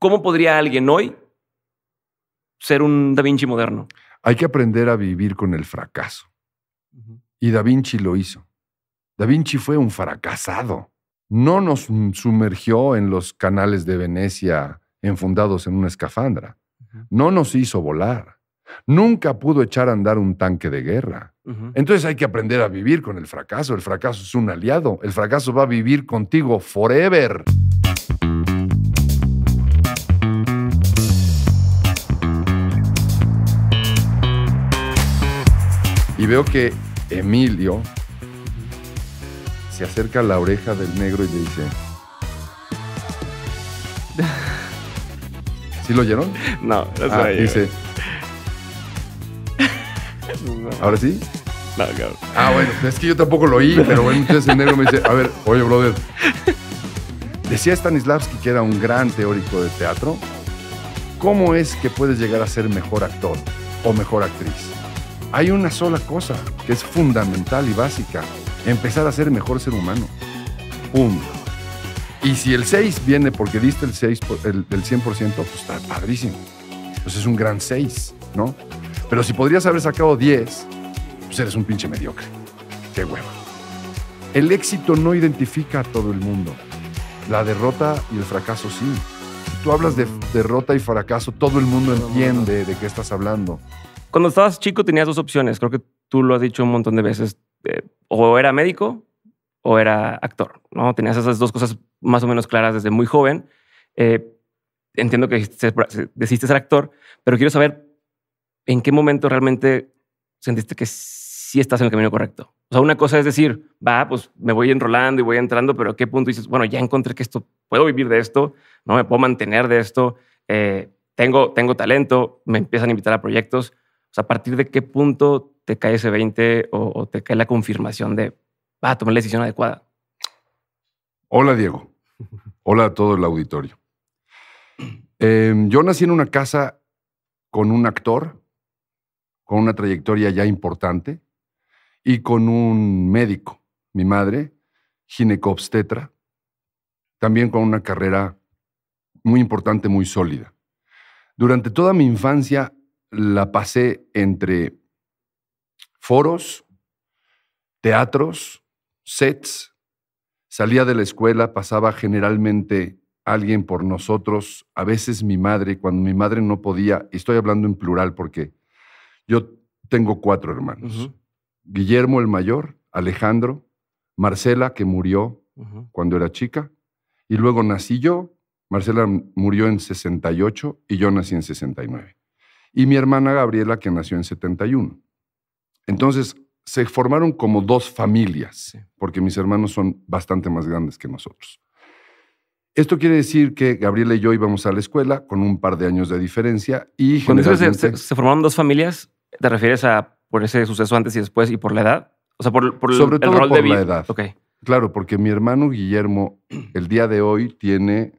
¿Cómo podría alguien hoy ser un Da Vinci moderno? Hay que aprender a vivir con el fracaso. Y Da Vinci lo hizo. Da Vinci fue un fracasado. No nos sumergió en los canales de Venecia enfundados en una escafandra. No nos hizo volar. Nunca pudo echar a andar un tanque de guerra. Entonces hay que aprender a vivir con el fracaso. El fracaso es un aliado. El fracaso va a vivir contigo forever. Y veo que Emilio se acerca a la oreja del negro y le dice. ¿Sí lo oyeron? No, no ah, Dice. ¿Ahora sí? No, cabrón. Ah, bueno, es que yo tampoco lo oí, pero bueno, entonces el negro me dice, a ver, oye, brother. Decía Stanislavski que era un gran teórico de teatro. ¿Cómo es que puedes llegar a ser mejor actor o mejor actriz? hay una sola cosa que es fundamental y básica, empezar a ser mejor ser humano. Punto. Y si el 6 viene porque diste el 6, el, 100%, pues está padrísimo. Pues es un gran 6, ¿no? Pero si podrías haber sacado 10, pues eres un pinche mediocre. Qué huevo El éxito no identifica a todo el mundo. La derrota y el fracaso sí. Si tú hablas de derrota y fracaso, todo el mundo entiende de qué estás hablando. Cuando estabas chico tenías dos opciones, creo que tú lo has dicho un montón de veces, eh, o era médico o era actor, ¿no? Tenías esas dos cosas más o menos claras desde muy joven. Eh, entiendo que decidiste ser actor, pero quiero saber en qué momento realmente sentiste que sí estás en el camino correcto. O sea, una cosa es decir, va, pues me voy enrolando y voy entrando, pero a qué punto dices, bueno, ya encontré que esto, puedo vivir de esto, no me puedo mantener de esto, eh, tengo, tengo talento, me empiezan a invitar a proyectos. O sea, a partir de qué punto te cae ese 20 o, te cae la confirmación de, va a tomar la decisión adecuada. Hola, Diego. Hola a todo el auditorio. Em, yo nací en una casa con un actor, con una trayectoria ya importante y con un médico, mi madre, ginecobstetra, también con una carrera muy importante, muy sólida. Durante toda mi infancia la pasé entre foros, teatros, sets. Salía de la escuela, pasaba generalmente alguien por nosotros, a veces mi madre, cuando mi madre no podía, y estoy hablando en plural porque yo tengo cuatro hermanos. Guillermo el mayor, Alejandro, Marcela que murió cuando era chica, y luego nací yo. Marcela murió en 68 y yo nací en 69 y mi hermana Gabriela, que nació en 71. Entonces, se formaron como dos familias, porque mis hermanos son bastante más grandes que nosotros. Esto quiere decir que Gabriela y yo íbamos a la escuela con un par de años de diferencia y Cuando se, se, formaron dos familias, ¿te refieres a por ese suceso antes y después y por la edad? O sea, por, Sobre todo por la edad. Claro, porque mi hermano Guillermo el día de hoy tiene,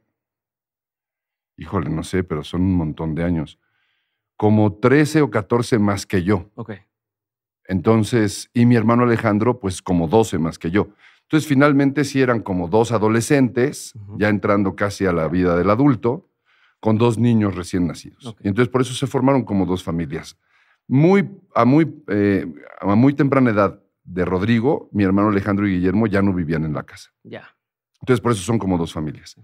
híjole, no sé, pero son un montón de años como 13 o 14 más que yo. Ok. Entonces, y mi hermano Alejandro, pues como 12 más que yo. Entonces, finalmente sí eran como dos adolescentes, ya entrando casi a la vida del adulto, con dos niños recién nacidos. entonces por eso se formaron como dos familias. Muy, a, muy, eh, a muy temprana edad de Rodrigo, mi hermano Alejandro y Guillermo ya no vivían en la casa. Ya. Entonces por eso son como dos familias.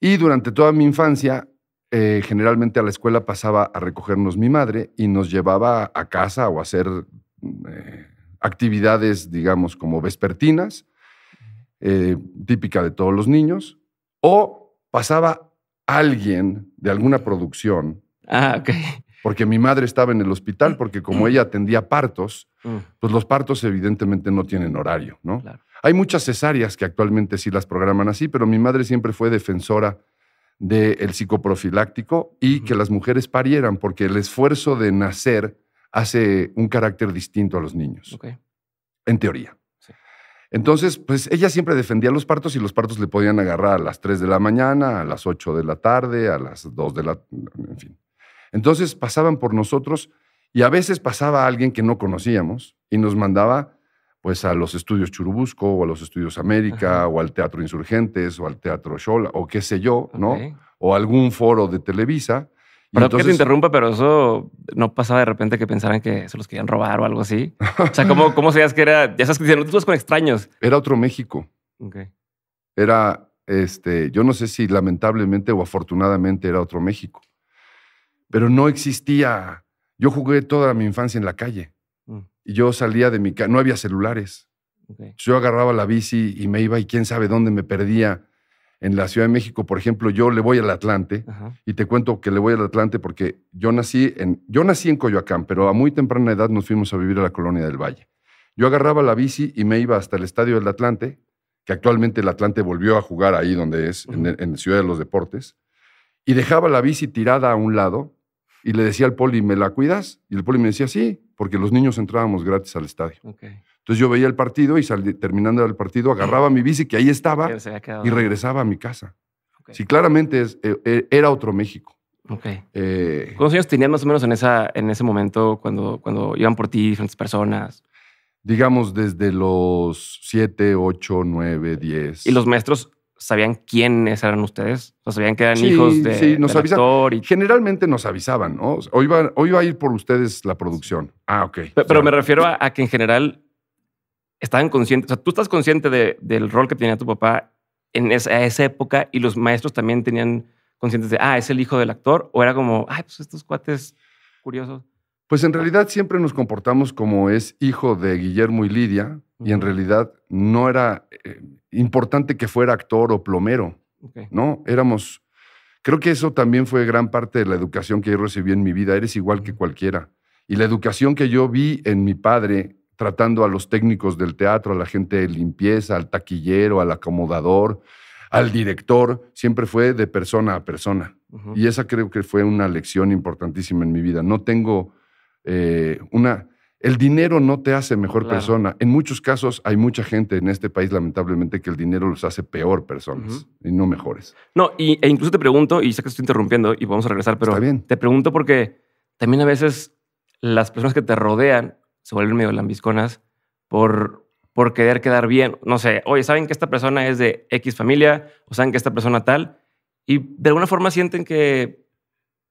Y durante toda mi infancia eh, generalmente a la escuela pasaba a recogernos mi madre y nos llevaba a casa o a hacer mm, eh, actividades, digamos, como vespertinas, eh, típica de todos los niños, o pasaba alguien de alguna producción. Ah, Porque mi madre estaba en el hospital, porque como ella atendía partos, mm. pues los partos evidentemente no tienen horario, ¿no? Hay muchas cesáreas que actualmente sí las programan así, pero mi madre siempre fue defensora del psicoprofiláctico y que las mujeres parieran, porque el esfuerzo de nacer hace un carácter distinto a los niños. En teoría. Entonces, pues ella siempre defendía los partos y los partos le podían agarrar a las 3 de la mañana, a las 8 de la tarde, a las 2 de la... En fin. Entonces pasaban por nosotros y a veces pasaba alguien que no conocíamos y nos mandaba pues a los estudios Churubusco o a los estudios América o al Teatro Insurgentes o al Teatro Shola o qué sé yo, ¿no? O algún foro de Televisa. Perdón que te interrumpa, pero eso no pasaba de repente que pensaran que se los querían robar o algo así. O sea, ¿cómo, cómo sabías que era? Ya sabes que no tú con extraños. Era otro México. Era, este, yo no sé si lamentablemente o afortunadamente era otro México. Pero no existía. Yo jugué toda mi infancia en la calle yo salía de mi casa, no había celulares. Yo agarraba la bici y me iba y quién sabe dónde me perdía. En la Ciudad de México, por ejemplo, yo le voy al Atlante y te cuento que le voy al Atlante porque yo nací, en, yo nací en Coyoacán, pero a muy temprana edad nos fuimos a vivir a la colonia del Valle. Yo agarraba la bici y me iba hasta el estadio del Atlante, que actualmente el Atlante volvió a jugar ahí donde es, en Ciudad de los Deportes, y dejaba la bici tirada a un lado y le decía al poli, ¿me la cuidas? Y el poli me decía, sí, porque los niños entrábamos gratis al estadio. Entonces yo veía el partido y terminando el partido agarraba mi bici, que ahí estaba, y regresaba a mi casa. Sí, claramente eh, eh, era otro México. Eh, ¿Cuántos años tenían más o menos en, esa, en ese momento cuando, cuando iban por ti diferentes personas? Digamos desde los 7, 8, 9, 10. ¿Y los maestros sabían quiénes eran ustedes? sabían que eran hijos de, sí, nos actor y... Generalmente nos avisaban, ¿no? Hoy iba a ir por ustedes la producción. Ah, ok. Pero, me refiero a, que en general estaban conscientes, o sea, tú estás consciente del rol que tenía tu papá en esa, esa, época y los maestros también tenían conscientes de, ah, es el hijo del actor, o era como, ay, pues estos cuates curiosos. Pues en realidad siempre nos comportamos como es hijo de Guillermo y Lidia, y en realidad no era eh, importante que fuera actor o plomero, ¿no? Éramos, creo que eso también fue gran parte de la educación que yo recibí en mi vida, eres igual que cualquiera. Y la educación que yo vi en mi padre tratando a los técnicos del teatro, a la gente de limpieza, al taquillero, al acomodador, al director, siempre fue de persona a persona. Y esa creo que fue una lección importantísima en mi vida. No tengo eh, una el dinero no te hace mejor persona. En muchos casos hay mucha gente en este país, lamentablemente, que el dinero los hace peor personas y no mejores. No, e incluso te pregunto, y sé que estoy interrumpiendo y vamos a regresar, pero te pregunto porque también a veces las personas que te rodean se vuelven medio lambisconas por, por querer quedar bien. No sé, oye, saben que esta persona es de X familia o saben que esta persona tal y de alguna forma sienten que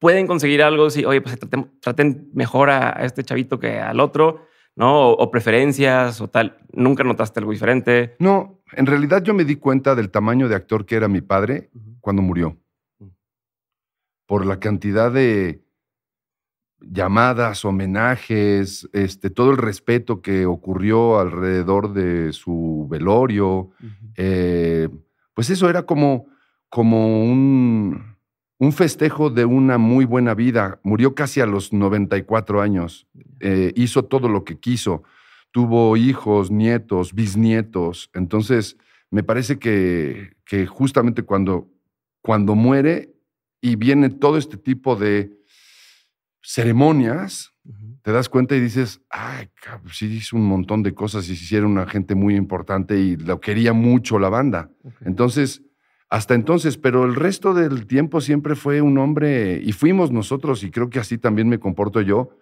pueden conseguir algo, si, oye, pues traten, mejor a, este chavito que al otro, ¿no? O, preferencias o tal. Nunca notaste algo diferente. No, en realidad yo me di cuenta del tamaño de actor que era mi padre cuando murió. Mm. Por la cantidad de llamadas, homenajes, este, todo el respeto que ocurrió alrededor de su velorio. Eh, pues eso era como, como un un festejo de una muy buena vida. Murió casi a los 94 años. Eh, hizo todo lo que quiso. Tuvo hijos, nietos, bisnietos. Entonces, me parece que, justamente cuando, cuando muere y viene todo este tipo de ceremonias, te das cuenta y dices, ay, sí hizo un montón de cosas y se hicieron una gente muy importante y lo quería mucho la banda. Entonces, hasta entonces, pero el resto del tiempo siempre fue un hombre, y fuimos nosotros, y creo que así también me comporto yo,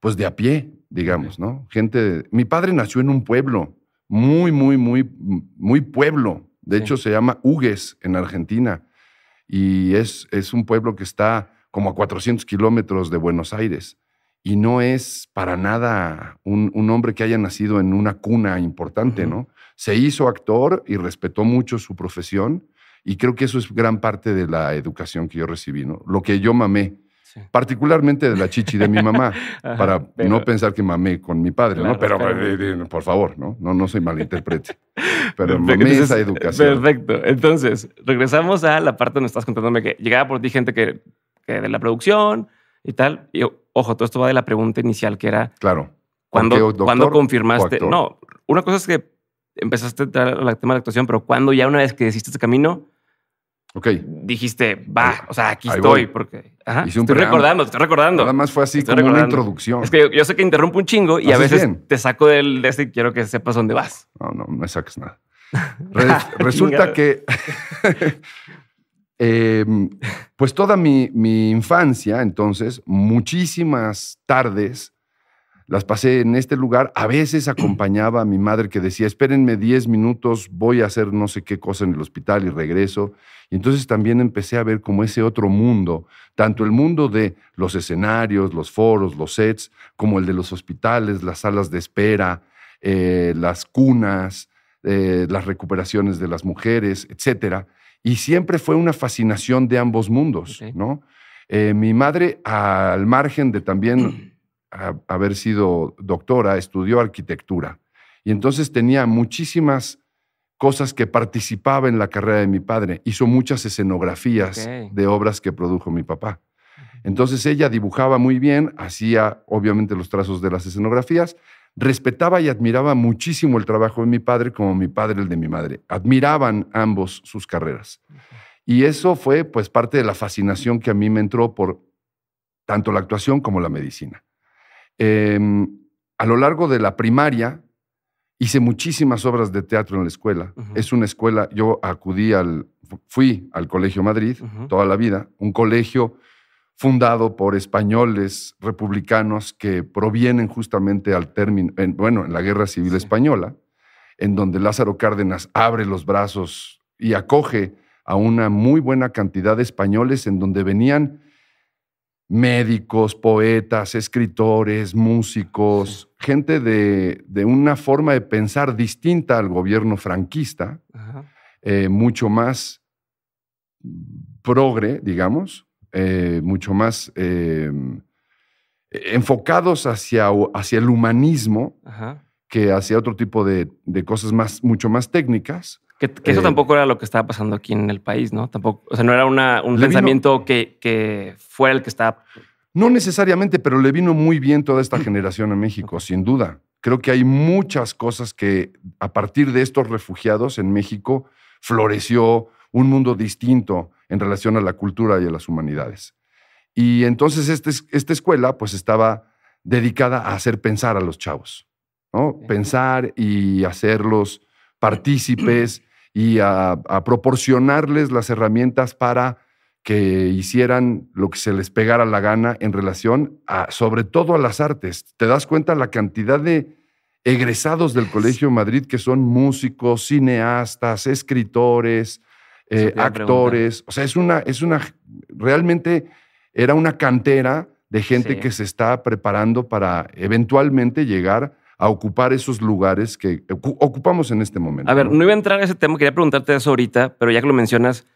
pues de a pie, digamos, ¿no? Gente, mi padre nació en un pueblo, muy, muy, muy, muy pueblo. De hecho, se llama Hugues, en Argentina, y es, es un pueblo que está como a 400 kilómetros de Buenos Aires. Y no es para nada un, hombre que haya nacido en una cuna importante, ¿no? Se hizo actor y respetó mucho su profesión y creo que eso es gran parte de la educación que yo recibí, ¿no? Lo que yo mamé, particularmente de la chichi de mi mamá, para no pensar que mamé con mi padre, ¿no? Pero, eh, eh, por favor, ¿no? No, no soy malinterprete. Pero mamé Entonces, esa educación. Perfecto. Entonces, regresamos a la parte donde estás contándome que llegaba por ti gente que, de la producción y tal. Y ojo, todo esto va de la pregunta inicial que era. Claro. ¿Cuándo, ¿cuándo confirmaste? No, una cosa es que empezaste a entrar tema de actuación, pero cuando ya una vez que hiciste ese camino, Okay. Dijiste, va, o sea, aquí estoy, porque ajá, estoy recordando, estoy recordando. Nada más fue así como una introducción. Es que yo, sé que interrumpo un chingo y a veces te saco del de este y quiero que sepas dónde vas. No, no, no me saques nada. resulta que, em, pues toda mi infancia, entonces, muchísimas tardes las pasé en este lugar. A veces acompañaba a mi madre que decía, espérenme 10 minutos, voy a hacer no sé qué cosa en el hospital y regreso. Y entonces también empecé a ver como ese otro mundo, tanto el mundo de los escenarios, los foros, los sets, como el de los hospitales, las salas de espera, eh, las cunas, eh, las recuperaciones de las mujeres, etc. Y siempre fue una fascinación de ambos mundos, ¿no? Eh, mi madre, al margen de también haber sido doctora, estudió arquitectura. Y entonces tenía muchísimas cosas que participaba en la carrera de mi padre. Hizo muchas escenografías de obras que produjo mi papá. Entonces ella dibujaba muy bien, hacía obviamente los trazos de las escenografías, respetaba y admiraba muchísimo el trabajo de mi padre como mi padre el de mi madre. Admiraban ambos sus carreras. Y eso fue pues parte de la fascinación que a mí me entró por tanto la actuación como la medicina. Em, a lo largo de la primaria hice muchísimas obras de teatro en la escuela. Es una escuela, yo acudí al, fui al Colegio Madrid toda la vida, un colegio fundado por españoles republicanos que provienen justamente al término, en, bueno, en la Guerra Civil Española, en donde Lázaro Cárdenas abre los brazos y acoge a una muy buena cantidad de españoles en donde venían médicos, poetas, escritores, músicos, gente de, una forma de pensar distinta al gobierno franquista, eh, mucho más progre, digamos, eh, mucho más eh, enfocados hacia, hacia, el humanismo que hacia otro tipo de, cosas mucho más técnicas. Que, eso eh, tampoco era lo que estaba pasando aquí en el país, ¿no? Tampoco, o sea, no era un pensamiento que, que, fuera el que estaba. No necesariamente, pero le vino muy bien toda esta generación a México, sin duda. Creo que hay muchas cosas que a partir de estos refugiados en México floreció un mundo distinto en relación a la cultura y a las humanidades. Y entonces este esta escuela pues estaba dedicada a hacer pensar a los chavos, ¿no? Pensar y hacerlos partícipes y a, proporcionarles las herramientas para que hicieran lo que se les pegara la gana en relación a, sobre todo a las artes. ¿Te das cuenta la cantidad de egresados del Colegio Madrid que son músicos, cineastas, escritores, eh, actores? O sea, es una, es una, realmente era una cantera de gente que se está preparando para eventualmente llegar a ocupar esos lugares que ocupamos en este momento. A ver, ¿no? iba a entrar en ese tema, quería preguntarte eso ahorita, pero ya que lo mencionas,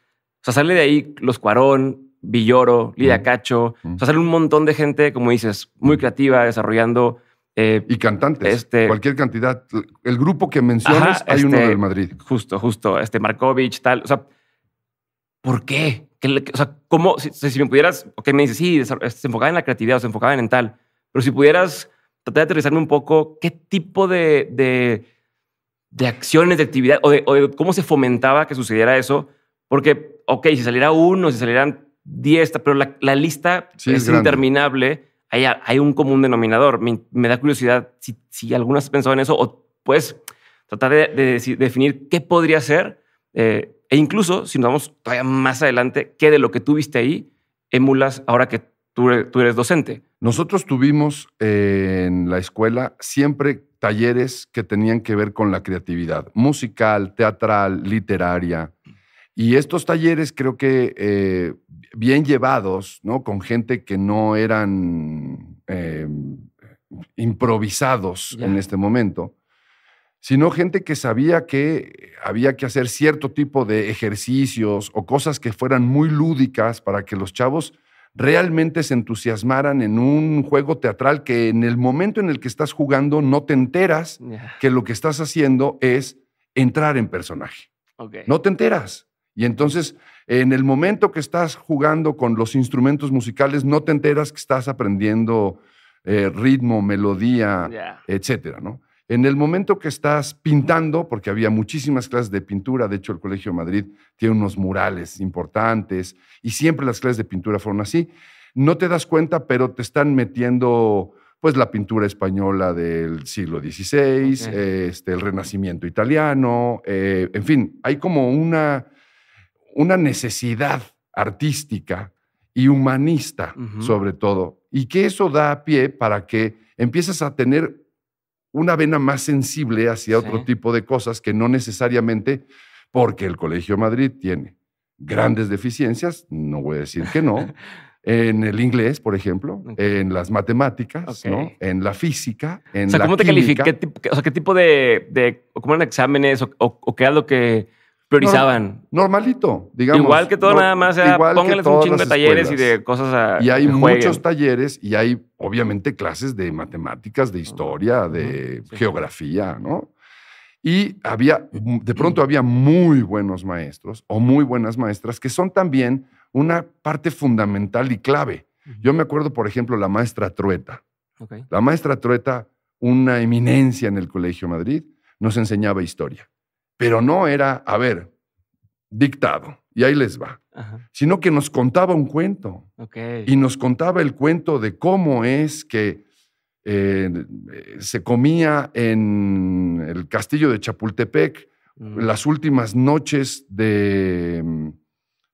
o sea, sale de ahí los Cuarón, Villoro, Lidia Cacho, sale un montón de gente, como dices, muy creativa, desarrollando... Eh, y cantantes, este cualquier cantidad. El grupo que mencionas, hay uno este, del Madrid. Justo, justo, este Markovich, tal, o sea, ¿por qué? o sea, ¿cómo? Si, me pudieras, ok, me dices, sí, se enfocaban en la creatividad, se enfocaban en tal, pero si pudieras traté de aterrizarme un poco qué tipo de, de, acciones, de actividad o de, cómo se fomentaba que sucediera eso. Porque, ok, si saliera uno, si salieran diez, pero la, lista es, interminable. Hay, hay, un común denominador. Me, da curiosidad si, si algunas has pensado en eso o pues tratar de, definir qué podría ser. Eh, e incluso, si nos vamos todavía más adelante, qué de lo que tú viste ahí emulas ahora que tú eres docente. Nosotros tuvimos eh, en la escuela siempre talleres que tenían que ver con la creatividad, musical, teatral, literaria. Y estos talleres creo que eh, bien llevados, ¿no? Con gente que no eran em, improvisados en este momento, sino gente que sabía que había que hacer cierto tipo de ejercicios o cosas que fueran muy lúdicas para que los chavos realmente se entusiasmaran en un juego teatral que en el momento en el que estás jugando no te enteras que lo que estás haciendo es entrar en personaje. No te enteras. Y entonces, en el momento que estás jugando con los instrumentos musicales, no te enteras que estás aprendiendo eh, ritmo, melodía, etcétera, ¿no? En el momento que estás pintando, porque había muchísimas clases de pintura, de hecho el Colegio de Madrid tiene unos murales importantes y siempre las clases de pintura fueron así, no te das cuenta, pero te están metiendo pues la pintura española del siglo XVI, este, el Renacimiento italiano, eh, en fin, hay como una, una necesidad artística y humanista, sobre todo, y que eso da pie para que empieces a tener una vena más sensible hacia otro tipo de cosas que no necesariamente porque el Colegio Madrid tiene grandes deficiencias, no voy a decir que no, en el inglés, por ejemplo, en las matemáticas, en la física, en o sea, ¿cómo te califica? o sea, ¿Qué tipo de, cómo eran exámenes o, qué es lo que priorizaban. normalito, digamos. Igual que todo, nada más, era, un chingo de talleres y de cosas a. Y hay muchos talleres y hay, obviamente, clases de matemáticas, de historia, de geografía, ¿no? Y había, de pronto había muy buenos maestros o muy buenas maestras que son también una parte fundamental y clave. Yo me acuerdo, por ejemplo, la maestra Trueta. La maestra Trueta, una eminencia en el Colegio Madrid, nos enseñaba historia pero no era, a ver, dictado, y ahí les va, sino que nos contaba un cuento. Y nos contaba el cuento de cómo es que eh, se comía en el castillo de Chapultepec mm. las últimas noches de mm,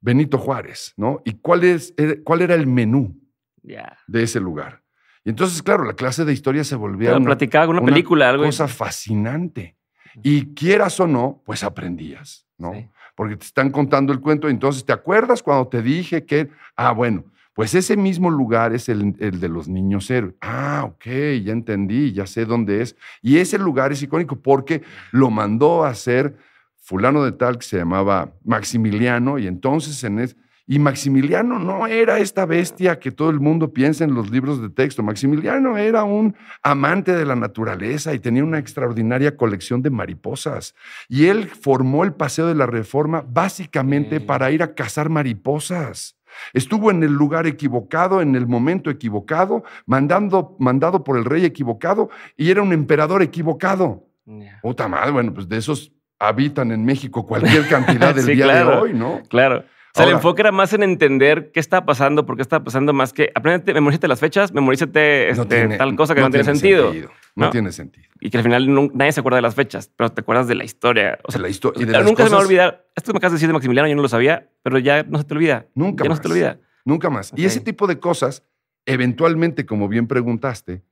Benito Juárez, ¿no? Y cuál, es, er, cuál era el menú de ese lugar. Y entonces, claro, la clase de historia se volvía a una, platicaba una, película, algo cosa fascinante. Y quieras o no, pues aprendías, ¿no? Porque te están contando el cuento, entonces te acuerdas cuando te dije que, ah, bueno, pues ese mismo lugar es el, de los niños héroes. Ah, ok, ya entendí, ya sé dónde es. Y ese lugar es icónico porque lo mandó a hacer fulano de tal que se llamaba Maximiliano y entonces en ese... Y Maximiliano no era esta bestia que todo el mundo piensa en los libros de texto. Maximiliano era un amante de la naturaleza y tenía una extraordinaria colección de mariposas. Y él formó el Paseo de la Reforma básicamente para ir a cazar mariposas. Estuvo en el lugar equivocado, en el momento equivocado, mandando, mandado por el rey equivocado y era un emperador equivocado. madre, bueno, pues de esos habitan en México cualquier cantidad del día de hoy, ¿no? Claro sea, el enfoque era más en entender qué está pasando, por qué está pasando, más que aprendete, memorízate las fechas, memorízate este, tal cosa que no, tiene, sentido. No, tiene sentido. Y que al final nadie se acuerda de las fechas, pero te acuerdas de la historia. O sea, la historia. nunca se me va a olvidar. Esto me acabas de decir de Maximiliano, yo no lo sabía, pero ya no se te olvida. Nunca más. se te olvida. Nunca más. Y ese tipo de cosas, eventualmente, como bien preguntaste,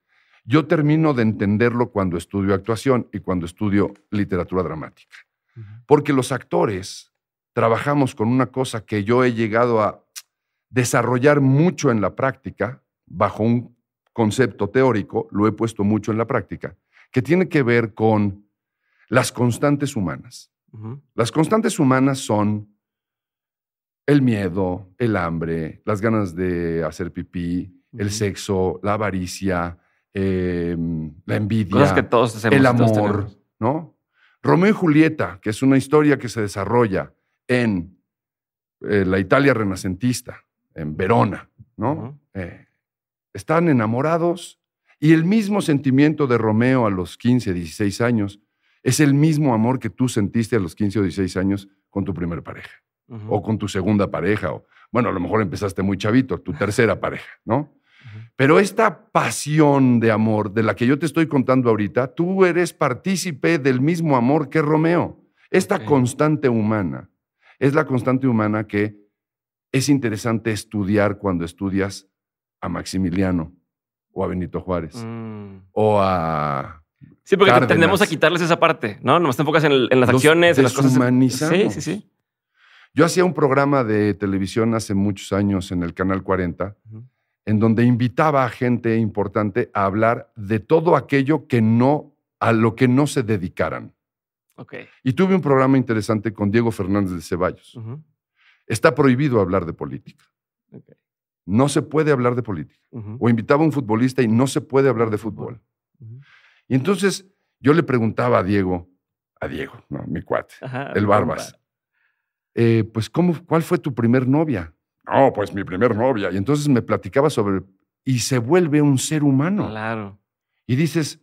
yo termino de entenderlo cuando estudio actuación y cuando estudio literatura dramática. Porque los actores trabajamos con una cosa que yo he llegado a desarrollar mucho en la práctica, bajo un concepto teórico, lo he puesto mucho en la práctica, que tiene que ver con las constantes humanas. Las constantes humanas son el miedo, el hambre, las ganas de hacer pipí, el sexo, la avaricia, em, la envidia, el amor, ¿no? Romeo y Julieta, que es una historia que se desarrolla en eh, la Italia renacentista, en Verona, ¿no? Eh, están enamorados y el mismo sentimiento de Romeo a los 15, 16 años es el mismo amor que tú sentiste a los 15 o 16 años con tu primer pareja o con tu segunda pareja o, bueno, a lo mejor empezaste muy chavito, tu tercera pareja, ¿no? Pero esta pasión de amor de la que yo te estoy contando ahorita, tú eres partícipe del mismo amor que Romeo, esta constante humana. Es la constante humana que es interesante estudiar cuando estudias a Maximiliano o a Benito Juárez mm. o a Sí, porque tendemos a quitarles esa parte, ¿no? Nomás te enfocas en, en las acciones, en las Sí, sí, sí. Yo hacía un programa de televisión hace muchos años en el Canal 40, en donde invitaba a gente importante a hablar de todo aquello que no, a lo que no se dedicaran. Y tuve un programa interesante con Diego Fernández de Ceballos. Está prohibido hablar de política. No se puede hablar de política. O invitaba a un futbolista y no se puede hablar de fútbol. Y entonces yo le preguntaba a Diego, a Diego, mi cuate, el Barbas, eh, pues ¿cómo, ¿cuál fue tu primer novia? No, pues mi primer novia. Y entonces me platicaba sobre... Y se vuelve un ser humano. Claro. Y dices,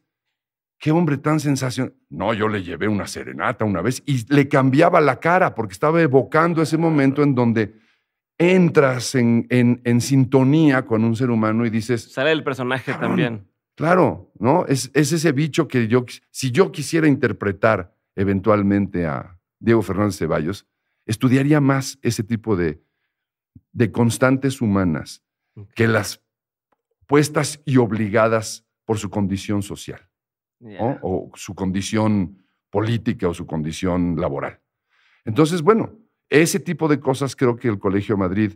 qué hombre tan sensacional. No, yo le llevé una serenata una vez y le cambiaba la cara porque estaba evocando ese momento en donde entras en, sintonía con un ser humano y dices... Sale el personaje también. Claro, ¿no? Es, ese bicho que yo, si yo quisiera interpretar eventualmente a Diego Fernández Ceballos, estudiaría más ese tipo de, constantes humanas que las puestas y obligadas por su condición social o su condición política o su condición laboral. Entonces, bueno, ese tipo de cosas creo que el Colegio Madrid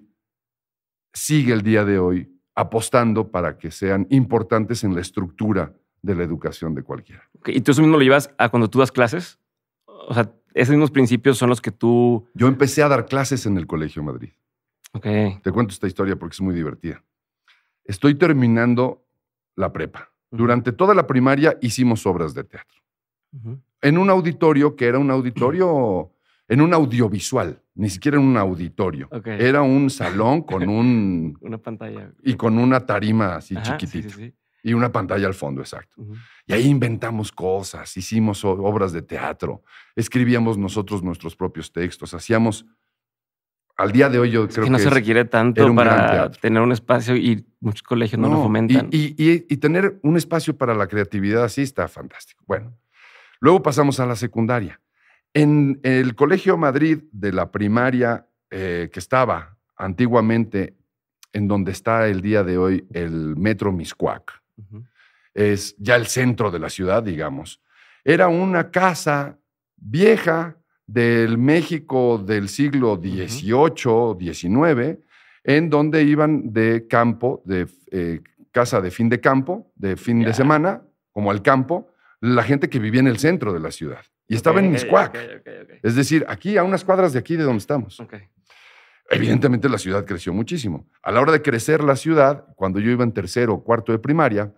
sigue el día de hoy apostando para que sean importantes en la estructura de la educación de cualquiera. ¿Y tú eso mismo lo llevas a cuando tú das clases? O sea, esos mismos principios son los que tú... Yo empecé a dar clases en el Colegio Madrid. Te cuento esta historia porque es muy divertida. Estoy terminando la prepa. Durante toda la primaria hicimos obras de teatro. En un auditorio que era un auditorio, en un audiovisual, ni siquiera en un auditorio. Era un salón con un... una pantalla. Y con una tarima así chiquitita. Y una pantalla al fondo, exacto. Y ahí inventamos cosas, hicimos obras de teatro, escribíamos nosotros nuestros propios textos, hacíamos al día de hoy yo creo que no se requiere tanto para tener un espacio y muchos colegios no, lo fomentan. Y, tener un espacio para la creatividad así está fantástico. Bueno, luego pasamos a la secundaria. En el Colegio Madrid de la primaria eh, que estaba antiguamente en donde está el día de hoy el Metro Miscuac, es ya el centro de la ciudad, digamos, era una casa vieja del México del siglo XVIII, XIX, en donde iban de campo, de eh, casa de fin de campo, de fin de semana, como al campo, la gente que vivía en el centro de la ciudad. Y estaba en Miscuac. es decir, aquí, a unas cuadras de aquí de donde estamos. Evidentemente la ciudad creció muchísimo. A la hora de crecer la ciudad, cuando yo iba en tercero o cuarto de primaria,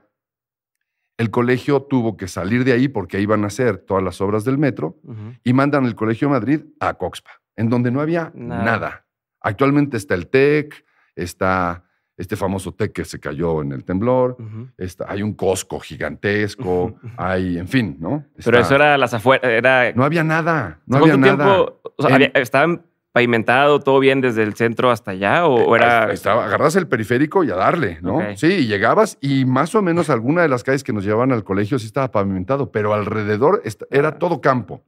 el colegio tuvo que salir de ahí porque iban a hacer todas las obras del metro y mandan el Colegio Madrid a Coxpa, en donde no había nada. Actualmente está el TEC, está este famoso TEC que se cayó en el temblor, está, hay un cosco gigantesco, hay, en fin, ¿no? Pero eso era las afueras, era... No había nada, no había nada. Tiempo, estaban pavimentado, todo bien desde el centro hasta allá? ¿O eh, era...? Estaba, agarras el periférico y a darle, ¿no? Sí, llegabas y más o menos alguna de las calles que nos llevaban al colegio sí estaba pavimentado, pero alrededor era todo campo.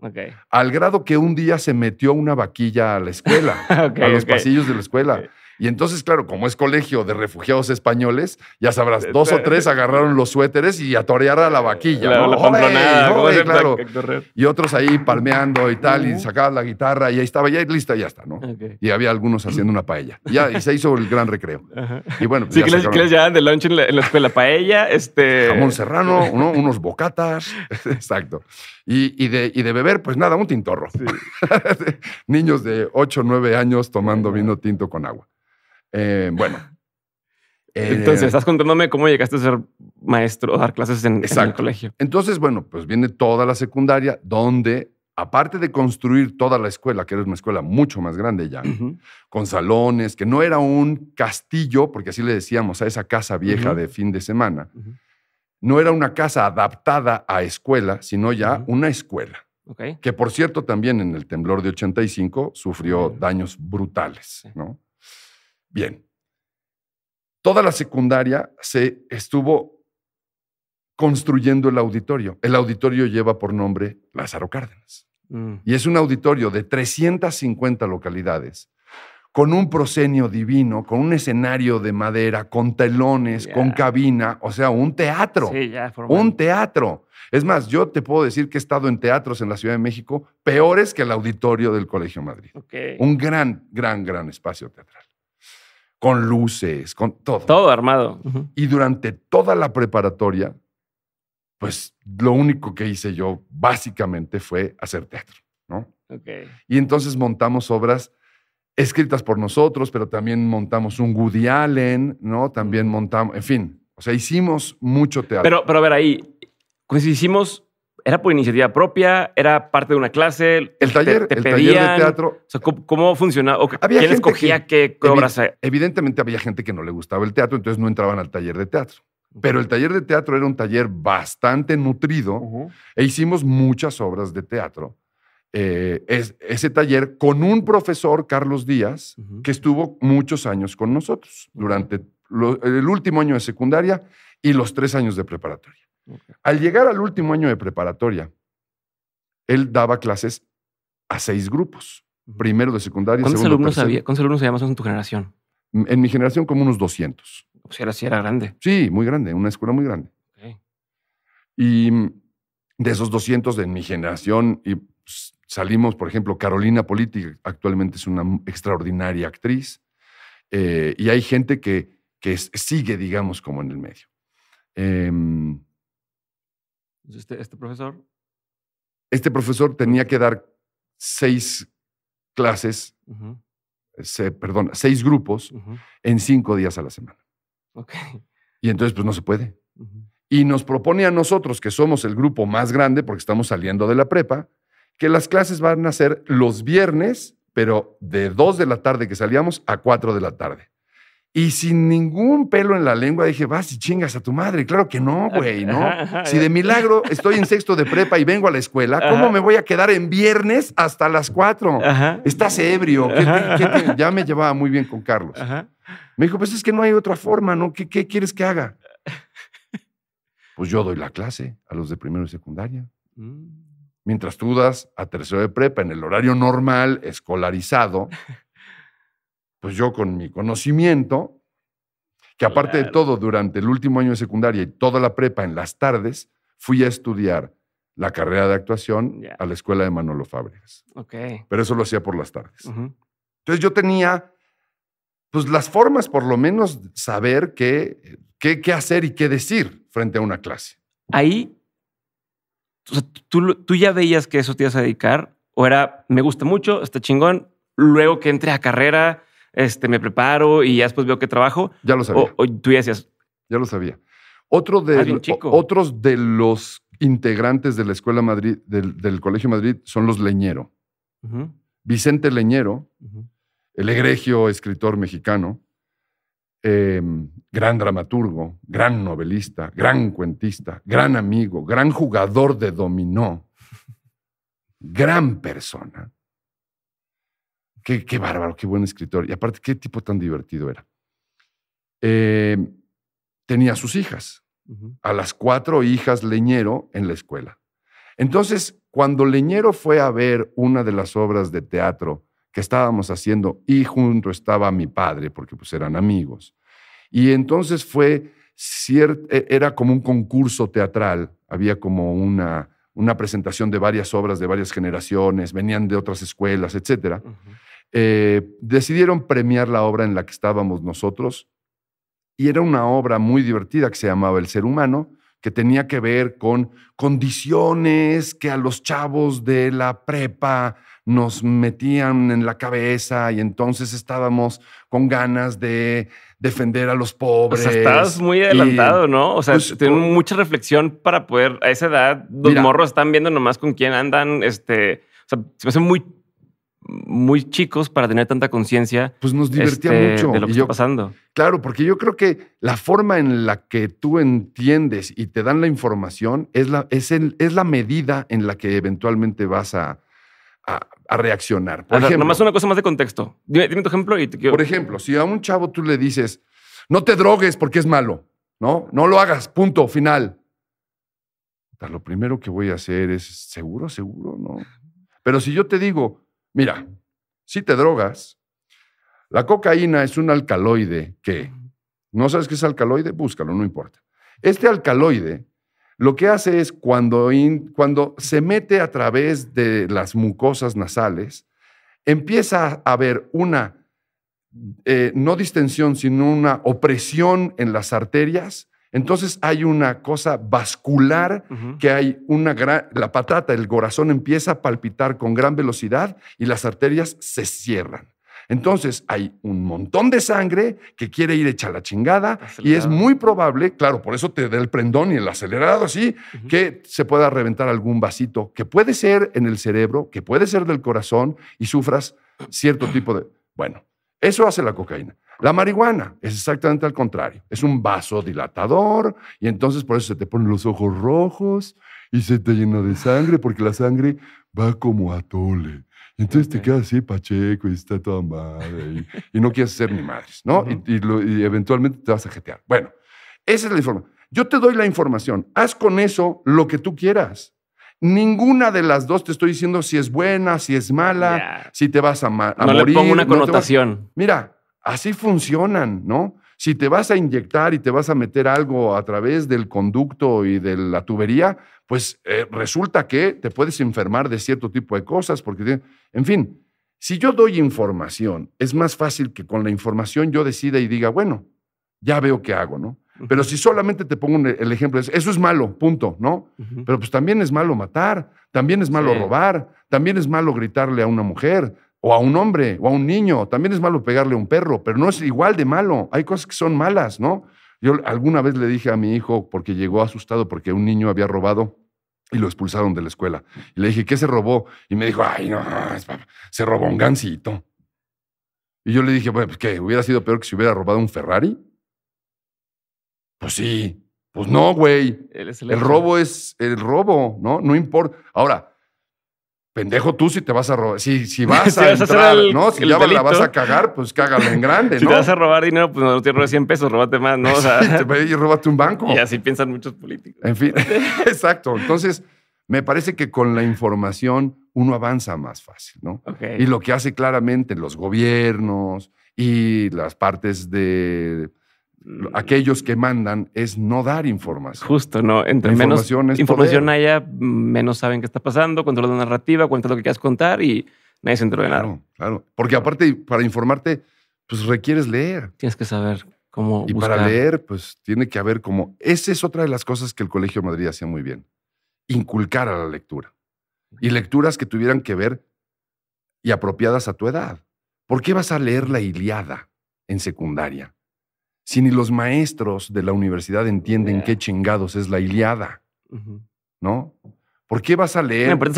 Al grado que un día se metió una vaquilla a la escuela, a los pasillos de la escuela. Y entonces, claro, como es colegio de refugiados españoles, ya sabrás, este, dos o tres este. agarraron los suéteres y atorearon a la vaquilla. ¿no? claro. Y otros ahí palmeando y tal, y sacaban la guitarra y ahí estaba, ya lista, ya está, ¿no? Y había algunos haciendo una paella. Ya, y se hizo el gran recreo. Y bueno, pues sí, que les, que de lunch en la, Paella, este... Jamón serrano, unos bocatas. Exacto. Y, de, beber, pues nada, un tintorro. Niños de 8 o 9 años tomando vino tinto con agua. Eh, bueno. Eh, Entonces, estás contándome cómo llegaste a ser maestro, a dar clases en, el colegio. Entonces, bueno, pues viene toda la secundaria, donde, aparte de construir toda la escuela, que era una escuela mucho más grande ya, con salones, que no era un castillo, porque así le decíamos a esa casa vieja de fin de semana, no era una casa adaptada a escuela, sino ya una escuela. Okay. Que por cierto, también en el temblor de 85 sufrió daños brutales, ¿no? Bien. Toda la secundaria se estuvo construyendo el auditorio. El auditorio lleva por nombre Lázaro Cárdenas. Mm. Y es un auditorio de 350 localidades, con un proscenio divino, con un escenario de madera, con telones, con cabina, o sea, un teatro. Sí, un teatro. Es más, yo te puedo decir que he estado en teatros en la Ciudad de México peores que el auditorio del Colegio Madrid. Un gran, gran, gran espacio teatral con luces, con todo. Todo armado. Y durante toda la preparatoria, pues lo único que hice yo básicamente fue hacer teatro, ¿no? Okay. Y entonces montamos obras escritas por nosotros, pero también montamos un Woody Allen, ¿no? También montamos, en fin, o sea, hicimos mucho teatro. Pero, pero a ver, ahí, pues hicimos ¿Era por iniciativa propia? ¿Era parte de una clase? El taller, de teatro. ¿cómo, funcionaba? ¿Quién escogía qué obras? evidentemente había gente que no le gustaba el teatro, entonces no entraban al taller de teatro. Pero el taller de teatro era un taller bastante nutrido e hicimos muchas obras de teatro. Eh, ese taller con un profesor, Carlos Díaz, que estuvo muchos años con nosotros durante el último año de secundaria y los tres años de preparatoria. Al llegar al último año de preparatoria, él daba clases a seis grupos. Primero de secundaria, ¿Cuántos segundo, alumnos había, ¿Cuántos alumnos había en tu generación? En mi generación como unos 200. O sea, era, sí era grande. Sí, muy grande, una escuela muy grande. Y de esos 200 de mi generación, y salimos, por ejemplo, Carolina política actualmente es una extraordinaria actriz, eh, y hay gente que, que sigue, digamos, como en el medio. Em, este, este, profesor? Este profesor tenía que dar seis clases, perdón, seis grupos en cinco días a la semana. Y entonces, pues no se puede. Y nos propone a nosotros, que somos el grupo más grande porque estamos saliendo de la prepa, que las clases van a ser los viernes, pero de dos de la tarde que salíamos a cuatro de la tarde. Y sin ningún pelo en la lengua dije, vas y chingas a tu madre. Claro que no, güey, ¿no? si de milagro estoy en sexto de prepa y vengo a la escuela, ¿cómo me voy a quedar en viernes hasta las cuatro? Estás ebrio. Ya me llevaba muy bien con Carlos. Me dijo, pues es que no hay otra forma, ¿no? ¿Qué, quieres que haga? Pues yo doy la clase a los de primero y secundaria. Mm. Mientras tú das a tercero de prepa en el horario normal, escolarizado, pues yo con mi conocimiento, que aparte de todo, durante el último año de secundaria y toda la prepa en las tardes, fui a estudiar la carrera de actuación a la escuela de Manolo Fábricas. Pero eso lo hacía por las tardes. Entonces yo tenía, pues, las formas por lo menos saber qué, hacer y qué decir frente a una clase. Ahí, ¿tú, ¿tú ya veías que eso te ibas a dedicar? ¿O era, me gusta mucho, está chingón, luego que entre a carrera, este, me preparo y ya después veo qué trabajo. Ya lo sabía. tú ya decías. Ya lo sabía. Ah, otros de los integrantes de la Escuela Madrid, del, Colegio Madrid, son los Leñero. Vicente Leñero, el egregio escritor mexicano, em, gran dramaturgo, gran novelista, gran cuentista, gran amigo, gran jugador de dominó, gran persona Qué, bárbaro, qué buen escritor. Y aparte, qué tipo tan divertido era. Em, tenía sus hijas, a las cuatro hijas Leñero en la escuela. Entonces, cuando Leñero fue a ver una de las obras de teatro que estábamos haciendo y junto estaba mi padre, porque pues eran amigos, y entonces fue, e-, era como un concurso teatral, había como una, presentación de varias obras de varias generaciones, venían de otras escuelas, etcétera, eh, decidieron premiar la obra en la que estábamos nosotros y era una obra muy divertida que se llamaba El Ser Humano, que tenía que ver con condiciones que a los chavos de la prepa nos metían en la cabeza y entonces estábamos con ganas de defender a los pobres. O sea, estás muy adelantado, ¿no? O sea, pues, mucha reflexión para poder, a esa edad, los morros están viendo nomás con quién andan, este, o sea, se me muy muy chicos para tener tanta conciencia. Pues nos divertía este, mucho. De lo que está pasando. Claro, porque yo creo que la forma en la que tú entiendes y te dan la información es la, es la medida en la que eventualmente vas a, a, reaccionar. Por ejemplo, nomás una cosa más de contexto. Dime, tu ejemplo y te quiero... Por ejemplo, si a un chavo tú le dices, no te drogues porque es malo, ¿no? No lo hagas, punto, final. Lo primero que voy a hacer es, seguro, seguro, ¿no? Pero si yo te digo, Mira, si te drogas, la cocaína es un alcaloide que, ¿no sabes qué es alcaloide? Búscalo, no importa. Este alcaloide lo que hace es cuando, se mete a través de las mucosas nasales, empieza a haber una, eh, no distensión, sino una opresión en las arterias entonces hay una cosa vascular que hay una gran, la patata, el corazón empieza a palpitar con gran velocidad y las arterias se cierran. Entonces hay un montón de sangre que quiere ir hecha la chingada y es muy probable, claro, por eso te da el prendón y el acelerado así, que se pueda reventar algún vasito que puede ser en el cerebro, que puede ser del corazón y sufras cierto tipo de... Bueno, eso hace la cocaína. La marihuana es exactamente al contrario. Es un vaso dilatador y entonces por eso se te ponen los ojos rojos y se te llena de sangre porque la sangre va como atole. Entonces te quedas así, pacheco, y está toda madre, y, no quieres ser ni madres, ¿no? y, eventualmente te vas a jetear. Bueno, esa es la información. Yo te doy la información. Haz con eso lo que tú quieras. Ninguna de las dos te estoy diciendo si es buena, si es mala, si te vas a, morir. No le pongo una connotación. Mira, así funcionan, ¿no? Si te vas a inyectar y te vas a meter algo a través del conducto y de la tubería, pues eh, resulta que te puedes enfermar de cierto tipo de cosas, porque, en fin, si yo doy información, es más fácil que con la información yo decida y diga, bueno, ya veo qué hago, ¿no? Pero si solamente te pongo eh, el ejemplo, eso es malo, punto, ¿no? Pero pues también es malo matar, también es malo robar, también es malo gritarle a una mujer, o a un hombre o a un niño. También es malo pegarle a un perro, pero no es igual de malo. Hay cosas que son malas, ¿no? Yo alguna vez le dije a mi hijo, porque llegó asustado porque un niño había robado y lo expulsaron de la escuela. Y le dije, ¿qué se robó? Y me dijo, ay, no, se robó un gansito. Y yo le dije, bueno, pues qué, hubiera sido peor que si hubiera robado un Ferrari. Pues sí, pues no, güey. el robo es el robo, ¿no? No importa. Ahora, pendejo tú si te vas a robar, si, si vas a entrar, ¿no? Si ya la vas a cagar, pues cágala en grande, si ¿no? Si te vas a robar dinero, pues no te robes 100 pesos, róbate más, ¿no? O sea, y róbate un banco. Y así piensan muchos políticos. En fin, exacto. Entonces, me parece que con la información uno avanza más fácil, ¿no? Y lo que hace claramente los gobiernos y las partes de aquellos que mandan es no dar información. Justo, ¿no? Entre menos información haya, menos saben qué está pasando, controla la narrativa, cuenta lo que quieras contar y nadie se enteró de nada. Claro, claro. Porque aparte, para informarte, pues requieres leer. Tienes que saber cómo Y para leer, pues tiene que haber como... Esa es otra de las cosas que el Colegio de Madrid hacía muy bien. Inculcar a la lectura. Y lecturas que tuvieran que ver y apropiadas a tu edad. ¿Por qué vas a leer la Iliada en secundaria? si ni los maestros de la universidad entienden qué chingados es la Iliada, ¿no? ¿Por qué vas a leer? que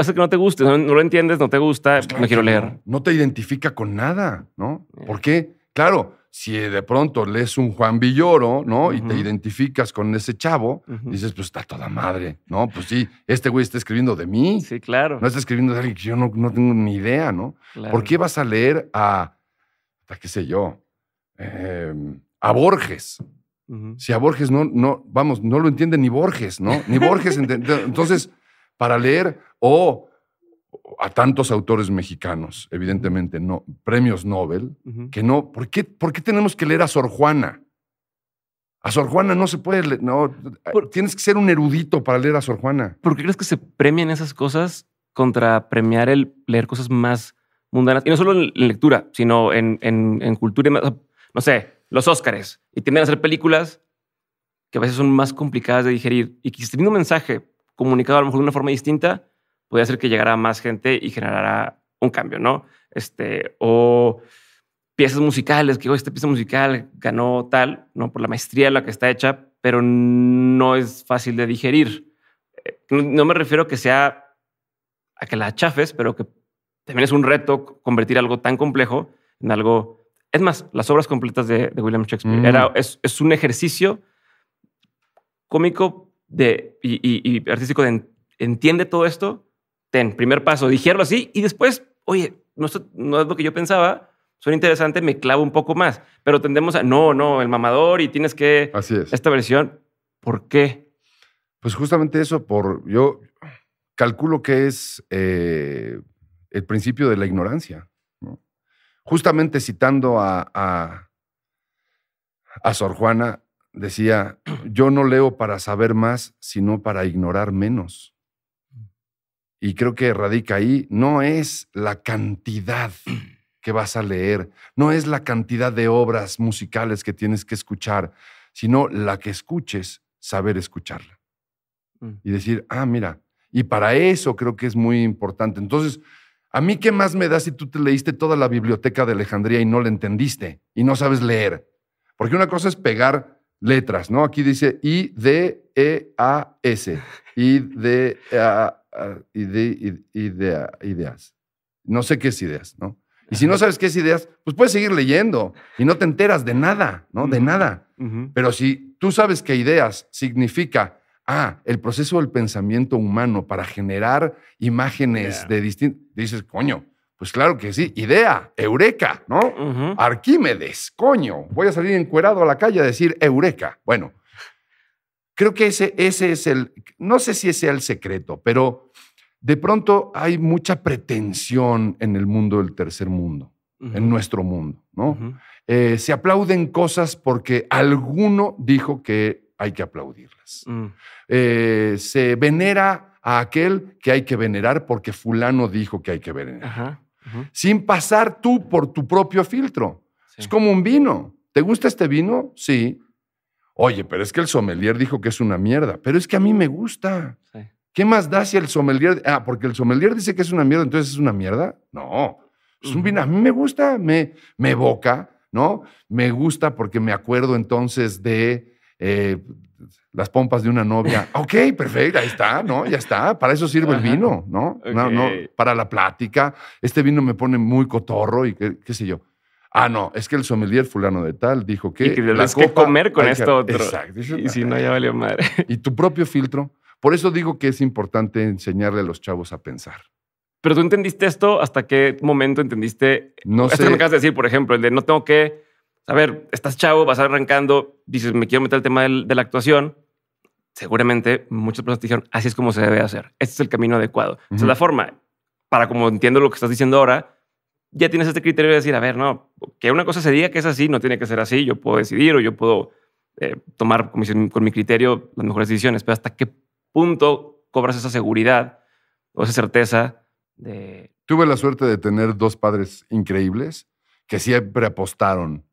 hace que no te guste, no, lo entiendes, no te gusta, pues no quiero leer. No, te identifica con nada, ¿no? ¿Por qué? Claro, si de pronto lees un Juan Villoro, ¿no? Y te identificas con ese chavo, dices, pues está toda madre, ¿no? Pues sí, este güey está escribiendo de mí. Sí, claro. No está escribiendo de alguien que yo no, tengo ni idea, ¿no? ¿Por qué vas a leer a, a qué sé yo, em, a Borges. Si a Borges no, no, vamos, no lo entiende ni Borges, ¿no? Ni Borges. Entonces, para leer o a tantos autores mexicanos, evidentemente no, premios Nobel, que no, ¿por qué, ¿por qué tenemos que leer a Sor Juana? A Sor Juana no se puede leer, no, tienes que ser un erudito para leer a Sor Juana. ¿Por qué crees que se premian esas cosas contra premiar el leer cosas más mundanas? Y no solo en lectura, sino en, cultura. no sé, los Óscares y tienden a hacer películas que a veces son más complicadas de digerir y que si teniendo un mensaje comunicado a lo mejor de una forma distinta, podría hacer que llegara a más gente y generara un cambio, ¿no? Este, o piezas musicales, que esta pieza musical ganó tal, ¿no? Por la maestría en la que está hecha, pero no es fácil de digerir. Eh, no me refiero a que sea a que la chafes, pero que también es un reto convertir algo tan complejo en algo es más, las obras completas de, William Shakespeare. Mm. es, un ejercicio cómico de, y, artístico de entiende todo esto, ten, primer paso, dijeron así y después, oye, no, es lo que yo pensaba, suena interesante, me clavo un poco más, pero tendemos a, no, no, el mamador y tienes que... Así Esta versión, ¿por qué? Pues justamente eso, por yo calculo que es eh, el principio de la ignorancia justamente citando a, a, Sor Juana, decía, yo no leo para saber más, sino para ignorar menos. Mm. Y creo que radica ahí, no es la cantidad que vas a leer, no es la cantidad de obras musicales que tienes que escuchar, sino la que escuches, saber escucharla. Mm. Y decir, ah, mira, y para eso creo que es muy importante. Entonces, a mí qué más me da si tú te leíste toda la biblioteca de Alejandría y no la entendiste y no sabes leer. Porque una cosa es pegar letras, ¿no? Aquí dice I D E A S. I D e, A ideas. No sé qué es ideas, ¿no? Y si no sabes qué es ideas, pues puedes seguir leyendo y no te enteras de nada, ¿no? De nada. Pero si tú sabes qué ideas significa ah, el proceso del pensamiento humano para generar imágenes de distintos. Dices, coño, pues claro que sí, idea, eureka, ¿no? Arquímedes, coño, voy a salir encuerado a la calle a decir eureka. Bueno, creo que ese, ese es el, no sé si ese es el secreto, pero de pronto hay mucha pretensión en el mundo del tercer mundo, en nuestro mundo, ¿no? Eh, se aplauden cosas porque alguno dijo que hay que aplaudirlas. Mm. Eh, se venera a aquel que hay que venerar porque fulano dijo que hay que venerar. Sin pasar tú por tu propio filtro. Es como un vino. ¿Te gusta este vino? Sí. Oye, pero es que el sommelier dijo que es una mierda. Pero es que a mí me gusta. ¿Qué más da si el sommelier... Ah, porque el sommelier dice que es una mierda, entonces es una mierda. No. Es un vino. A mí me gusta, me, me evoca, ¿no? Me gusta porque me acuerdo entonces de... Eh, las pompas de una novia. Ok, perfecto, ahí está, ¿no? Ya está. Para eso sirve el vino, ¿no? ¿no? Para la plática. Este vino me pone muy cotorro y qué, sé yo. Ah, no, es que el sommelier fulano de tal dijo que... Y que comer con esto otro. Exacto. Y si no, ya valió madre. Y tu propio filtro. Por eso digo que es importante enseñarle a los chavos a pensar. Pero tú entendiste esto, ¿hasta qué momento entendiste? No sé. Esto que me acabas de decir, por ejemplo, el de no tengo que a ver, estás chavo, vas arrancando, dices, me quiero meter al tema de la actuación. Seguramente muchas personas te dijeron, así es como se debe hacer. Este es el camino adecuado. Esa es la forma. Para como entiendo lo que estás diciendo ahora, ya tienes este criterio de decir, a ver, no, que una cosa se diga que es así, no tiene que ser así. Yo puedo decidir o yo puedo eh, tomar con mi, con mi, criterio las mejores decisiones. Pero hasta qué punto cobras esa seguridad o esa certeza de... Tuve la suerte de tener dos padres increíbles que siempre apostaron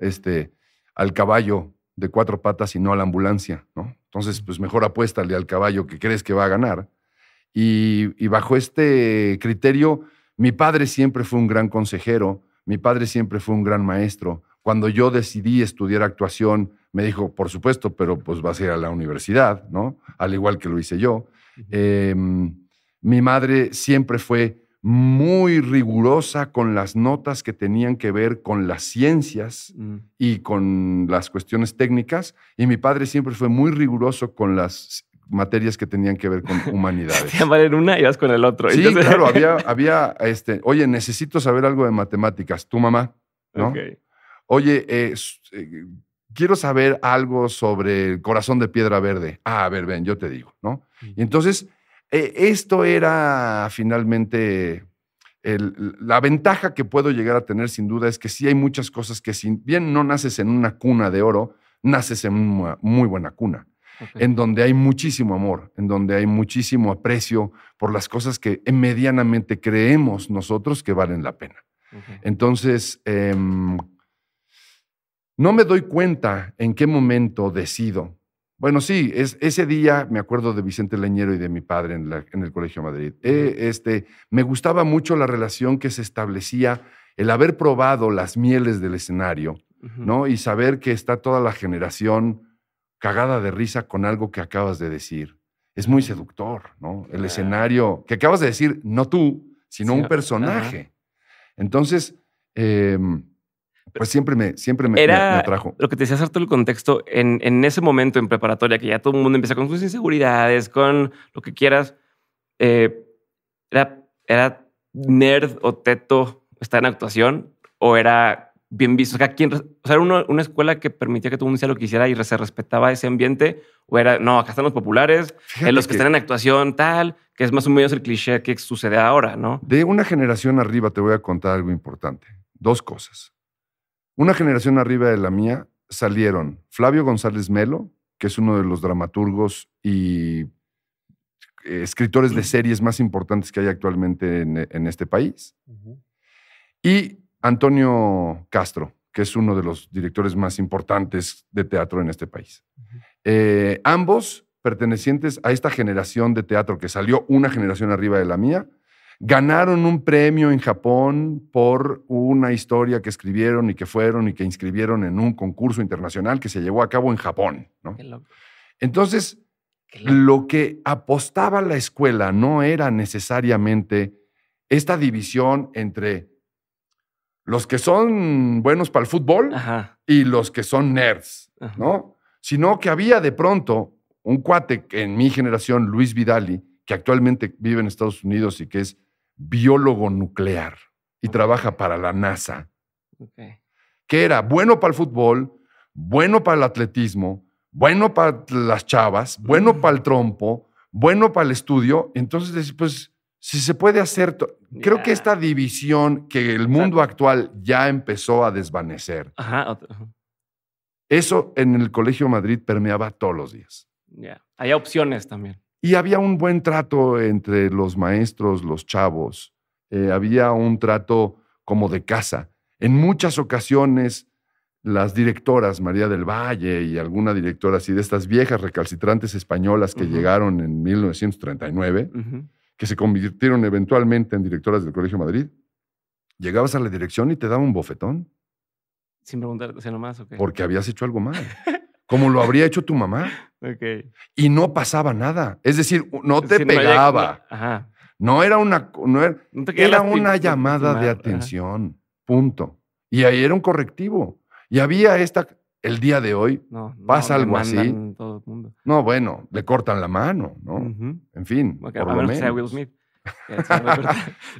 este, al caballo de cuatro patas y no a la ambulancia, ¿no? Entonces, pues mejor apuéstale al caballo que crees que va a ganar. Y, bajo este criterio, mi padre siempre fue un gran consejero, mi padre siempre fue un gran maestro. Cuando yo decidí estudiar actuación, me dijo, por supuesto, pero pues vas a ir a la universidad, ¿no? Al igual que lo hice yo. Em, mi madre siempre fue muy rigurosa con las notas que tenían que ver con las ciencias mm. y con las cuestiones técnicas, y mi padre siempre fue muy riguroso con las materias que tenían que ver con humanidades. Te en una y vas con el otro. Sí, claro, había, este, oye, necesito saber algo de matemáticas, tu mamá, ¿no? Oye, eh, eh, quiero saber algo sobre el corazón de piedra verde. Ah, a ver, ven, yo te digo, ¿no? Y mm. entonces eh, esto era finalmente la ventaja que puedo llegar a tener sin duda es que sí hay muchas cosas que si bien no naces en una cuna de oro, naces en una muy buena cuna, en donde hay muchísimo amor, en donde hay muchísimo aprecio por las cosas que medianamente creemos nosotros que valen la pena. Entonces, em, no me doy cuenta en qué momento decido bueno, sí, es, ese día me acuerdo de Vicente Leñero y de mi padre en, el Colegio Madrid. Eh, este, me gustaba mucho la relación que se establecía, el haber probado las mieles del escenario, ¿no? Y saber que está toda la generación cagada de risa con algo que acabas de decir. Es muy seductor, ¿no? El escenario que acabas de decir, no tú, sino un personaje. Entonces, em, pues siempre me, siempre me, me, atrajo. Lo que te decía hacer todo el contexto, en, en, ese momento en preparatoria, que ya todo el mundo empieza con sus inseguridades, con lo que quieras, eh, era, era nerd o teto estar en actuación o era bien visto. O sea, ¿quién, o sea era una, una escuela que permitía que todo el mundo hiciera lo que quisiera y se respetaba ese ambiente o era, no, acá están los populares, los que, están en actuación, tal, que es más o menos el cliché que sucede ahora, ¿no? De una generación arriba te voy a contar algo importante. Dos cosas. Una generación arriba de la mía salieron Flavio González Melo, que es uno de los dramaturgos y eh, escritores de series más importantes que hay actualmente en, este país, y Antonio Castro, que es uno de los directores más importantes de teatro en este país. Eh, ambos pertenecientes a esta generación de teatro que salió una generación arriba de la mía, Ganaron un premio en Japón por una historia que escribieron y que fueron y que inscribieron en un concurso internacional que se llevó a cabo en Japón. ¿no? Entonces, lo que apostaba la escuela no era necesariamente esta división entre los que son buenos para el fútbol y los que son nerds, ¿no? Sino que había de pronto un cuate en mi generación, Luis Vidali, que actualmente vive en Estados Unidos y que es biólogo nuclear y trabaja para la NASA. Que era bueno para el fútbol, bueno para el atletismo, bueno para las chavas, bueno mm. para el trompo, bueno para el estudio. Entonces, pues, si se puede hacer, creo que esta división que el mundo actual ya empezó a desvanecer, Ajá. eso en el Colegio Madrid permeaba todos los días. ya Hay opciones también. Y había un buen trato entre los maestros, los chavos. Eh, había un trato como de casa. En muchas ocasiones, las directoras, María del Valle y alguna directora así de estas viejas recalcitrantes españolas que llegaron en 1939, que se convirtieron eventualmente en directoras del Colegio Madrid, llegabas a la dirección y te daba un bofetón. Sin preguntar sea, nomás, ¿o qué? Porque habías hecho algo mal. como lo habría hecho tu mamá. Y no pasaba nada. Es decir, no te pegaba. No, era una, er, era, una llamada de atención. Punto. Y ahí era un correctivo. Y había esta. El día de hoy pasa algo así. No, bueno, le cortan la mano, ¿no? En fin. por lo menos. Will Smith.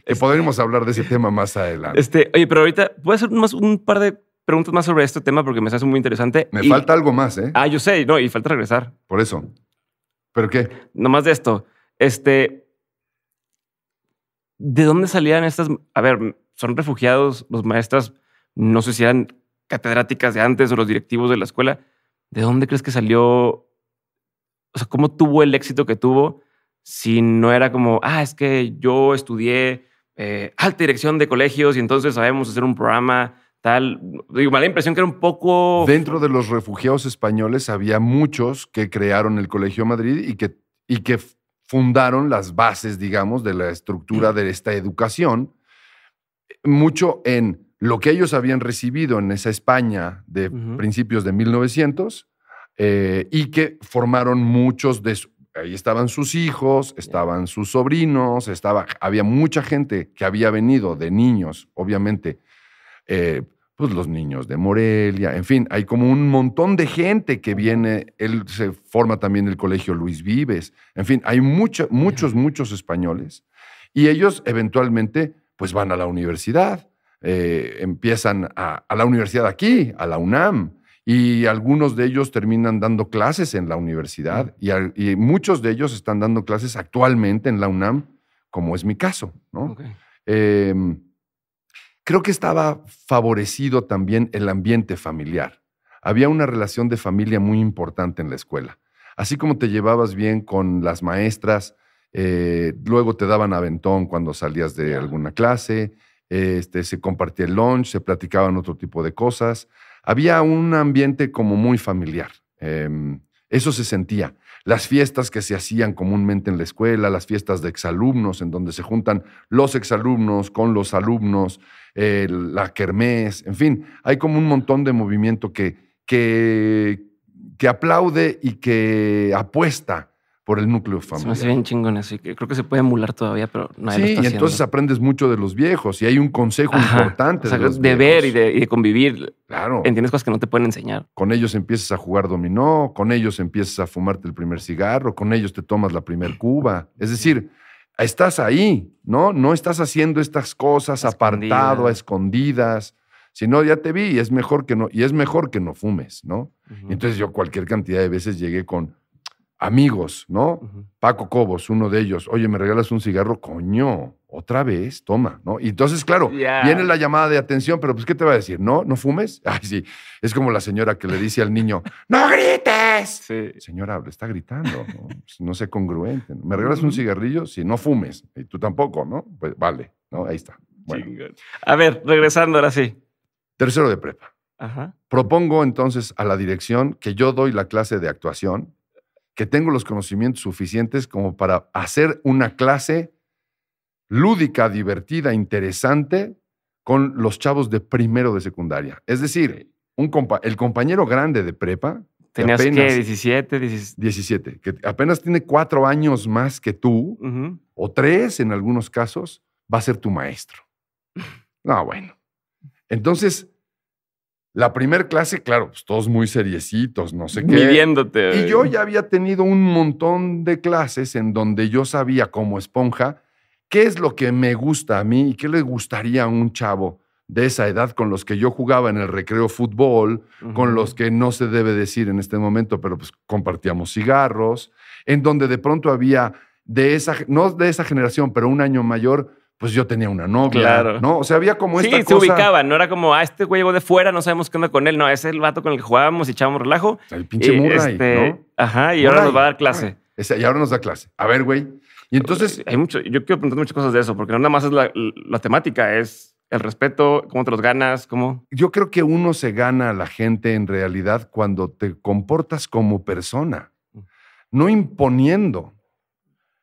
Eh, Podríamos este, hablar de ese tema más adelante. Este, oye, pero ahorita puede hacer más un par de preguntas más sobre este tema porque me hace muy interesante. Me falta algo más, ¿eh? Ah, yo sé, no, y falta regresar. Por eso. ¿Pero qué? Nomás de esto. Este. ¿De dónde salían estas? A ver, son refugiados, los maestras, no sé si eran catedráticas de antes o los directivos de la escuela. ¿De dónde crees que salió? O sea, ¿cómo tuvo el éxito que tuvo si no era como, ah, es que yo estudié eh, alta dirección de colegios y entonces sabemos hacer un programa tal. Digo, me la impresión que era un poco. Dentro de los refugiados españoles había muchos que crearon el Colegio Madrid y que, y que fundaron las bases, digamos, de la estructura de esta educación, mucho en lo que ellos habían recibido en esa España de principios de 1900 eh, y que formaron muchos de ahí estaban sus hijos, estaban sus sobrinos, estaba, había mucha gente que había venido de niños, obviamente, eh, pues los niños de Morelia, en fin, hay como un montón de gente que viene, él se forma también el colegio Luis Vives, en fin, hay muchos muchos, muchos españoles y ellos eventualmente pues van a la universidad, eh, empiezan a, la universidad aquí, a la UNAM, y algunos de ellos terminan dando clases en la universidad y, muchos de ellos están dando clases actualmente en la UNAM, como es mi caso. ¿no? Em, Creo que estaba favorecido también el ambiente familiar. Había una relación de familia muy importante en la escuela. Así como te llevabas bien con las maestras, eh, luego te daban aventón cuando salías de alguna clase, este, se compartía el lunch, se platicaban otro tipo de cosas. Había un ambiente como muy familiar. Em, eso se sentía las fiestas que se hacían comúnmente en la escuela, las fiestas de exalumnos, en donde se juntan los exalumnos con los alumnos, la kermés, en fin, hay como un montón de movimiento que, que aplaude y que apuesta por el núcleo familiar. Se me hace bien chingón así creo que se puede emular todavía, pero nadie lo está y entonces aprendes mucho de los viejos y hay un consejo importante. de, ver y de, convivir. Claro. Entiendes cosas que no te pueden enseñar. Con ellos empiezas a jugar dominó, con ellos empiezas a fumarte el primer cigarro, con ellos te tomas la primer cuba. Es decir, estás ahí, ¿no? No estás haciendo estas cosas apartado, a escondidas. Si ya te vi y es mejor que no, y es mejor que no fumes, ¿no? Entonces yo cualquier cantidad de veces llegué con amigos, ¿no? Paco Cobos, uno de ellos, oye, ¿me regalas un cigarro? Coño, otra vez, toma, ¿no? Y entonces, claro, viene la llamada de atención, pero pues, ¿qué te va a decir? ¿No? ¿No fumes? Ay, sí, es como la señora que le dice al niño, ¡no grites! Sí. Señora, está gritando, ¿no? sé pues, congruente. ¿Me regalas un cigarrillo? Si sí, no fumes, y tú tampoco, ¿no? Pues vale, ¿no? Ahí está. Bueno. A ver, regresando ahora sí. Tercero de prepa. Ajá. Propongo entonces a la dirección que yo doy la clase de actuación que tengo los conocimientos suficientes como para hacer una clase lúdica, divertida, interesante con los chavos de primero de secundaria. Es decir, el compañero grande de prepa. Tenías apenas, 17, 17. que apenas tiene cuatro años más que tú, o tres en algunos casos, va a ser tu maestro. Ah, bueno. Entonces, la primera clase, claro, pues todos muy seriecitos, no sé qué. Midiéndote. Y yo ya había tenido un montón de clases en donde yo sabía como esponja qué es lo que me gusta a mí y qué le gustaría a un chavo de esa edad con los que yo jugaba en el recreo fútbol, con los que no se debe decir en este momento, pero pues compartíamos cigarros, en donde de pronto había de esa, no de esa generación, pero un año mayor, pues yo tenía una no Claro. ¿No? O sea, había como sí, Sí, se ubicaba, No era como, ah, este güey llegó de fuera, no sabemos qué onda con él. No, ese es el vato con el que jugábamos y echábamos relajo. El pinche Murray, ¿no? Este, ajá, y ahora nos va a dar clase. y ahora nos da clase. A ver, güey. Y entonces. Hay mucho, yo quiero preguntar muchas cosas de eso, porque no nada más es la, la temática, es el respeto, cómo te los ganas, cómo. Yo creo que uno se gana a la gente en realidad cuando te comportas como persona, mm. no imponiendo.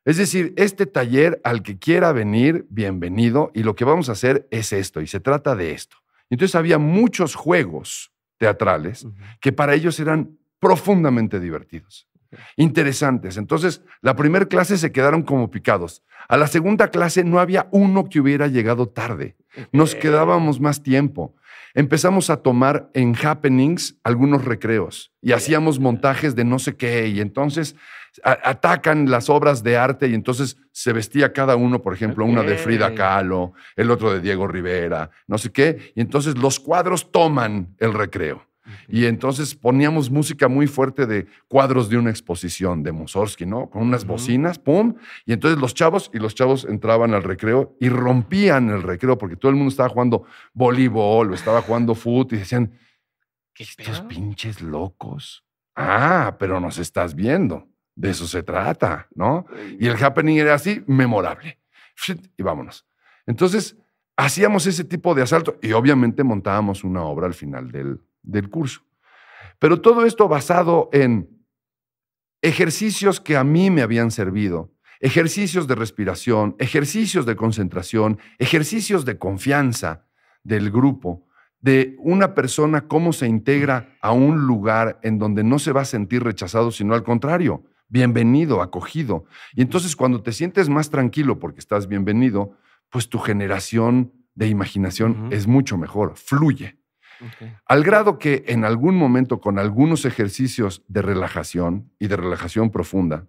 Es decir, este taller al que quiera venir, bienvenido, y lo que vamos a hacer es esto, y se trata de esto. Entonces había muchos juegos teatrales que para ellos eran profundamente divertidos, interesantes. Entonces, la primera clase se quedaron como picados. A la segunda clase no había uno que hubiera llegado tarde. Nos quedábamos más tiempo. Empezamos a tomar en happenings algunos recreos y hacíamos montajes de no sé qué. Y entonces atacan las obras de arte y entonces se vestía cada uno, por ejemplo, una de Frida Kahlo, el otro de Diego Rivera, no sé qué, y entonces los cuadros toman el recreo. Y entonces poníamos música muy fuerte de cuadros de una exposición de Mussorgsky, ¿no? Con unas bocinas, ¡pum! Y entonces los chavos y los chavos entraban al recreo y rompían el recreo porque todo el mundo estaba jugando voleibol o estaba jugando fútbol y decían, ¿Qué estos pinches locos. Ah, pero nos estás viendo. De eso se trata, ¿no? Y el happening era así, memorable. Y vámonos. Entonces, hacíamos ese tipo de asalto y obviamente montábamos una obra al final del, del curso. Pero todo esto basado en ejercicios que a mí me habían servido, ejercicios de respiración, ejercicios de concentración, ejercicios de confianza del grupo, de una persona cómo se integra a un lugar en donde no se va a sentir rechazado, sino al contrario, bienvenido, acogido. Y entonces cuando te sientes más tranquilo porque estás bienvenido, pues tu generación de imaginación es mucho mejor, fluye. Al grado que en algún momento con algunos ejercicios de relajación y de relajación profunda,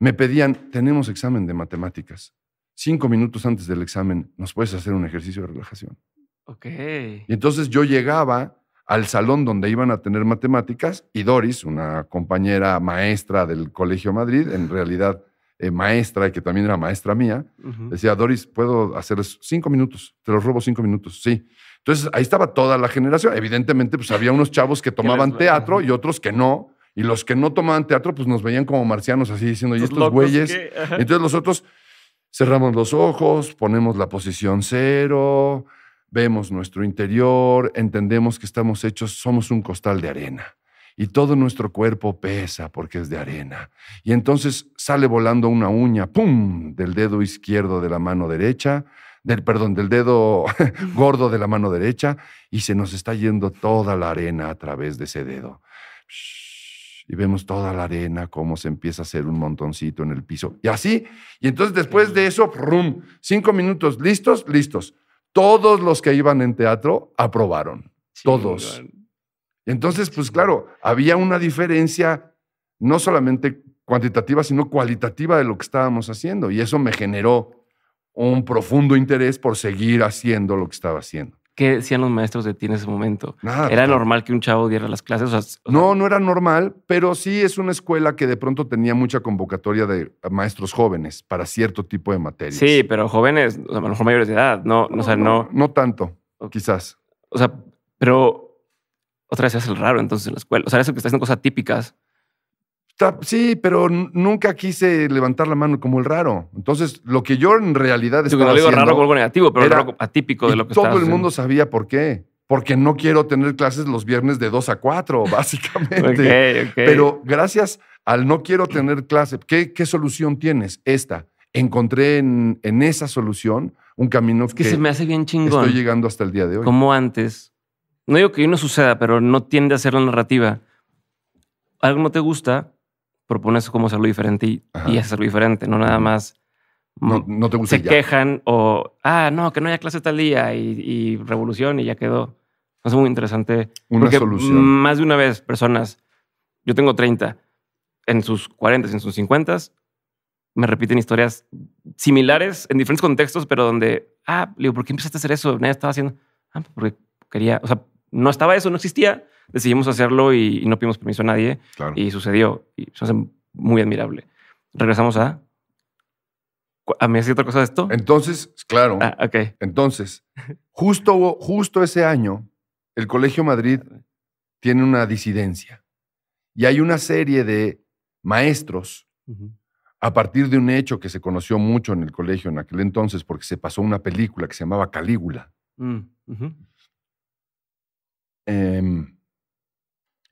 me pedían, tenemos examen de matemáticas. Cinco minutos antes del examen, ¿nos puedes hacer un ejercicio de relajación? Ok. Y entonces yo llegaba al salón donde iban a tener matemáticas y Doris, una compañera maestra del Colegio Madrid, en realidad eh, maestra y que también era maestra mía, decía, Doris, puedo hacerles cinco minutos, te los robo cinco minutos, sí. Entonces ahí estaba toda la generación. Evidentemente, pues había unos chavos que tomaban teatro y otros que no. Y los que no tomaban teatro, pues nos veían como marcianos, así diciendo, ¿y estos güeyes? Entonces nosotros cerramos los ojos, ponemos la posición cero, vemos nuestro interior, entendemos que estamos hechos, somos un costal de arena y todo nuestro cuerpo pesa porque es de arena. Y entonces sale volando una uña, ¡pum!, del dedo izquierdo de la mano derecha, del, perdón, del dedo gordo de la mano derecha, y se nos está yendo toda la arena a través de ese dedo. Y vemos toda la arena, cómo se empieza a hacer un montoncito en el piso. Y así, y entonces después de eso, ¡pum!, cinco minutos, listos, listos todos los que iban en teatro aprobaron. todos. Entonces, pues claro, había una diferencia no solamente cuantitativa, sino cualitativa de lo que estábamos haciendo. Y eso me generó un profundo interés por seguir haciendo lo que estaba haciendo. ¿Qué decían los maestros de ti en ese momento? ¿Era normal que un chavo diera las clases? no, no era normal, pero sí es una escuela que de pronto tenía mucha convocatoria de maestros jóvenes para cierto tipo de materias. Sí, pero jóvenes, a lo mejor mayores de edad, no, no, no, no, tanto, quizás. O sea, pero otra vez es el raro entonces en la escuela. O sea, eso que está haciendo cosas típicas Sí, pero nunca quise levantar la mano como el raro. Entonces, lo que yo en realidad estaba lo digo raro algo negativo, pero algo atípico de lo que Todo el mundo sabía por qué. Porque no quiero tener clases los viernes de 2 a 4, básicamente. Pero gracias al no quiero tener clase, ¿qué, solución tienes? Esta. Encontré en, esa solución un camino que, se me hace bien chingón. Estoy llegando hasta el día de hoy. Como antes. No digo que hoy no suceda, pero no tiende a ser la narrativa. Algo no te gusta, eso como hacerlo diferente y, y hacerlo diferente, no nada más. No, te gusta Se quejan o, ah, no, que no haya clase tal día y, revolución y ya quedó. Es muy interesante. Una Más de una vez, personas, yo tengo 30, en sus 40, en sus 50, me repiten historias similares en diferentes contextos, pero donde, ah, digo, ¿por qué empezaste a hacer eso? Nadie estaba haciendo. Ah, pues porque quería, o sea, no estaba eso, no existía, decidimos hacerlo y, no pidimos permiso a nadie. Y sucedió. Y eso es muy admirable. Regresamos a. ¿A mí hace otra cosa de esto? Entonces, claro. Ah, ok. Entonces, justo, justo ese año, el Colegio Madrid tiene una disidencia. Y hay una serie de maestros a partir de un hecho que se conoció mucho en el colegio en aquel entonces porque se pasó una película que se llamaba Calígula. eh,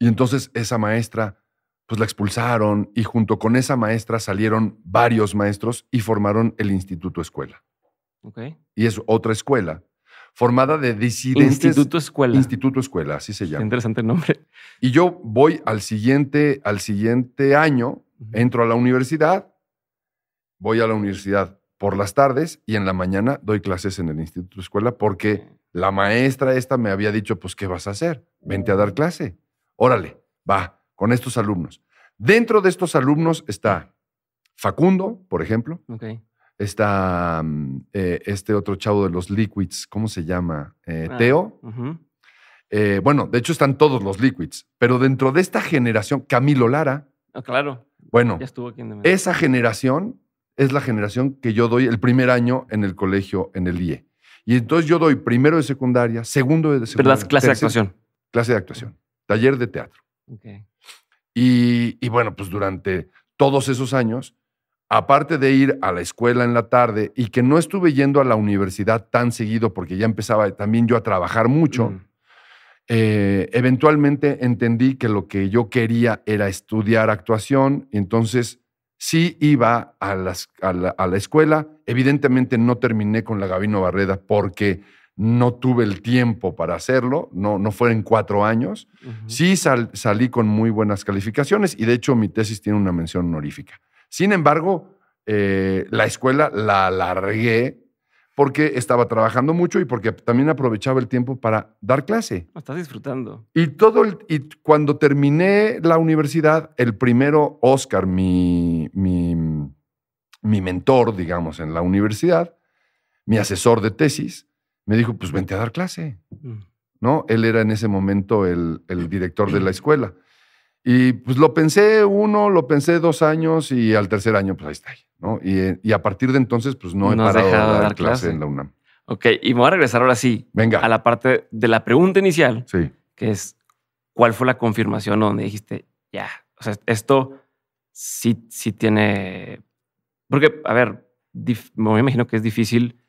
y entonces esa maestra, pues la expulsaron y junto con esa maestra salieron varios maestros y formaron el Instituto Escuela. Okay. Y es otra escuela formada de disidentes. Instituto Escuela. Instituto Escuela, así se llama. interesante nombre. Y yo voy al siguiente, al siguiente año, entro a la universidad, voy a la universidad por las tardes y en la mañana doy clases en el Instituto Escuela porque la maestra esta me había dicho, pues, ¿qué vas a hacer? Vente a dar mm. clase. Órale, va, con estos alumnos. Dentro de estos alumnos está Facundo, por ejemplo. Okay. Está mm, eh, este otro chavo de los Liquids, ¿cómo se llama? Eh, ah, Teo. Eh, bueno, de hecho están todos los Liquids, pero dentro de esta generación, Camilo Lara. Ah, claro. Bueno, esa generación es la generación que yo doy el primer año en el colegio, en el IE. Y entonces yo doy primero de secundaria, segundo de secundaria. Pero las clases de actuación. Clase de actuación taller de teatro. Y, bueno, pues durante todos esos años, aparte de ir a la escuela en la tarde y que no estuve yendo a la universidad tan seguido porque ya empezaba también yo a trabajar mucho, eh, eventualmente entendí que lo que yo quería era estudiar actuación, entonces sí iba a, las, la, a la escuela, evidentemente no terminé con la Gabino Barreda porque no tuve el tiempo para hacerlo, no, no fueron cuatro años. Sí salí con muy buenas calificaciones y de hecho mi tesis tiene una mención honorífica. Sin embargo, eh, la escuela la alargué porque estaba trabajando mucho y porque también aprovechaba el tiempo para dar clase. Estás disfrutando. Y cuando terminé la universidad, el primero Oscar, mi mentor, digamos, en la universidad, mi asesor de tesis, me dijo, pues vente a dar clase. Mm. ¿No? Él era en ese momento el, el director de la escuela. Y pues lo pensé uno, lo pensé dos años y al tercer año, pues ahí está. ¿no? Y, eh, y a partir de entonces, pues no he parado de dar, clase, en la UNAM. Ok, y me voy a regresar ahora sí Venga. a la parte de la pregunta inicial, que es, ¿cuál fue la confirmación donde dijiste, ya, o sea, esto sí, sí tiene... Porque, a ver, me imagino que es difícil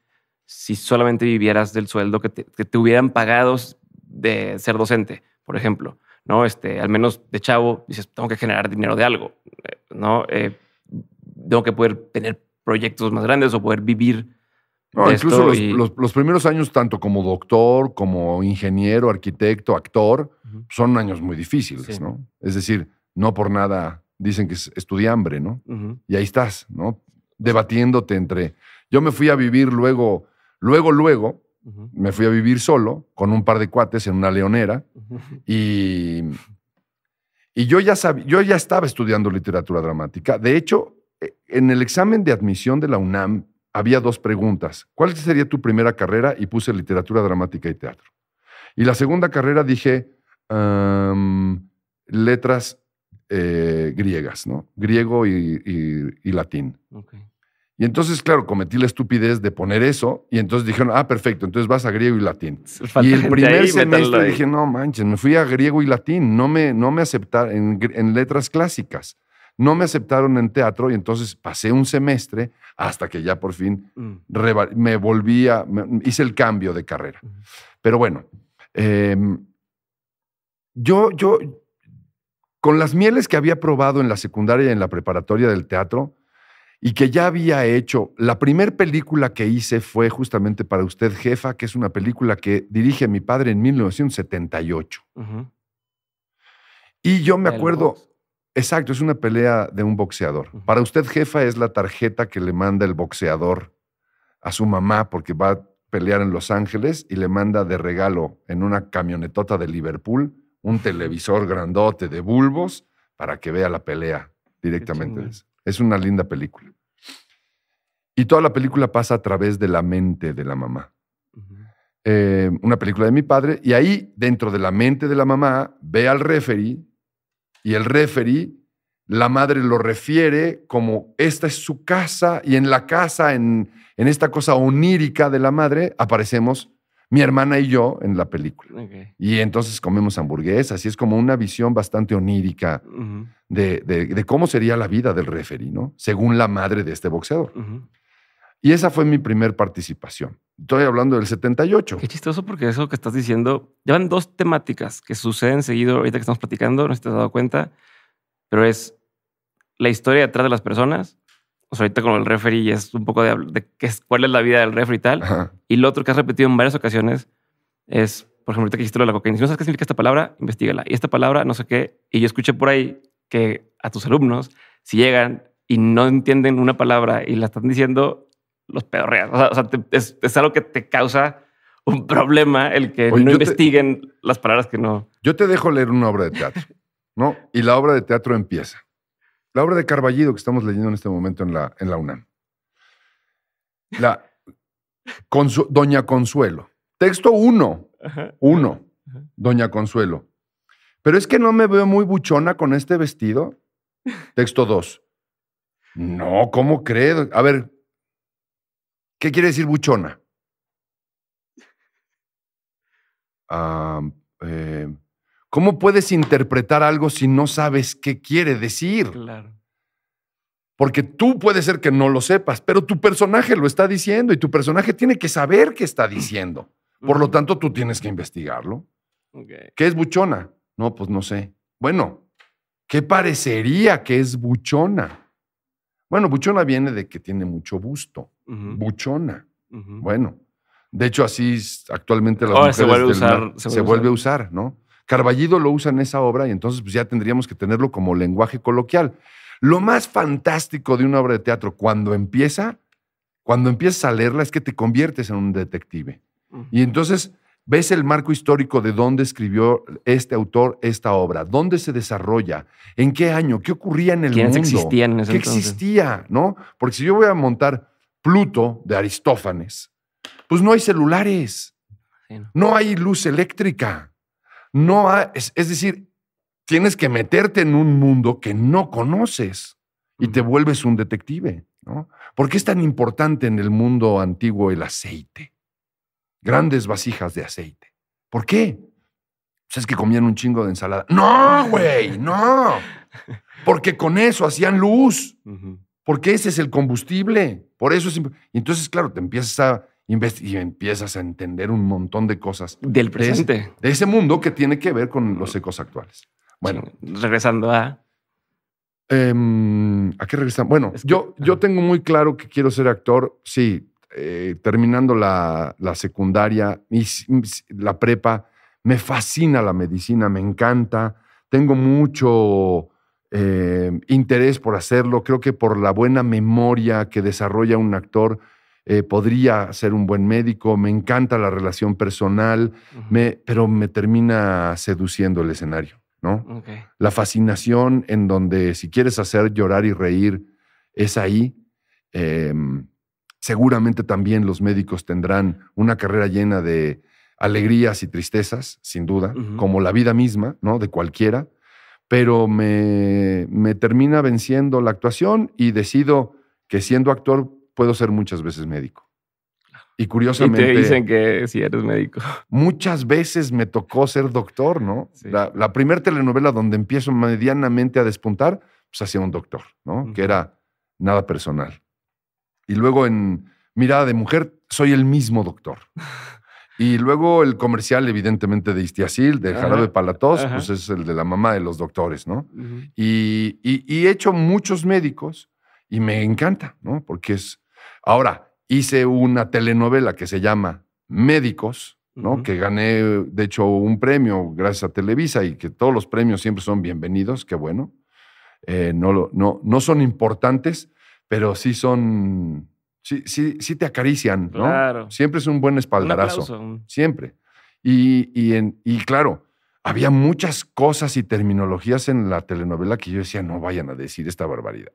si solamente vivieras del sueldo que te, te hubieran pagado de ser docente, por ejemplo, ¿no? Este, al menos de chavo, dices, tengo que generar dinero de algo, eh, ¿no? Eh, tengo que poder tener proyectos más grandes o poder vivir. incluso los, primeros años, tanto como doctor, como ingeniero, arquitecto, actor, son años muy difíciles, ¿no? Es decir, no por nada dicen que es hambre ¿no? Y ahí estás, ¿no? Debatiéndote entre... Yo me fui a vivir luego Luego, luego, me fui a vivir solo con un par de cuates en una leonera y, y yo, ya yo ya estaba estudiando literatura dramática. De hecho, e, en el examen de admisión de la UNAM había dos preguntas. ¿Cuál sería tu primera carrera? Y puse literatura dramática y teatro. Y la segunda carrera dije letras eh, griegas, ¿no? Griego y, latín. Y entonces, claro, cometí la estupidez de poner eso y entonces dijeron, ah, perfecto, entonces vas a griego y latín. y el primer semestre dije, no manches, me fui a griego y latín, no me, no me aceptaron en, letras clásicas, no me aceptaron en teatro y entonces pasé un semestre hasta que ya por fin mm. me volví a, hice el cambio de carrera. Pero bueno, em, yo, yo, con las mieles que había probado en la secundaria y en la preparatoria del teatro, y que ya había hecho. La primera película que hice fue justamente para usted, jefa, que es una película que dirige mi padre en 1978. Y yo me acuerdo, exacto, es una pelea de un boxeador. Para usted, jefa, es la tarjeta que le manda el boxeador a su mamá porque va a pelear en Los Ángeles y le manda de regalo en una camionetota de Liverpool un televisor grandote de bulbos para que vea la pelea directamente. Es una linda película. Y toda la película pasa a través de la mente de la mamá. Eh, una película de mi padre, y ahí, dentro de la mente de la mamá, ve al referee, y el referee, la madre lo refiere como esta es su casa, y en la casa, en, en esta cosa onírica de la madre, aparecemos mi hermana y yo en la película. Y entonces comemos hamburguesas, y es como una visión bastante onírica de, de, cómo sería la vida del referee, ¿no? Según la madre de este boxeador. Y esa fue mi primer participación. Estoy hablando del 78. Qué chistoso porque eso que estás diciendo, llevan dos temáticas que suceden seguido ahorita que estamos platicando, no sé si te has dado cuenta, pero es la historia detrás de las personas. O sea, ahorita con el referee es un poco de, qué es, cuál es la vida del referee y tal. Y lo otro que has repetido en varias ocasiones es, por ejemplo, ahorita que hiciste la cocaína. Si no sabes qué significa esta palabra, investigala. Y esta palabra, no sé qué. Y yo escuché por ahí que a tus alumnos, si llegan y no entienden una palabra y la están diciendo, los pedorreas. O sea, es, algo que te causa un problema el que no investiguen las palabras que no. Yo te dejo leer una obra de teatro, ¿no? Y la obra de teatro empieza. La obra de Carballido que estamos leyendo en este momento en la, en la UNAM. La Doña Consuelo. Texto 1. 1. Doña Consuelo. Pero es que no me veo muy buchona con este vestido. Texto 2. No, ¿cómo crees? A ver, ¿Qué quiere decir buchona? Ah, eh, ¿Cómo puedes interpretar algo si no sabes qué quiere decir? Claro. Porque tú puede ser que no lo sepas, pero tu personaje lo está diciendo y tu personaje tiene que saber qué está diciendo. Por lo tanto, tú tienes que investigarlo. ¿Qué es buchona? No, pues no sé. Bueno, ¿qué parecería que es buchona? Bueno, buchona viene de que tiene mucho busto buchona. Bueno, de hecho así actualmente las se vuelve, usar, se, vuelve, a usar, ¿no? Carballido lo usa en esa obra y entonces pues, ya tendríamos que tenerlo como lenguaje coloquial. Lo más fantástico de una obra de teatro cuando empieza, cuando empiezas a leerla es que te conviertes en un detective. Y entonces ves el marco histórico de dónde escribió este autor esta obra, dónde se desarrolla, en qué año, qué ocurría en el ¿Quiénes existían en ese qué existía, ¿no? Porque si yo voy a montar Pluto de Aristófanes, pues no hay celulares, no hay luz eléctrica, no es, decir, tienes que meterte en un mundo que no conoces y te vuelves un detective. ¿no? ¿Por qué es tan importante en el mundo antiguo el aceite? Grandes vasijas de aceite. ¿Por qué? Pues es que comían un chingo de ensalada. No, güey, no. Porque con eso hacían luz porque ese es el combustible. Por eso es y entonces, claro, te empiezas a y empiezas a entender un montón de cosas del presente, de ese, mundo que tiene que ver con los ecos actuales. Bueno, regresando a em, ¿A qué regresamos? Bueno, yo, yo tengo muy claro que quiero ser actor. Sí, eh, terminando la, la secundaria, y la prepa, me fascina la medicina, me encanta. Tengo mucho Em, interés por hacerlo. Creo que por la buena memoria que desarrolla un actor eh, podría ser un buen médico. Me encanta la relación personal, pero me termina seduciendo el escenario. ¿no? La fascinación en donde si quieres hacer llorar y reír es ahí. Em, seguramente también los médicos tendrán una carrera llena de alegrías y tristezas, sin duda, como la vida misma, ¿no? De cualquiera pero me, me termina venciendo la actuación y decido que siendo actor puedo ser muchas veces médico. Y curiosamente. Y te dicen que si eres médico. Muchas veces me tocó ser doctor, ¿no? La, primera telenovela donde empiezo medianamente a despuntar, pues hacía un doctor, ¿no? Que era nada personal. Y luego en Mirada de Mujer, soy el mismo doctor. Y luego el comercial, evidentemente, de Istiasil, de Jarabe Palatos, pues es el de la mamá de los doctores, ¿no? y, he hecho muchos médicos y me encanta, ¿no? Porque es. Ahora, hice una telenovela que se llama Médicos, ¿no? Que gané, de hecho, un premio gracias a Televisa y que todos los premios siempre son bienvenidos, qué bueno. Eh, no, no son importantes, pero sí son sí, sí, te acarician, ¿no? Claro. Siempre es un buen espaldarazo. siempre. Y, en, y claro, había muchas cosas y terminologías en la telenovela que yo decía, no vayan a decir esta barbaridad.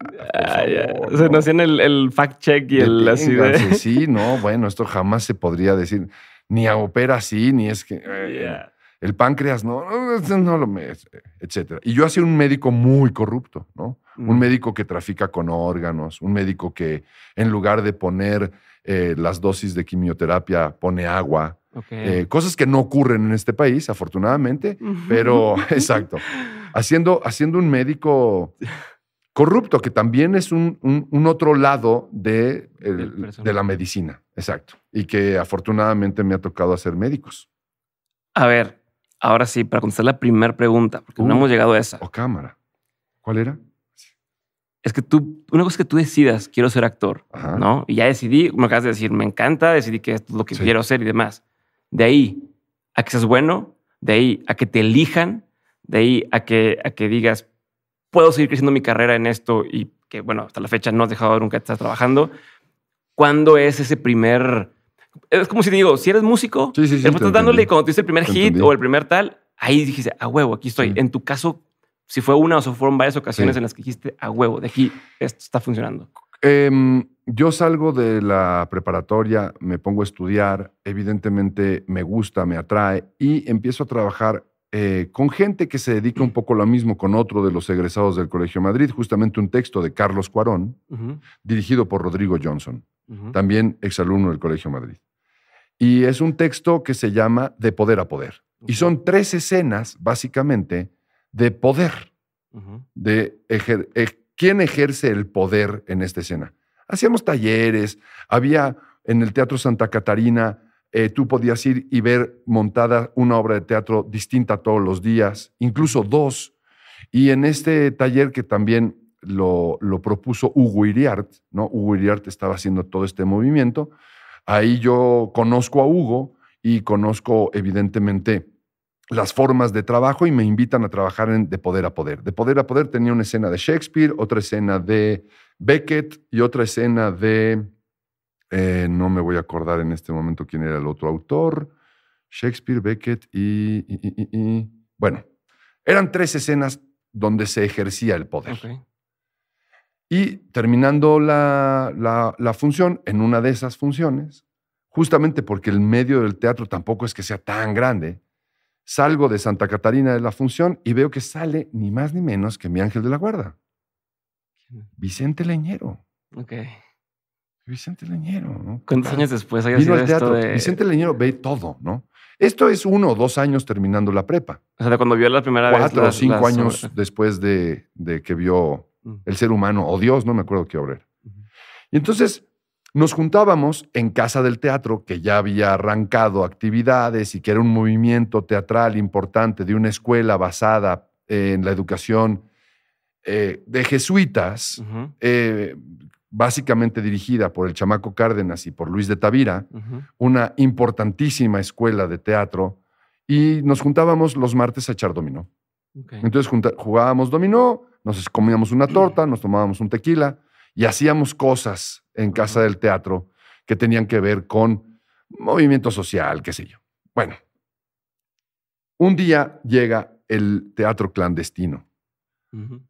se nos hacían el, fact-check y el así de... Sí, no, bueno, esto jamás se podría decir. Ni a opera así, ni es que el páncreas no, no lo me, etcétera. Y yo sido un médico muy corrupto, ¿no? Un mm. médico que trafica con órganos, un médico que en lugar de poner eh, las dosis de quimioterapia pone agua. Eh, cosas que no ocurren en este país, afortunadamente, pero exacto. Haciendo, haciendo un médico corrupto, que también es un, otro lado de, de la medicina, exacto. Y que afortunadamente me ha tocado hacer médicos. A ver, ahora sí, para contestar la primera pregunta, porque no uh. hemos llegado a esa. O cámara. ¿Cuál era? Es que tú, una cosa es que tú decidas, quiero ser actor, ¿no? Y ya decidí, me acabas de decir, me encanta, decidí que es lo que quiero hacer y demás. De ahí a que seas bueno, de ahí a que te elijan, de ahí a que, a que digas, puedo seguir creciendo mi carrera en esto y que, bueno, hasta la fecha no has dejado nunca de estar trabajando. ¿Cuándo es ese primer es como si te digo, si eres músico, después estás dándole cuando tuviste el primer hit o el primer tal, ahí dijiste, a huevo, aquí estoy. En tu caso, si fue una o si fueron varias ocasiones en las que dijiste, a huevo, de aquí esto está funcionando. Em, yo salgo de la preparatoria, me pongo a estudiar, evidentemente me gusta, me atrae y empiezo a trabajar eh, con gente que se dedica un poco lo mismo con otro de los egresados del Colegio Madrid, justamente un texto de Carlos Cuarón, dirigido por Rodrigo Johnson también exalumno del Colegio Madrid. Y es un texto que se llama De Poder a Poder. Y son tres escenas, básicamente, de poder. de e, quién ejerce el poder en esta escena. Hacíamos talleres, había en el Teatro Santa Catarina, eh, tú podías ir y ver montada una obra de teatro distinta todos los días, incluso dos. Y en este taller que también lo, propuso Hugo Iriart, ¿no? Hugo Iriart estaba haciendo todo este movimiento. Ahí yo conozco a Hugo y conozco evidentemente las formas de trabajo y me invitan a trabajar en De Poder a Poder. De Poder a Poder tenía una escena de Shakespeare, otra escena de Beckett y otra escena de... Eh, no me voy a acordar en este momento quién era el otro autor. Shakespeare, Beckett y... bueno, eran tres escenas donde se ejercía el poder. Y terminando la, función, en una de esas funciones, justamente porque el medio del teatro tampoco es que sea tan grande, salgo de Santa Catarina de la función y veo que sale ni más ni menos que mi ángel de la guarda. Vicente Leñero. Ok. Vicente Leñero, ¿no? ¿Cuántos años después haya sido esto Vicente Leñero ve todo, ¿no? Esto es uno o dos años terminando la prepa. O sea, cuando vio la primera Cuatro Cuatro o cinco años después de, que vio Mm. el ser humano, o Dios, no me acuerdo qué obra Y entonces nos juntábamos en Casa del Teatro, que ya había arrancado actividades y que era un movimiento teatral importante de una escuela basada en la educación eh, de jesuitas, eh, básicamente dirigida por el chamaco Cárdenas y por Luis de Tavira, una importantísima escuela de teatro, y nos juntábamos los martes a echar dominó. Entonces jugábamos dominó, nos comíamos una torta, nos tomábamos un tequila y hacíamos cosas en casa del teatro que tenían que ver con movimiento social, qué sé yo. Bueno, un día llega el teatro clandestino.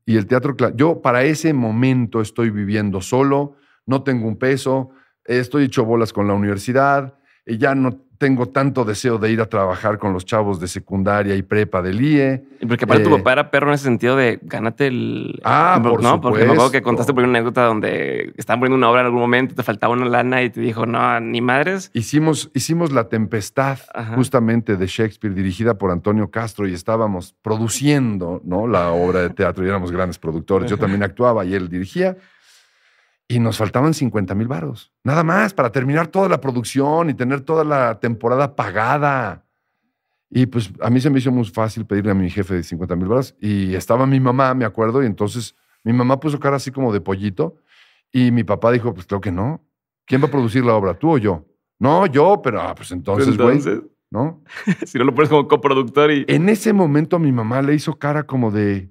Y el teatro, yo para ese momento estoy viviendo solo, no tengo un peso, estoy hecho bolas con la universidad, eh, ya no tengo tanto deseo de ir a trabajar con los chavos de secundaria y prepa del IE. Porque para tu eh, papá era perro en ese sentido de gánate el. Ah, Porque me acuerdo que contaste por una anécdota donde estaban poniendo una obra en algún momento, te faltaba una lana y te dijo, no, ni madres. Hicimos, hicimos La Tempestad, justamente de Shakespeare, dirigida por Antonio Castro, y estábamos produciendo ¿no? la obra de teatro y éramos grandes productores. Yo también actuaba y él dirigía. Y nos faltaban 50 mil varos, nada más, para terminar toda la producción y tener toda la temporada pagada. Y pues a mí se me hizo muy fácil pedirle a mi jefe de 50 mil varos. Y estaba mi mamá, me acuerdo, y entonces mi mamá puso cara así como de pollito. Y mi papá dijo, pues creo que no. ¿Quién va a producir la obra, tú o yo? No, yo, pero ah, pues entonces, güey. ¿No? si no lo pones como coproductor y... En ese momento a mi mamá le hizo cara como de,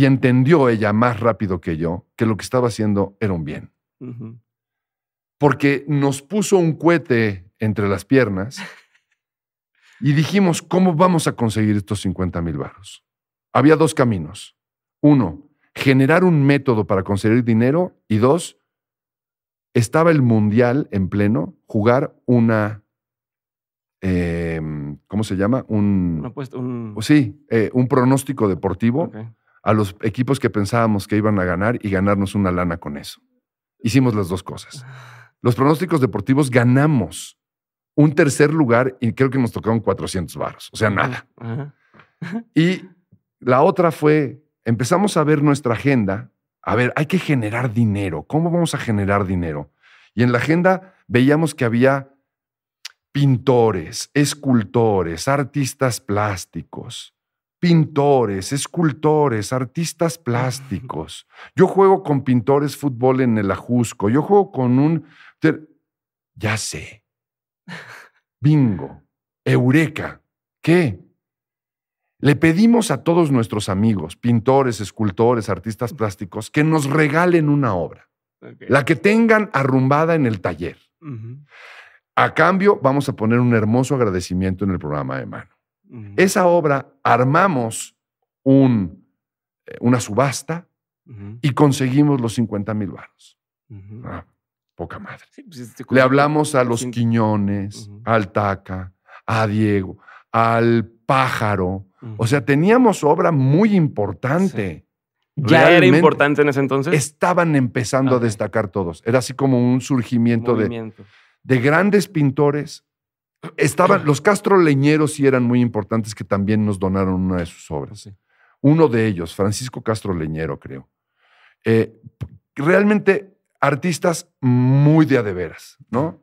y entendió ella más rápido que yo que lo que estaba haciendo era un bien. Porque nos puso un cohete entre las piernas y dijimos, ¿cómo vamos a conseguir estos 50 mil barros? Había dos caminos. Uno, generar un método para conseguir dinero y dos, estaba el mundial en pleno, jugar una, em, ¿cómo se llama? Un, un... Sí, eh, un pronóstico deportivo a los equipos que pensábamos que iban a ganar y ganarnos una lana con eso. Hicimos las dos cosas. Ah. Los pronósticos deportivos ganamos un tercer lugar y creo que nos tocaron 400 varos, o sea, nada. Y la otra fue, empezamos a ver nuestra agenda, a ver, hay que generar dinero, ¿cómo vamos a generar dinero? Y en la agenda veíamos que había pintores, escultores, artistas plásticos, pintores, escultores, artistas plásticos. Yo juego con pintores fútbol en el Ajusco. Yo juego con un... Ya sé. Bingo. Eureka. ¿Qué? Le pedimos a todos nuestros amigos, pintores, escultores, artistas plásticos, que nos regalen una obra. La que tengan arrumbada en el taller. A cambio, vamos a poner un hermoso agradecimiento en el programa de mano. Esa obra armamos eh, una subasta y conseguimos los 50 mil varos. Ah, poca madre. Pues, este, Le hablamos a los Quiñones, al Taca, a Diego, al Pájaro. O sea, teníamos obra muy importante. ¿Ya era importante en ese entonces? Estaban empezando a destacar todos. Era así como un surgimiento de, grandes pintores Estaban, los Castro Leñeros sí eran muy importantes que también nos donaron una de sus obras. Uno de ellos, Francisco Castro Leñero, creo. Eh, realmente artistas muy de a de veras, ¿no?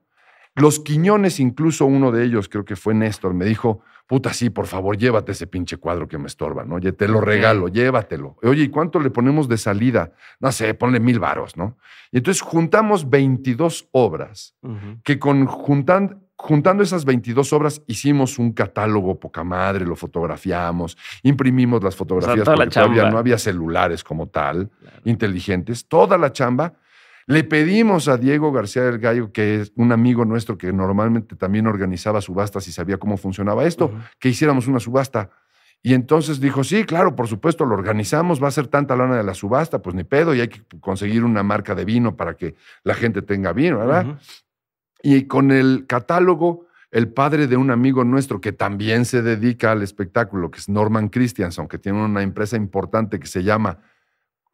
Los Quiñones, incluso uno de ellos, creo que fue Néstor, me dijo, puta, sí, por favor, llévate ese pinche cuadro que me estorba, ¿no? Oye, te lo regalo, llévatelo. Oye, ¿y cuánto le ponemos de salida? No sé, ponle mil varos, ¿no? Y entonces juntamos 22 obras que conjuntan juntando esas 22 obras, hicimos un catálogo poca madre, lo fotografiamos, imprimimos las fotografías porque todavía no había celulares como tal, inteligentes, toda la chamba. Le pedimos a Diego García del Gallo, que es un amigo nuestro que normalmente también organizaba subastas y sabía cómo funcionaba esto, que hiciéramos una subasta. Y entonces dijo, sí, claro, por supuesto, lo organizamos, va a ser tanta lana de la subasta, pues ni pedo, y hay que conseguir una marca de vino para que la gente tenga vino, ¿verdad? Y con el catálogo, el padre de un amigo nuestro que también se dedica al espectáculo, que es Norman Christianson, que tiene una empresa importante que se llama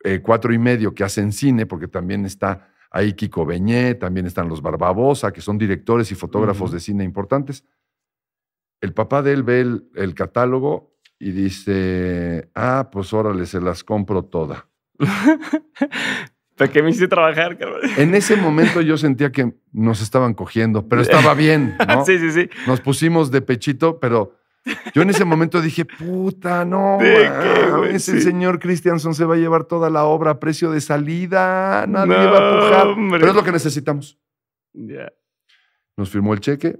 eh, Cuatro y Medio, que hacen cine, porque también está ahí Kiko Beñé, también están los Barbabosa, que son directores y fotógrafos de cine importantes. El papá de él ve el, catálogo y dice, ah, pues órale, se las compro todas». ¿Para qué me hice trabajar, En ese momento yo sentía que nos estaban cogiendo, pero estaba bien, sí, sí, sí. Nos pusimos de pechito, pero yo en ese momento dije, puta, no. Ese señor Christianson se va a llevar toda la obra a precio de salida. Nadie no, va a pujar. Pero es lo que necesitamos. Ya. Nos firmó el cheque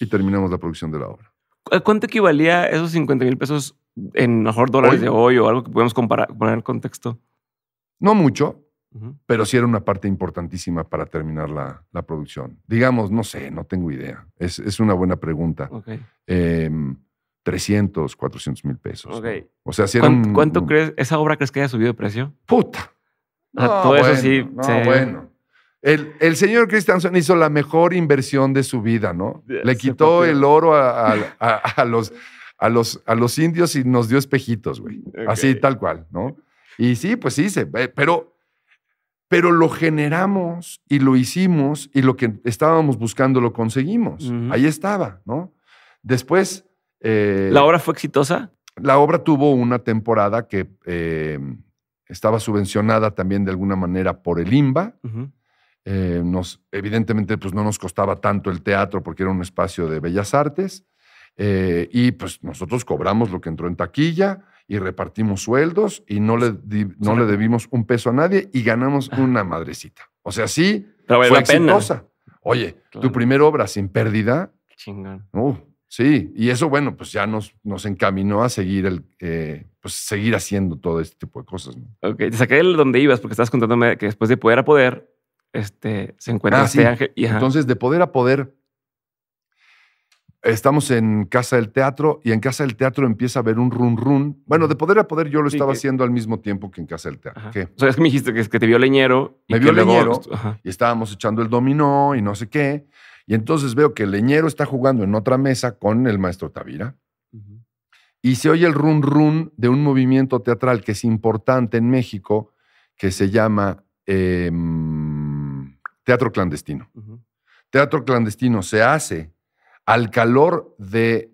y terminamos la producción de la obra. Eh, ¿Cuánto equivalía esos 50 mil pesos en mejor dólares de hoy o algo que podemos comparar, poner en contexto? No mucho. Pero sí era una parte importantísima para terminar la, la, producción. Digamos, no sé, no tengo idea. Es, es una buena pregunta. Eh, 300, 400 mil pesos. O sea, si era ¿Cuánto, un, ¿cuánto crees, esa obra crees que haya subido de precio? Puta. Ah, todo eso sí. bueno. El, el, señor Christensen hizo la mejor inversión de su vida, ¿no? Le quitó el oro a, los, a, los, a los indios y nos dio espejitos, güey. Así, tal cual, ¿no? Y sí, pues sí, se, pero pero lo generamos y lo hicimos y lo que estábamos buscando lo conseguimos. Ahí estaba, ¿no? Después... Eh, ¿La obra fue exitosa? La obra tuvo una temporada que eh, estaba subvencionada también de alguna manera por el IMBA. Eh, evidentemente, pues no nos costaba tanto el teatro porque era un espacio de bellas artes. y pues nosotros cobramos lo que entró en taquilla y repartimos sueldos y no le, no le debimos un peso a nadie y ganamos una madrecita. O sea, sí, fue la exitosa. Oye, tu primera obra sin pérdida. Chingón. Uh, sí, y eso, bueno, pues ya nos, nos encaminó a seguir el, eh, pues seguir haciendo todo este tipo de cosas. Ok, te saqué de donde ibas porque estabas contándome que después de poder a poder, este, se encuentra ah, este ángel. Entonces, de poder a poder Estamos en Casa del Teatro y en Casa del Teatro empieza a haber un run run. Bueno, de poder a poder yo lo estaba haciendo al mismo tiempo que en Casa del Teatro. O sea, es que me dijiste que, es que te vio Leñero. me vio Leñero pues, y estábamos echando el dominó y no sé qué. Y entonces veo que Leñero está jugando en otra mesa con el maestro Tavira. Y se oye el run run de un movimiento teatral que es importante en México que se llama em, teatro clandestino. Teatro clandestino se hace al calor de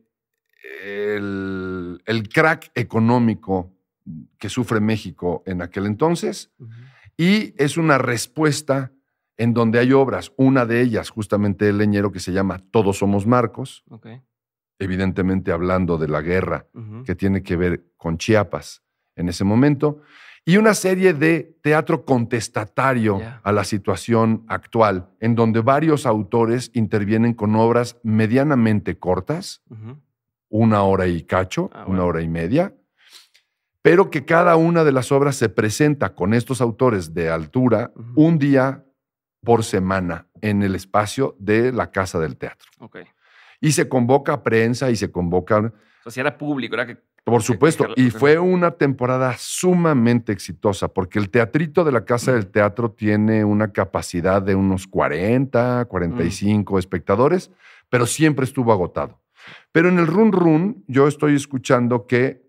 el, crack económico que sufre México en aquel entonces y es una respuesta en donde hay obras, una de ellas justamente el leñero que se llama Todos somos Marcos, evidentemente hablando de la guerra que tiene que ver con Chiapas en ese momento, y una serie de teatro contestatario a la situación actual, en donde varios autores intervienen con obras medianamente cortas, una hora y cacho, ah, una hora y media, pero que cada una de las obras se presenta con estos autores de altura un día por semana en el espacio de la Casa del Teatro. Y se convoca prensa y se convoca... O sea, era público, era que por supuesto, y fue una temporada sumamente exitosa, porque el teatrito de la Casa del Teatro tiene una capacidad de unos 40, 45 mm. espectadores, pero siempre estuvo agotado. Pero en el run run yo estoy escuchando que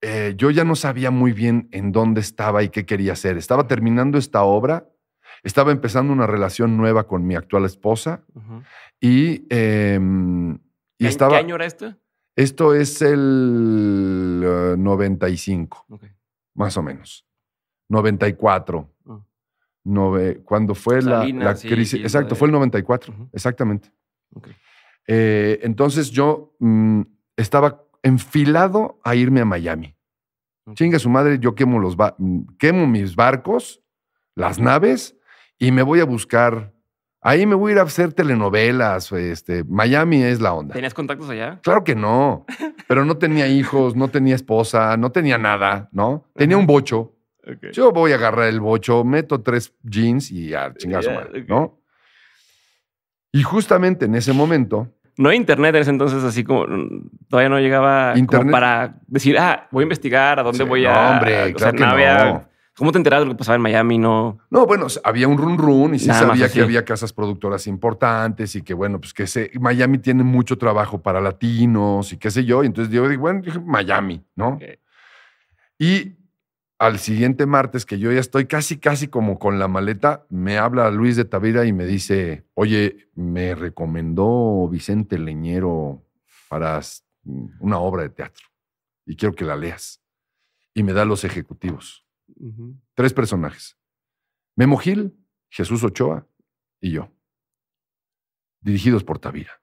eh, yo ya no sabía muy bien en dónde estaba y qué quería hacer. Estaba terminando esta obra, estaba empezando una relación nueva con mi actual esposa y, em, y estaba... ¿Qué año era esto? Esto es el 95, eh, más o menos. 94. Ah. cuando fue la, crisis. exacto, fue el 94, exactamente. Eh, entonces yo mm, estaba enfilado a irme a Miami. Chinga su madre, yo quemo, los mm, quemo mis barcos, las naves, y me voy a buscar Ahí me voy a ir a hacer telenovelas. Este, Miami es la onda. ¿Tenías contactos allá? Claro que no. Pero no tenía hijos, no tenía esposa, no tenía nada, ¿no? Tenía un bocho. Yo voy a agarrar el bocho, meto tres jeans y a chingazo. ¿no? Y justamente en ese momento. No hay internet en ese entonces, así como mm, todavía no llegaba para decir, ah, voy a investigar a dónde voy no, a. Hombre, claro ¿Cómo te enteras de lo que pasaba en Miami? No, no bueno, había un run run y sí sabía que había casas productoras importantes y que, bueno, pues que sé, Miami tiene mucho trabajo para latinos y qué sé yo. Y entonces yo digo, bueno, Miami, ¿no? Y al siguiente martes, que yo ya estoy casi, casi como con la maleta, me habla Luis de Tavira y me dice, oye, me recomendó Vicente Leñero para una obra de teatro y quiero que la leas. Y me da los ejecutivos. Tres personajes. Memo Gil, Jesús Ochoa y yo. Dirigidos por Tavira.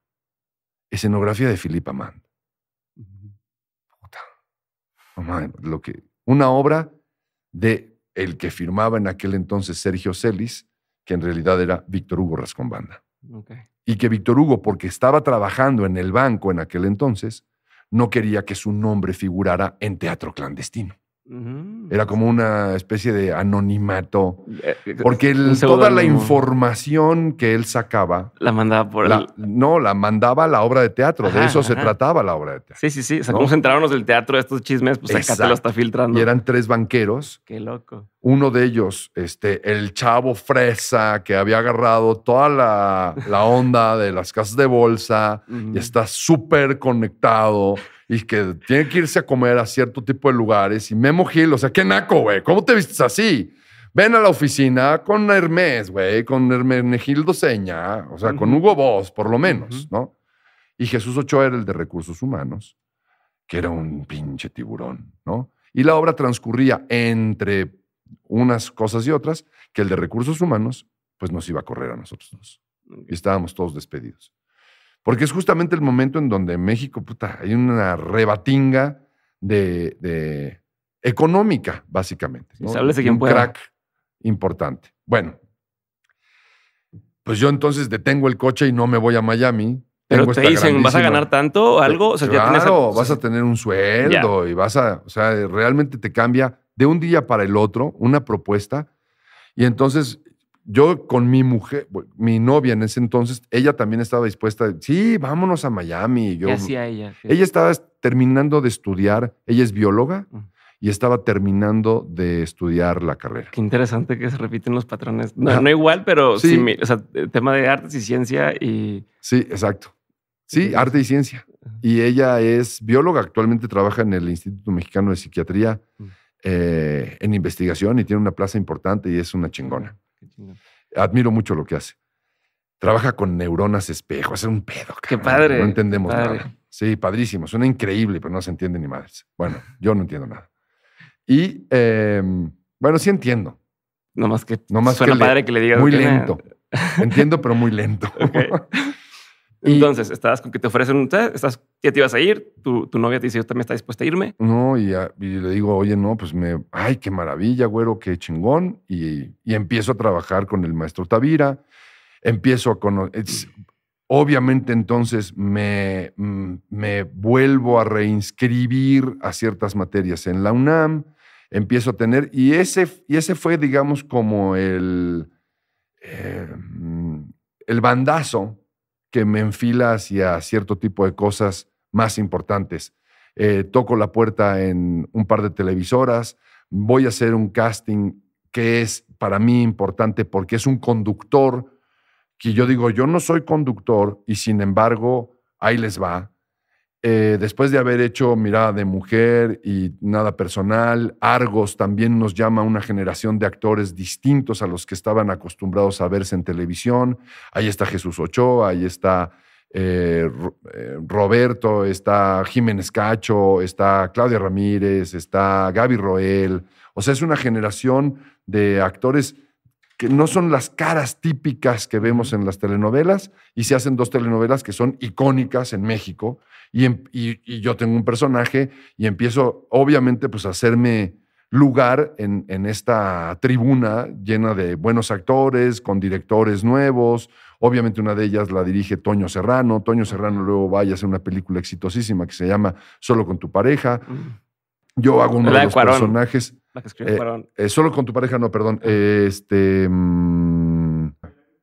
Escenografía de Filipa Mann. una obra de el que firmaba en aquel entonces Sergio Celis, que en realidad era Víctor Hugo Rascombanda. Y que Víctor Hugo, porque estaba trabajando en el banco en aquel entonces, no quería que su nombre figurara en teatro clandestino. Era como una especie de anonimato. Eh, eh, porque toda la información que él sacaba. La mandaba por él No, la mandaba a la obra de teatro. de eso se trataba la obra de teatro. Sí, sí, sí. O sea, se del teatro de estos chismes, pues acá te lo está filtrando. Y eran tres banqueros. Qué loco uno de ellos, este, el chavo fresa que había agarrado toda la, onda de las casas de bolsa y está súper conectado y que tiene que irse a comer a cierto tipo de lugares. Y Memo Gil, o sea, qué naco, güey, ¿cómo te vistes así? Ven a la oficina con Hermes, güey, con Hermenegildo Seña, o sea, con Hugo Boss, por lo menos, ¿no? Y Jesús Ochoa era el de recursos humanos, que era un pinche tiburón, ¿no? Y la obra transcurría entre unas cosas y otras, que el de recursos humanos, pues nos iba a correr a nosotros dos. Y estábamos todos despedidos. Porque es justamente el momento en donde México, puta, hay una rebatinga de, de económica, básicamente. Un crack importante. Bueno, pues yo entonces detengo el coche y no me voy a Miami. Pero te dicen, ¿vas a ganar tanto algo? vas a tener un sueldo y vas a, o sea, realmente te cambia de un día para el otro una propuesta. Y entonces yo con mi mujer, mi novia en ese entonces, ella también estaba dispuesta, sí, vámonos a Miami. Yo, ¿Qué hacía ella? Ella estaba terminando de estudiar, ella es bióloga. Y estaba terminando de estudiar la carrera. Qué interesante que se repiten los patrones. No, no igual, pero sí. Eh, tema de artes y ciencia y. Sí, exacto. Sí, arte y ciencia. Y ella es bióloga, actualmente trabaja en el Instituto Mexicano de Psiquiatría. Eh, en investigación y tiene una plaza importante y es una chingona. Admiro mucho lo que hace. Trabaja con neuronas espejo, es un pedo. Qué padre. No entendemos nada. Sí, padrísimo. Suena increíble, pero no se entiende ni madres. Bueno, yo no entiendo nada. Y em, bueno, sí entiendo. Nomás que no más suena que padre que le digas. Muy lento. Entiendo, pero muy lento. Entonces, estabas con que te ofrecen un estás, ya te ibas a ir, tu, novia te dice, yo también está dispuesta a irme. No, y, le digo, oye, no, pues me, ay, qué maravilla, güero, qué chingón. Y, empiezo a trabajar con el maestro Tavira, empiezo a conocer, obviamente entonces me, mm, me vuelvo a reinscribir a ciertas materias en la UNAM, empiezo a tener, y ese, y ese fue, digamos, como el, eh, mm, el bandazo que me enfila hacia cierto tipo de cosas más importantes. Eh, toco la puerta en un par de televisoras, voy a hacer un casting que es para mí importante porque es un conductor que yo digo, yo no soy conductor y sin embargo, ahí les va. Eh, después de haber hecho Mirada de Mujer y Nada Personal, Argos también nos llama una generación de actores distintos a los que estaban acostumbrados a verse en televisión. Ahí está Jesús Ochoa, ahí está eh, eh, Roberto, está Jiménez Cacho, está Claudia Ramírez, está Gaby Roel. O sea, es una generación de actores que no son las caras típicas que vemos en las telenovelas y se hacen dos telenovelas que son icónicas en México y, em, yo tengo un personaje y empiezo obviamente pues a hacerme lugar en, esta tribuna llena de buenos actores, con directores nuevos. Obviamente una de ellas la dirige Toño Serrano. Toño Serrano luego va a hacer una película exitosísima que se llama Solo con tu pareja. Mm. Yo hago uno de los personajes. Eh, eh, solo con tu pareja, no, perdón. este. Mm,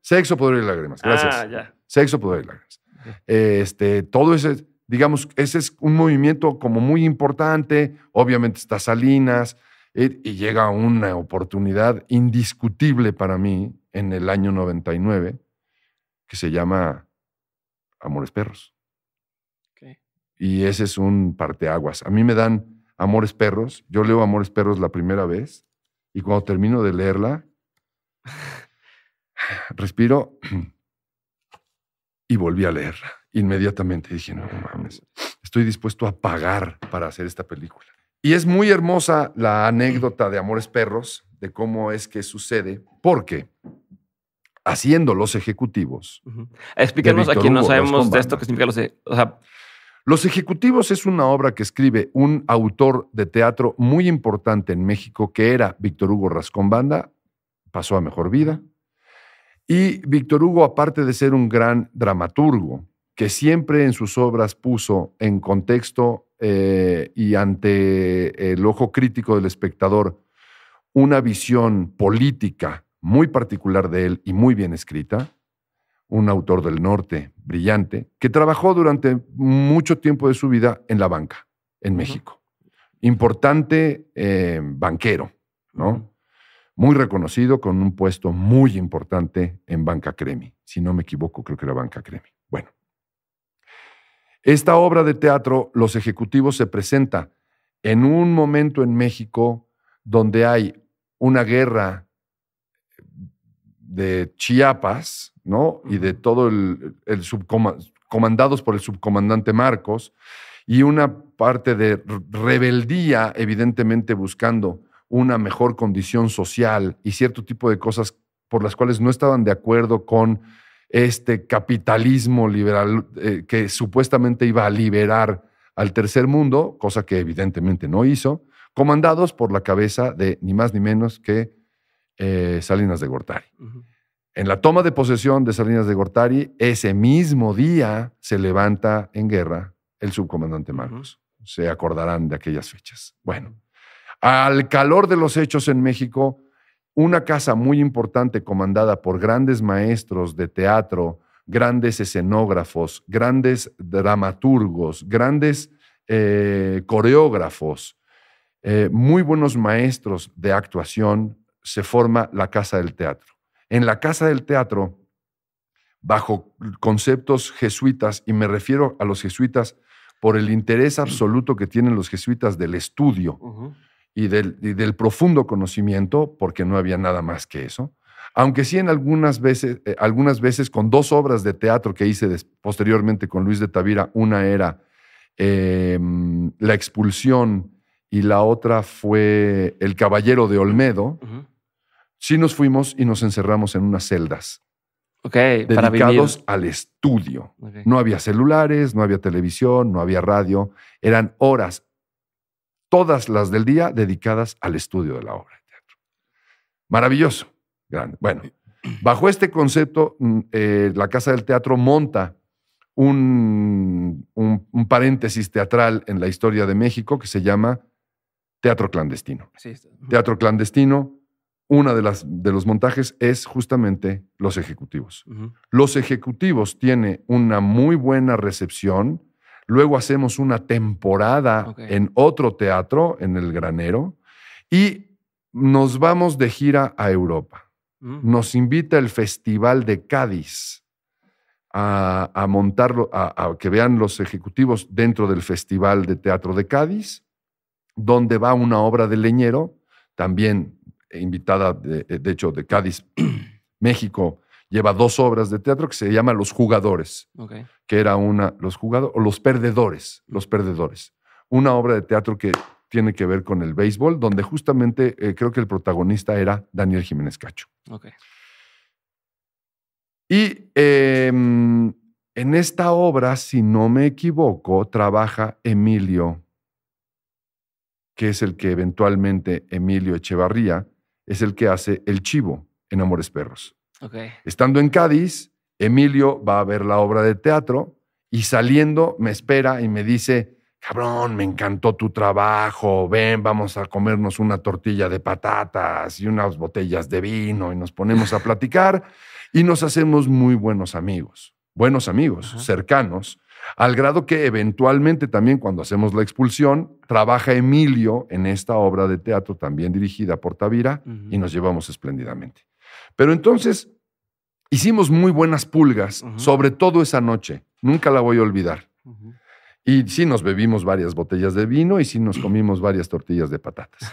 sexo, poder y lágrimas. Ah, Gracias. Sexo, poder y lágrimas. Este, todo ese, digamos, ese es un movimiento como muy importante. Obviamente está Salinas eh, y llega una oportunidad indiscutible para mí en el año 99 que se llama Amores Perros. Y ese es un parteaguas. A mí me dan Amores Perros. Yo leo Amores Perros la primera vez y cuando termino de leerla, respiro y volví a leerla. Inmediatamente dije, no, mames, estoy dispuesto a pagar para hacer esta película. Y es muy hermosa la anécdota de Amores Perros, de cómo es que sucede, porque haciendo los ejecutivos. Explíquenos a quien no sabemos de esto qué significa los. O sea, los Ejecutivos es una obra que escribe un autor de teatro muy importante en México, que era Víctor Hugo Rascón Banda, pasó a mejor vida. Y Víctor Hugo, aparte de ser un gran dramaturgo, que siempre en sus obras puso en contexto eh, y ante el ojo crítico del espectador una visión política muy particular de él y muy bien escrita, un autor del norte brillante, que trabajó durante mucho tiempo de su vida en la banca, en México. Importante eh, banquero, ¿no? Muy reconocido, con un puesto muy importante en Banca Cremi. Si no me equivoco, creo que era Banca Cremi. Bueno. Esta obra de teatro, Los Ejecutivos, se presenta en un momento en México donde hay una guerra de Chiapas, ¿no? Y de todo el, el comandados por el subcomandante Marcos, y una parte de rebeldía, evidentemente buscando una mejor condición social y cierto tipo de cosas por las cuales no estaban de acuerdo con este capitalismo liberal eh, que supuestamente iba a liberar al tercer mundo, cosa que evidentemente no hizo, comandados por la cabeza de ni más ni menos que eh, Salinas de Gortari. En la toma de posesión de Salinas de Gortari, ese mismo día se levanta en guerra el subcomandante Marcos. Se acordarán de aquellas fechas. Bueno, al calor de los hechos en México, una casa muy importante comandada por grandes maestros de teatro, grandes escenógrafos, grandes dramaturgos, grandes eh, coreógrafos, eh, muy buenos maestros de actuación, se forma la Casa del Teatro. En la Casa del Teatro, bajo conceptos jesuitas, y me refiero a los jesuitas por el interés absoluto que tienen los jesuitas del estudio y, del, profundo conocimiento, porque no había nada más que eso, aunque sí en algunas veces, eh, algunas veces con dos obras de teatro que hice posteriormente con Luis de Tavira, una era em, La expulsión y la otra fue El Caballero de Olmedo, sí nos fuimos y nos encerramos en unas celdas. dedicadas dedicados al estudio. No había celulares, no había televisión, no había radio. Eran horas, todas las del día, dedicadas al estudio de la obra de teatro. Maravilloso. Grande. Bueno, bajo este concepto, mm, eh, la Casa del Teatro monta un, paréntesis teatral en la historia de México que se llama Teatro Clandestino. Teatro Clandestino una de, las, de los montajes es justamente los ejecutivos. Los ejecutivos tiene una muy buena recepción. Luego hacemos una temporada en otro teatro, en el Granero, y nos vamos de gira a Europa. Mm. Nos invita el Festival de Cádiz a, montarlo, a que vean los ejecutivos dentro del Festival de Teatro de Cádiz, donde va una obra de Leñero, también invitada, eh, de, hecho, de Cádiz, México, lleva dos obras de teatro que se llama Los Jugadores, que era una, Los Jugadores, o Los Perdedores, Los Perdedores. Una obra de teatro que tiene que ver con el béisbol, donde justamente eh, creo que el protagonista era Daniel Jiménez Cacho. Y em, en esta obra, si no me equivoco, trabaja Emilio, que es el que eventualmente Emilio Echevarría es el que hace el chivo en Amores Perros. Estando en Cádiz, Emilio va a ver la obra de teatro y saliendo me espera y me dice, cabrón, me encantó tu trabajo, ven, vamos a comernos una tortilla de patatas y unas botellas de vino y nos ponemos a platicar y nos hacemos muy buenos amigos, buenos amigos, cercanos, al grado que eventualmente también cuando hacemos la expulsión, trabaja Emilio en esta obra de teatro también dirigida por Tavira y nos llevamos espléndidamente. Pero entonces hicimos muy buenas pulgas, sobre todo esa noche, nunca la voy a olvidar. Y sí nos bebimos varias botellas de vino y sí nos comimos varias tortillas de patatas.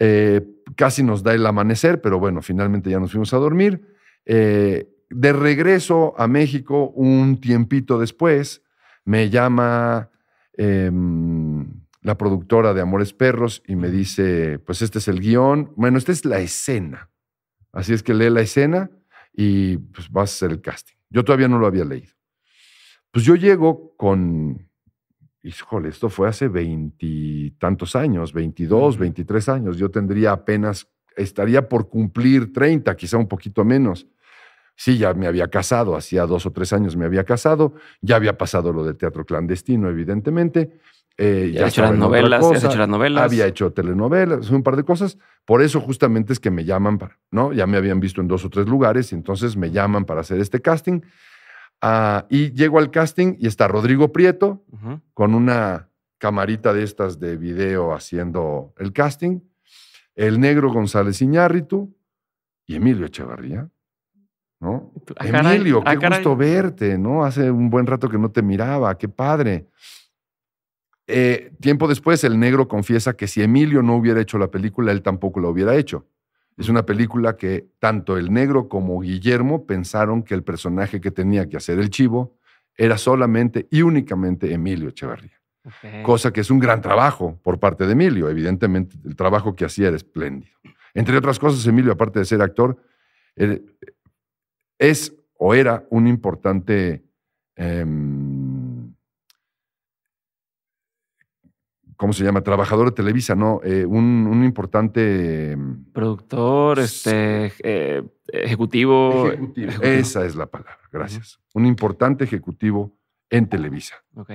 Eh, casi nos da el amanecer, pero bueno, finalmente ya nos fuimos a dormir. Eh, de regreso a México un tiempito después, me llama em, la productora de Amores Perros y me dice, pues este es el guión, bueno, esta es la escena. Así es que lee la escena y pues vas a hacer el casting. Yo todavía no lo había leído. Pues yo llego con, híjole, esto fue hace veintitantos años, veintidós, veintitrés años, yo tendría apenas, estaría por cumplir treinta, quizá un poquito menos. Sí, ya me había casado, hacía dos o tres años me había casado, ya había pasado lo del teatro clandestino, evidentemente. Eh, ya, hecho novelas, hecho las novelas. Había hecho telenovelas, un par de cosas. Por eso justamente es que me llaman para, ¿no? Ya me habían visto en dos o tres lugares y entonces me llaman para hacer este casting. Ah, y llego al casting y está Rodrigo Prieto con una camarita de estas de video haciendo el casting, el negro González Iñárritu y Emilio Echevarría. ¿no? Ah, Emilio, ah, qué gusto verte, ¿no? Hace un buen rato que no te miraba, qué padre. Eh, tiempo después, el negro confiesa que si Emilio no hubiera hecho la película, él tampoco la hubiera hecho. Es una película que tanto el negro como Guillermo pensaron que el personaje que tenía que hacer el chivo era solamente y únicamente Emilio Echeverría. Cosa que es un gran trabajo por parte de Emilio. Evidentemente, el trabajo que hacía era espléndido. Entre otras cosas, Emilio, aparte de ser actor, eh, es o era un importante em, ¿cómo se llama? Trabajador de Televisa, ¿no? Eh, un, importante... Em, Productor, este, eh, ejecutivo, ejecutivo. Esa es la palabra, gracias. Un importante ejecutivo en Televisa. Ok.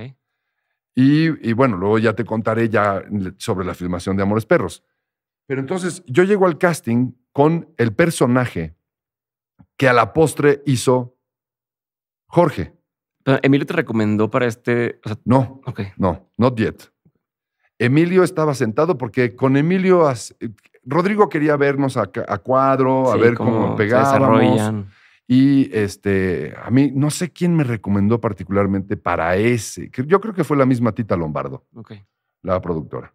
Y, y, bueno, luego ya te contaré ya sobre la filmación de Amores Perros. Pero entonces yo llego al casting con el personaje que a la postre hizo Jorge. Emilio te recomendó para este. no, no, not yet. Emilio estaba sentado porque con Emilio Rodrigo quería vernos a, cuadro, a ver cómo pegábamos. Y este, a mí no sé quién me recomendó particularmente para ese. yo creo que fue la misma Tita Lombardo, la productora.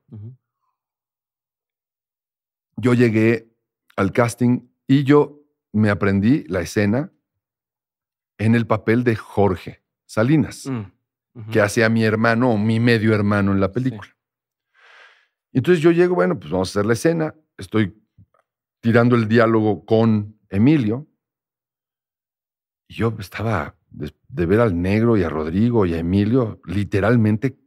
Yo llegué al casting y yo me aprendí la escena en el papel de Jorge Salinas, mm, que hacía mi hermano o mi medio hermano en la película. Entonces yo llego, bueno, pues vamos a hacer la escena, estoy tirando el diálogo con Emilio, y yo estaba de, de ver al negro y a Rodrigo y a Emilio literalmente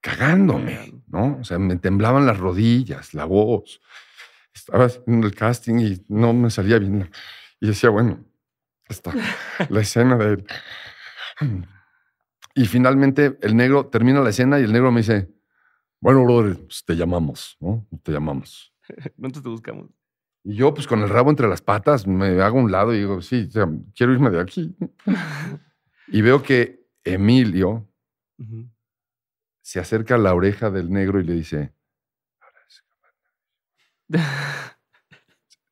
cagándome, ¿no? O sea, me temblaban las rodillas, la voz estaba en el casting y no me salía bien. Y decía, bueno, está la escena de él. Y finalmente el negro termina la escena y el negro me dice, bueno, brother, pues te llamamos, ¿no? Te llamamos. ¿Dónde te buscamos? Y yo, pues con el rabo entre las patas, me hago a un lado y digo, sí, quiero irme de aquí. y veo que Emilio se acerca a la oreja del negro y le dice,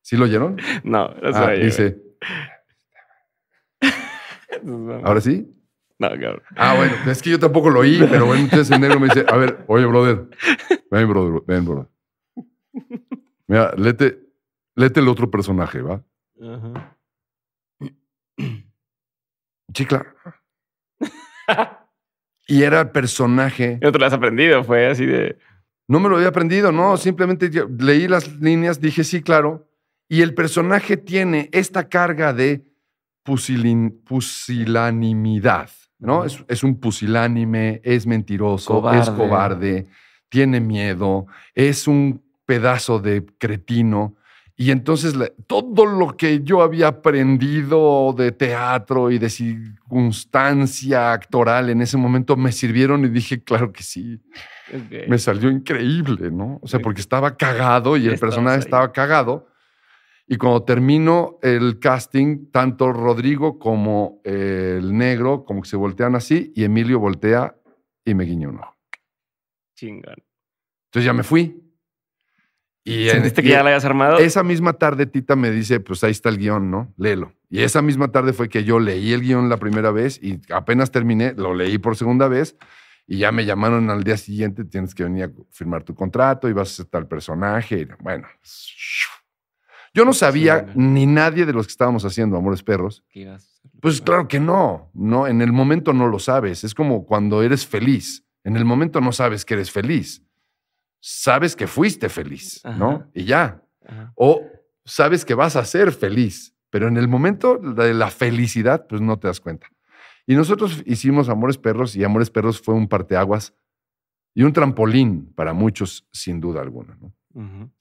¿Sí lo oyeron? No, eso ah, Dice. ¿Ahora sí? No, cabrón. Ah, bueno, es que yo tampoco lo oí, pero bueno, entonces el negro me dice, a ver, oye, brother, ven, brother, ven, brother. Mira, lete, lete el otro personaje, ¿va? Ajá. Sí, y era el personaje. Y otro lo has aprendido, fue así de. No me lo había aprendido, no, simplemente leí las líneas, dije sí, claro. Y el personaje tiene esta carga de pusilanimidad, ¿no? es, un pusilánime, es mentiroso, es cobarde, tiene miedo, es un pedazo de cretino. Y entonces todo lo que yo había aprendido de teatro y de circunstancia actoral en ese momento me sirvieron y dije, claro que sí. Me salió increíble, ¿no? O sea, porque estaba cagado y el personaje estaba cagado. Y cuando termino el casting, tanto Rodrigo como el negro, como que se voltean así, y Emilio voltea y me guiña un ojo. Chingón. Entonces ya me fui. Y que ya la armado. Esa misma tarde Tita me dice, pues ahí está el guión, ¿no? Léelo. Y esa misma tarde fue que yo leí el guión la primera vez y apenas terminé, lo leí por segunda vez y ya me llamaron al día siguiente, tienes que venir a firmar tu contrato y vas a aceptar el personaje. Bueno, yo no sabía ni nadie de los que estábamos haciendo Amores Perros. Pues claro que no, no, en el momento no lo sabes. Es como cuando eres feliz. En el momento no sabes que eres feliz sabes que fuiste feliz, ¿no? Y ya. O sabes que vas a ser feliz, pero en el momento de la felicidad, pues no te das cuenta. Y nosotros hicimos Amores Perros y Amores Perros fue un parteaguas y un trampolín para muchos, sin duda alguna, ¿no?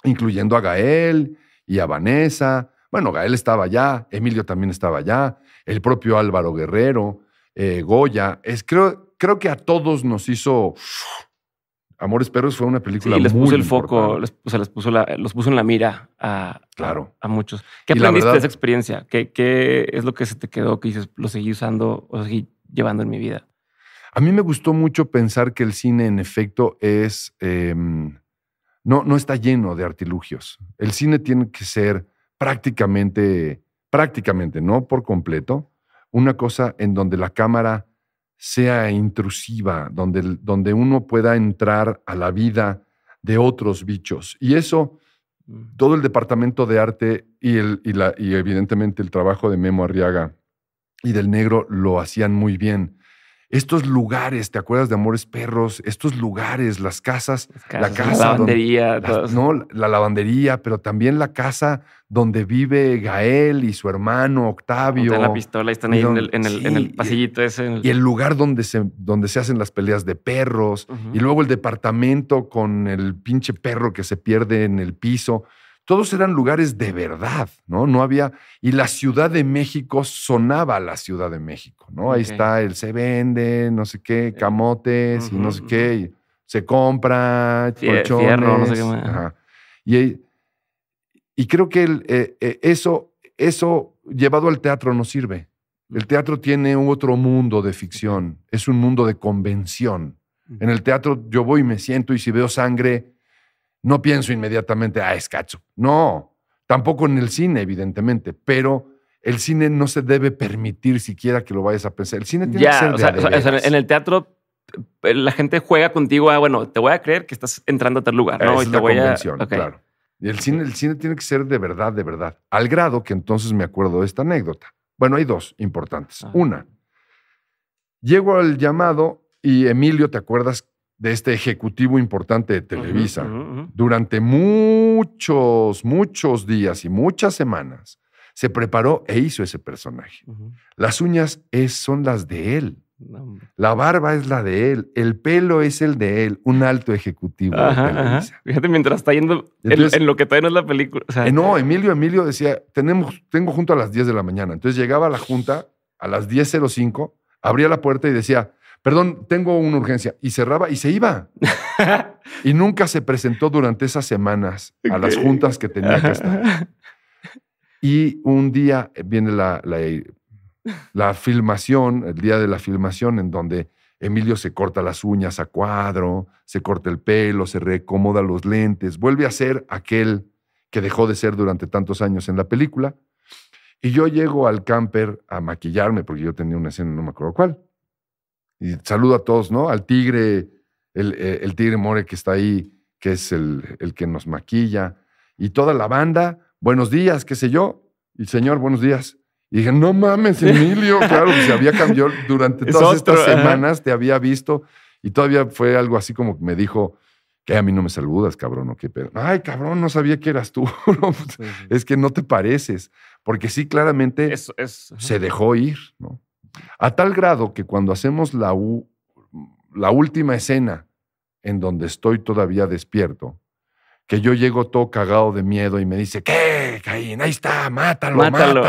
Incluyendo a Gael y a Vanessa. Bueno, Gael estaba allá, Emilio también estaba allá, el propio Álvaro Guerrero, eh, Goya. Es, creo, creo que a todos nos hizo Amores Perros fue una película sí, les puso el foco, o sea, los puso en la mira a, a, muchos. ¿Qué aprendiste de esa experiencia? ¿Qué, es lo que se te quedó que dices, lo seguí usando o seguí llevando en mi vida? A mí me gustó mucho pensar que el cine, en efecto, es. Em, no, no está lleno de artilugios. El cine tiene que ser prácticamente, prácticamente, no por completo, una cosa en donde la cámara sea intrusiva, donde, donde uno pueda entrar a la vida de otros bichos. Y eso, mm. todo el departamento de arte y, y, la, y evidentemente el trabajo de Memo Arriaga y del negro lo hacían muy bien estos lugares, ¿te acuerdas de Amores Perros? Estos lugares, las casas, la casa. La lavandería. no, la lavandería, pero también la casa donde vive Gael y su hermano Octavio. Están la pistola están ahí en, el, pasillito ese. Y el lugar donde se, donde se hacen las peleas de perros. Y luego el departamento con el pinche perro que se pierde en el piso todos eran lugares de verdad, ¿no? No había, y la Ciudad de México sonaba a la Ciudad de México, ¿no? Ahí está el se vende, no sé qué, eh, camotes y no sé qué, se compra, no sé qué Y, creo que eh, eh, eso, eso llevado al teatro no sirve. El teatro tiene otro mundo de ficción, es un mundo de convención. En el teatro yo voy y me siento y si veo sangre, no pienso inmediatamente, ah, es cacho. No, tampoco en el cine, evidentemente, pero el cine no se debe permitir siquiera que lo vayas a pensar. El cine tiene que ser o En el teatro eh, la gente juega contigo a, ah, bueno, te voy a creer que estás entrando a tal lugar, ¿no? y es la voy convención, a... okay. claro. El cine, el cine tiene que ser de verdad, de verdad. Al grado que entonces me acuerdo de esta anécdota. Bueno, hay dos importantes. Una, llego al llamado y Emilio, ¿te acuerdas de este ejecutivo importante de Televisa, durante muchos, muchos días y muchas semanas, se preparó e hizo ese personaje. Las uñas son las de él. la barba es la de él, el pelo es el de él, un alto ejecutivo de Televisa. Fíjate, mientras está yendo en, lo que todavía no es la película. Eh, no, Emilio, Emilio decía, tenemos, tengo junto a las 10 de la mañana. Entonces llegaba a la junta a las 10.05, abría la puerta y decía, perdón, tengo una urgencia. Y cerraba y se iba. y nunca se presentó durante esas semanas a las juntas que tenía que estar. Y un día viene la, filmación, el día de la filmación, en donde Emilio se corta las uñas a cuadro, se corta el pelo, se reacomoda los lentes, vuelve a ser aquel que dejó de ser durante tantos años en la película. Y yo llego al camper a maquillarme, porque yo tenía una escena, no me acuerdo cuál. Y saludo a todos, ¿no? Al tigre, eh, el, tigre More que está ahí, que es el, el, que nos maquilla. Y toda la banda, buenos días, qué sé yo. Y señor, buenos días. Y dije, no mames, Emilio, claro, se había cambiado durante todas estas semanas, te había visto. Y todavía fue algo así como que me dijo, que a mí no me saludas, cabrón, o qué pedo. Ay, cabrón, no sabía que eras tú. Pues, es que no te pareces, porque sí, claramente se dejó ir, ¿no? A tal grado que cuando hacemos la, la última escena en donde estoy todavía despierto, que yo llego todo cagado de miedo y me dice, ¿qué, Caín? Ahí está, mátalo, mátalo.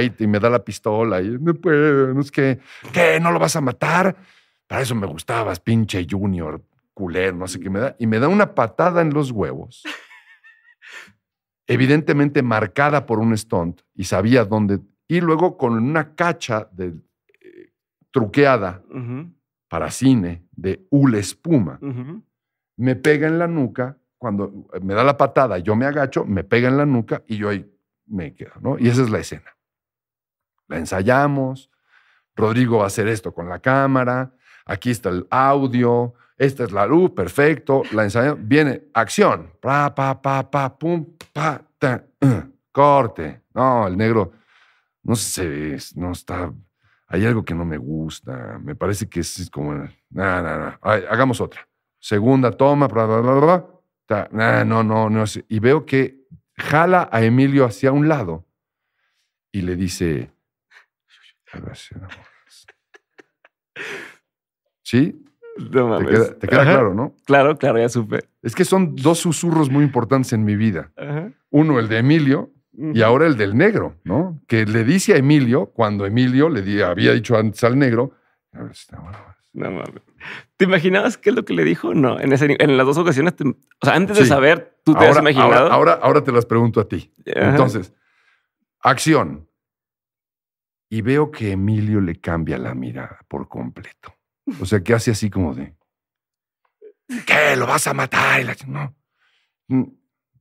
y me da la pistola y no puedo, es que, ¿qué? ¿No lo vas a matar? Para eso me gustabas, pinche junior, culero, no sé qué me da. Y me da una patada en los huevos, evidentemente marcada por un stunt y sabía dónde. Y luego con una cacha de truqueada para cine de hule espuma, me pega en la nuca, cuando eh, me da la patada, yo me agacho, me pega en la nuca y yo ahí me quedo, ¿no? Y esa es la escena. La ensayamos, Rodrigo va a hacer esto con la cámara, aquí está el audio, esta es la luz, perfecto, la ensayamos, viene acción, pa, pa, pum, pa, uh, corte. No, el negro no sé, no está hay algo que no me gusta, me parece que es como, No, no, no. hagamos otra. Segunda toma, no, no, no. Y veo que jala a Emilio hacia un lado y le dice, ¿sí? Te queda, claro, ¿no? Claro, claro, ya supe. Es que son dos susurros muy importantes en mi vida. Uno, el de Emilio, y ahora el del negro, ¿no? Que le dice a Emilio, cuando Emilio le había dicho antes al negro, no mames. ¿Te imaginabas qué es lo que le dijo? No, en, las dos ocasiones, o sea, antes de saber, tú te has imaginado. Ahora, ahora, te las pregunto a ti. Entonces, acción. Y veo que Emilio le cambia la mirada por completo. O sea, que hace así como de. ¿Qué? ¿Lo vas a matar? no. Mm,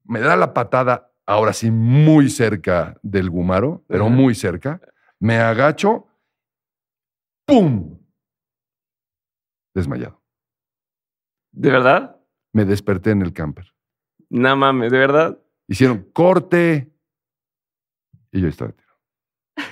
me da la patada ahora sí muy cerca del gumaro, pero muy cerca. Me agacho, ¡pum! Desmayado. ¿De verdad? Me desperté en el camper. No mames, ¿de verdad? Hicieron corte y yo estaba tirado.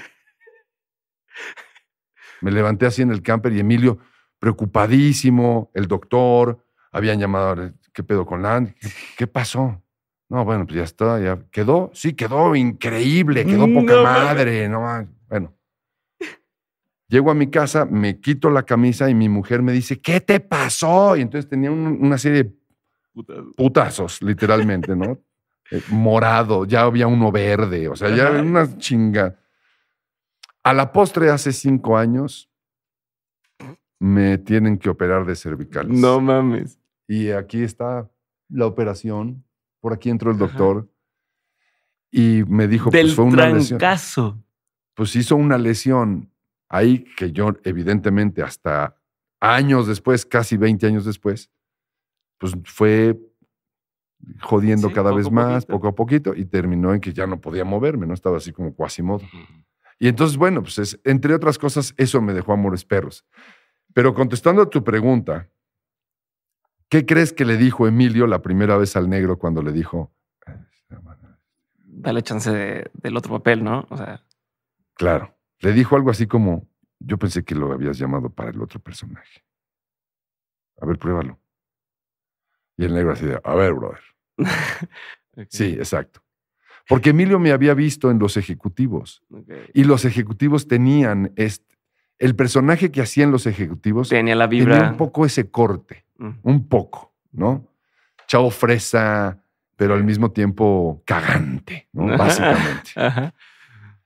Me levanté así en el camper y Emilio, preocupadísimo, el doctor, habían llamado, ¿qué pedo con Land? qué pasó? No, bueno, pues ya está, ya quedó, sí, quedó increíble, quedó mm, poca madre, no Bueno. Llego a mi casa, me quito la camisa y mi mujer me dice, ¿qué te pasó? Y entonces tenía una serie de putazos, literalmente, ¿no? Eh, morado, ya había uno verde, o sea, ya una chinga. A la postre, hace cinco años, me tienen que operar de cervicales. No mames. Y aquí está la operación por aquí entró el doctor y me dijo, que pues fue una trancazo. Pues hizo una lesión ahí que yo evidentemente hasta años después, casi 20 años después, pues fue jodiendo cada vez más, poco a poquito, y terminó en que ya no podía moverme, ¿no? Estaba así como cuasimodo. Y entonces, bueno, pues entre otras cosas, eso me dejó Amores Perros. Pero contestando a tu pregunta, ¿Qué crees que le dijo Emilio la primera vez al negro cuando le dijo? Dale chance del otro papel, ¿no? O sea. Claro. Le dijo algo así como: Yo pensé que lo habías llamado para el otro personaje. A ver, pruébalo. Y el negro así de: A ver, brother. Sí, exacto. Porque Emilio me había visto en los ejecutivos. Y los ejecutivos tenían El personaje que hacían los ejecutivos tenía la vibra. Tenía un poco ese corte. Un poco, ¿no? Chao fresa, pero al mismo tiempo cagante, ¿no? Básicamente.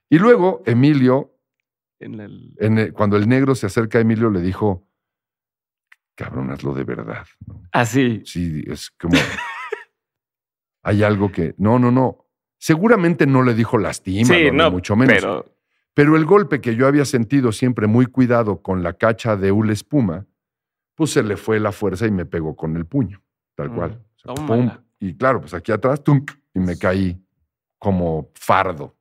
Y luego Emilio, cuando el negro se acerca a Emilio, le dijo, cabrón, hazlo de verdad. Así. Ah, sí, es como... hay algo que... No, no, no. Seguramente no le dijo lastima, ni mucho menos. Pero... el golpe que yo había sentido siempre muy cuidado con la cacha de una espuma, pues se le fue la fuerza y me pegó con el puño, tal mm, cual. y claro, pues aquí atrás, tunk, y me caí como fardo.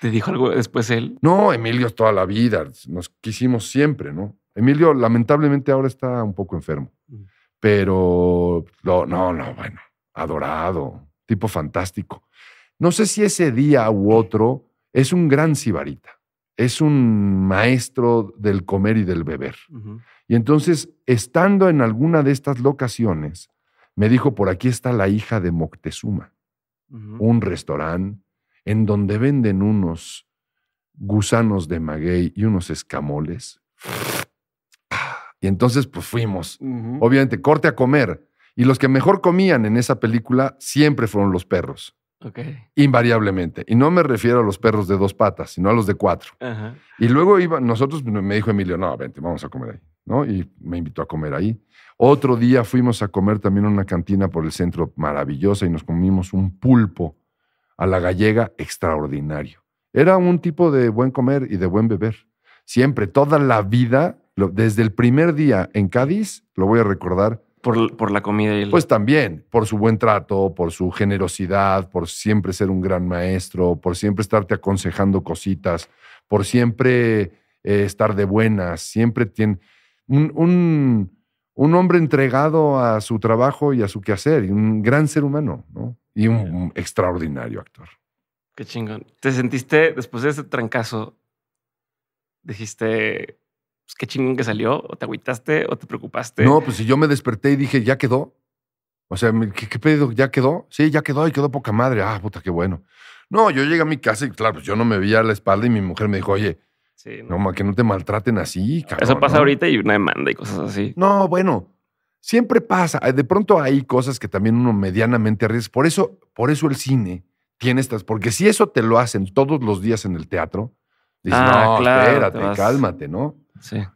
¿Te dijo algo después él? No, Emilio es toda la vida, nos quisimos siempre, ¿no? Emilio lamentablemente ahora está un poco enfermo, mm. pero no, no, no bueno, adorado, tipo fantástico. No sé si ese día u otro es un gran cibarita, es un maestro del comer y del beber. Y entonces, estando en alguna de estas locaciones, me dijo, por aquí está la hija de Moctezuma, un restaurante en donde venden unos gusanos de maguey y unos escamoles. Y entonces, pues fuimos, obviamente, corte a comer. Y los que mejor comían en esa película siempre fueron los perros. Invariablemente. Y no me refiero a los perros de dos patas, sino a los de cuatro. Y luego iba, nosotros, me dijo Emilio, no, vente, vamos a comer ahí. ¿no? Y me invitó a comer ahí. Otro día fuimos a comer también a una cantina por el centro maravillosa y nos comimos un pulpo a la gallega extraordinario. Era un tipo de buen comer y de buen beber. Siempre, toda la vida, desde el primer día en Cádiz, lo voy a recordar por, por, la comida y el... Pues también, por su buen trato, por su generosidad, por siempre ser un gran maestro, por siempre estarte aconsejando cositas, por siempre eh, estar de buenas, siempre tiene... Un, un, hombre entregado a su trabajo y a su quehacer, y un gran ser humano, ¿no? Y un, un extraordinario actor. Qué chingón. ¿Te sentiste, después de ese trancazo, dijiste, pues qué chingón que salió, o te agüitaste, o te preocupaste. No, pues si yo me desperté y dije, ya quedó. O sea, ¿qué, pedido? ¿Ya quedó? Sí, ya quedó y quedó poca madre. Ah, puta, qué bueno. No, yo llegué a mi casa y claro, pues yo no me vi a la espalda y mi mujer me dijo, oye, no, ma, que no te maltraten así. Cabrón, Eso pasa ahorita y una demanda y cosas así. No, bueno, siempre pasa. De pronto hay cosas que también uno medianamente arriesga. Por eso, por eso el cine tiene estas, porque si eso te lo hacen todos los días en el teatro, dices, ah, no, espérate, cálmate, ¿no?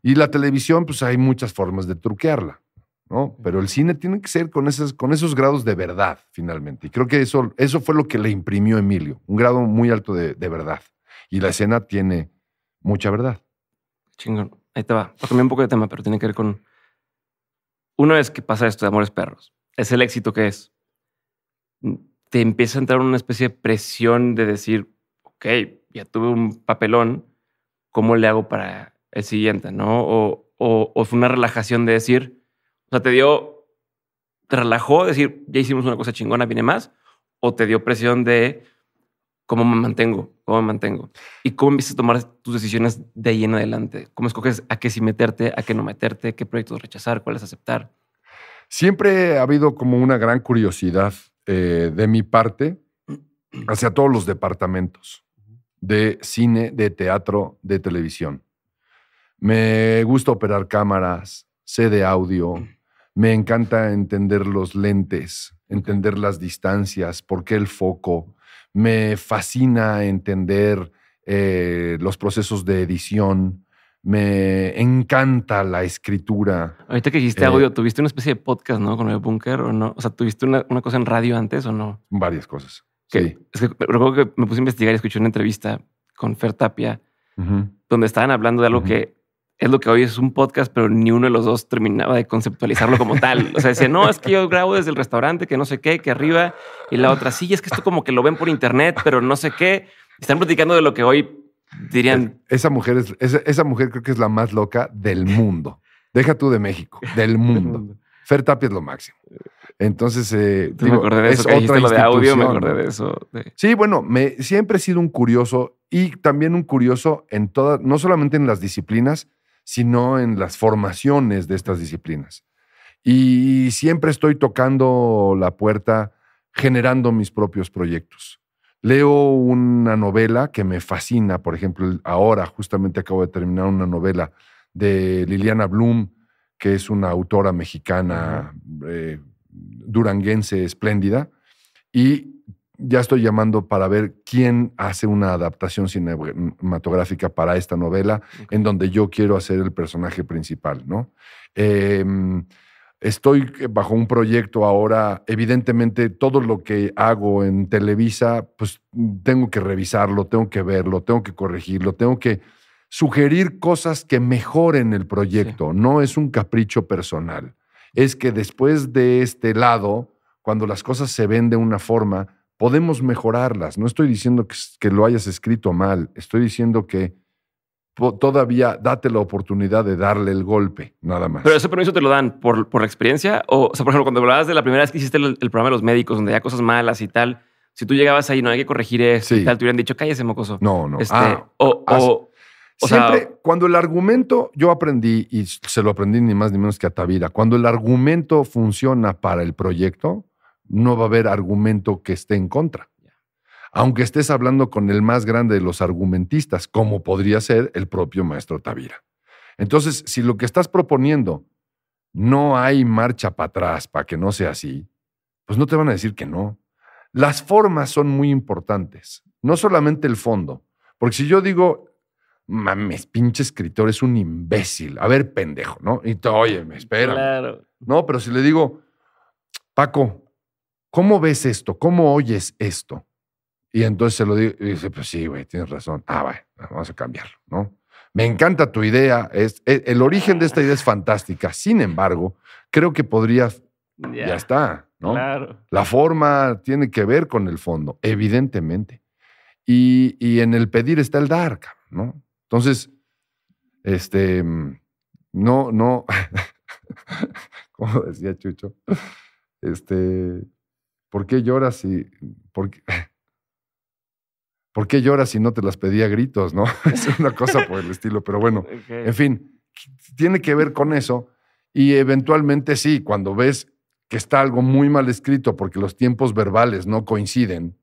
Y la televisión, pues hay muchas formas de truquearla, ¿no? Pero el cine tiene que ser con, con esos grados de verdad, finalmente. Y creo que eso, eso fue lo que le imprimió Emilio, un grado muy alto de, verdad. Y la escena tiene mucha verdad. Chingón. Ahí te va. también un poco de tema, pero tiene que ver con. Una vez que pasa esto de Amores Perros, es el éxito que es. Te empieza a entrar una especie de presión de decir, ok, ya tuve un papelón, ¿cómo le hago para el siguiente, ¿no? O, fue una relajación de decir, o sea, te dio, te relajó, decir, ya hicimos una cosa chingona, viene más, o te dio presión de cómo me mantengo, cómo me mantengo y cómo empiezas a tomar tus decisiones de ahí en adelante, cómo escoges a qué sí meterte, a qué no meterte, qué proyectos rechazar, cuáles aceptar. Siempre ha habido como una gran curiosidad eh, de mi parte hacia todos los departamentos de cine, de teatro, de televisión. Me gusta operar cámaras, sé de audio, mm. me encanta entender los lentes, entender las distancias, por qué el foco. Me fascina entender eh, los procesos de edición. Me encanta la escritura. Ahorita que dijiste eh, audio, ¿tuviste una especie de podcast, no? Con el Bunker o no? O sea, ¿tuviste una, cosa en radio antes o no? Varias cosas. sí. Es que recuerdo que me puse a investigar y escuché una entrevista con Fer Tapia, donde estaban hablando de algo que es lo que hoy es un podcast, pero ni uno de los dos terminaba de conceptualizarlo como tal. O sea, decía, no, es que yo grabo desde el restaurante, que no sé qué, que arriba, y la otra, sí, es que esto como que lo ven por internet, pero no sé qué. Están platicando de lo que hoy dirían. Esa mujer, es, esa, mujer creo que es la más loca del mundo. Deja tú de México, del mundo. Fer Tapia es lo máximo. Entonces, eh, digo, de es otra audio, me acordé de eso. Sí, bueno, me, siempre he sido un curioso y también un curioso en todas, no solamente en las disciplinas, sino en las formaciones de estas disciplinas. Y siempre estoy tocando la puerta generando mis propios proyectos. Leo una novela que me fascina, por ejemplo, ahora justamente acabo de terminar una novela de Liliana Bloom, que es una autora mexicana eh, duranguense espléndida, y ya estoy llamando para ver quién hace una adaptación cinematográfica para esta novela, en donde yo quiero hacer el personaje principal, ¿no? Em, estoy bajo un proyecto ahora, evidentemente todo lo que hago en Televisa, pues tengo que revisarlo, tengo que verlo, tengo que corregirlo, tengo que sugerir cosas que mejoren el proyecto, no es un capricho personal. Es que después de este lado, cuando las cosas se ven de una forma, podemos mejorarlas. No estoy diciendo que, lo hayas escrito mal, estoy diciendo que todavía date la oportunidad de darle el golpe, nada más. Pero ese permiso te lo dan por, por la experiencia. O, sea, por ejemplo, cuando hablabas de la primera vez que hiciste el, programa de los médicos, donde había cosas malas y tal, si tú llegabas ahí, no hay que corregir eso y tal, te hubieran dicho, cállese, mocoso. No, no. Este, ah, o, siempre, sea, cuando el argumento, yo aprendí, y se lo aprendí ni más ni menos que a Tavira, cuando el argumento funciona para el proyecto, no va a haber argumento que esté en contra. Aunque estés hablando con el más grande de los argumentistas, como podría ser el propio maestro Tavira. Entonces, si lo que estás proponiendo no hay marcha para atrás para que no sea así, pues no te van a decir que no. Las formas son muy importantes, no solamente el fondo. Porque si yo digo, mames, pinche escritor es un imbécil, a ver, pendejo, ¿no? Y te, oye, me espera. No, pero si le digo, Paco, ¿Cómo ves esto? ¿Cómo oyes esto? Y entonces se lo digo, y dice, pues sí, güey, tienes razón. Ah, bueno, vamos a cambiarlo, ¿no? Me encanta tu idea, es, e, el origen de esta idea es fantástica. Sin embargo, creo que podrías, ya está, ¿no? La forma tiene que ver con el fondo, evidentemente. Y, en el pedir está el dar, ¿no? Entonces, este, mm, no, no, como decía Chucho, este, ¿Por qué lloras si, por lloras si no te las pedía gritos, no? Es una cosa por el estilo, pero bueno, en fin, tiene que ver con eso y eventualmente sí, cuando ves que está algo muy mal escrito porque los tiempos verbales no coinciden,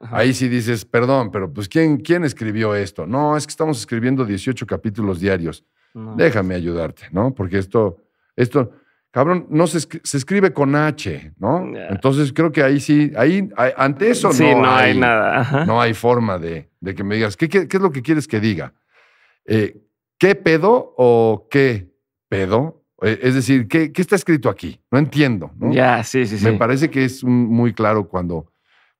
ahí sí dices, perdón, pero pues ¿quién, ¿quién escribió esto? No, es que estamos escribiendo 18 capítulos diarios. Déjame ayudarte, ¿no? Porque esto, esto, cabrón, no se, escribe con H, ¿no? Entonces creo que ahí sí, ahí, ante eso sí, no, hay, nada. No hay forma de, de que me digas, ¿qué, ¿qué, es lo que quieres que diga? Eh, ¿Qué pedo o qué pedo? Eh, es decir, ¿qué, ¿qué, está escrito aquí? No entiendo. Ya, sí, sí, sí. Me parece que es muy claro cuando,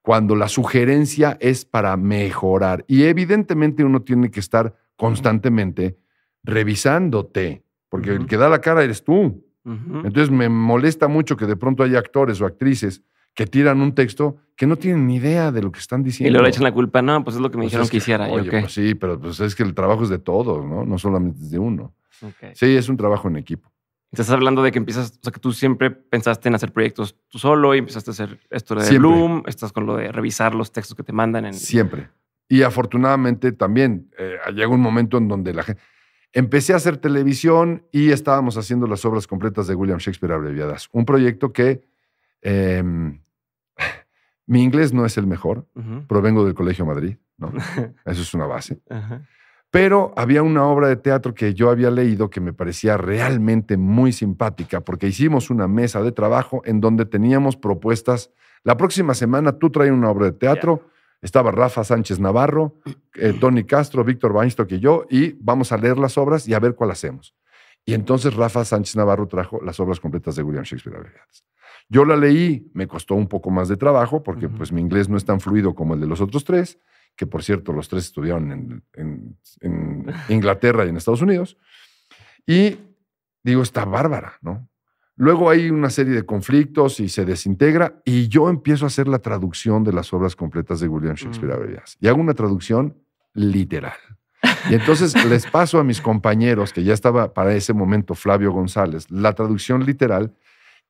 cuando la sugerencia es para mejorar. Y evidentemente uno tiene que estar constantemente revisándote, porque el que da la cara eres tú. Entonces me molesta mucho que de pronto haya actores o actrices que tiran un texto que no tienen ni idea de lo que están diciendo. Y luego le echan la culpa, no, pues es lo que me pues dijeron que, hiciera. Pues sí, pero pues es que el trabajo es de todos, ¿no? No solamente es de uno. Sí, es un trabajo en equipo. Estás hablando de que empiezas, o sea, que tú siempre pensaste en hacer proyectos tú solo y empezaste a hacer esto de Bloom, estás con lo de revisar los textos que te mandan. En... Siempre. Y afortunadamente también eh, llega un momento en donde la gente Empecé a hacer televisión y estábamos haciendo las obras completas de William Shakespeare abreviadas. Un proyecto que em, mi inglés no es el mejor, provengo del Colegio Madrid, Eso es una base. Pero había una obra de teatro que yo había leído que me parecía realmente muy simpática, porque hicimos una mesa de trabajo en donde teníamos propuestas. La próxima semana tú traes una obra de teatro, estaba Rafa Sánchez Navarro, eh, Tony Castro, Víctor Weinstock y yo, y vamos a leer las obras y a ver cuál hacemos. Y entonces Rafa Sánchez Navarro trajo las obras completas de William Shakespeare Yo la leí, me costó un poco más de trabajo porque pues mi inglés no es tan fluido como el de los otros tres, que por cierto los tres estudiaron en Inglaterra y en Estados Unidos. Y digo, está bárbara, ¿no? Luego hay una serie de conflictos y se desintegra y yo empiezo a hacer la traducción de las obras completas de William Shakespeare mm. Y hago una traducción literal. Y entonces les paso a mis compañeros, que ya estaba para ese momento Flavio González, la traducción literal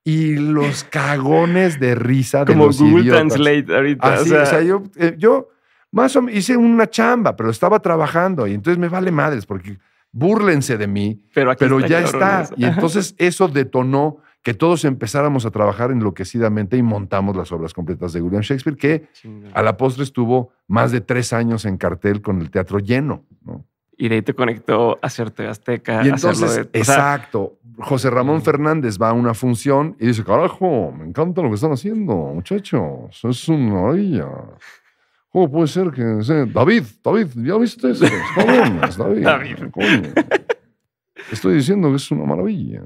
y los cagones de risa de Como Google Translate ahorita. yo, eh, yo más o menos hice una chamba, pero estaba trabajando y entonces me vale madres porque búrlense de mí, pero, ya está. Y entonces eso detonó que todos empezáramos a trabajar enloquecidamente y montamos las obras completas de William Shakespeare, que a la postre estuvo más de tres años en cartel con el teatro lleno. Y de ahí te conectó a hacerte Azteca. entonces, exacto. José Ramón mm. Fernández va a una función y dice, carajo, me encanta lo que están haciendo, muchachos. Es una maravilla. ¿Cómo puede ser que... David, David, ¿ya viste eso? es, David. David. Estoy diciendo que es una maravilla.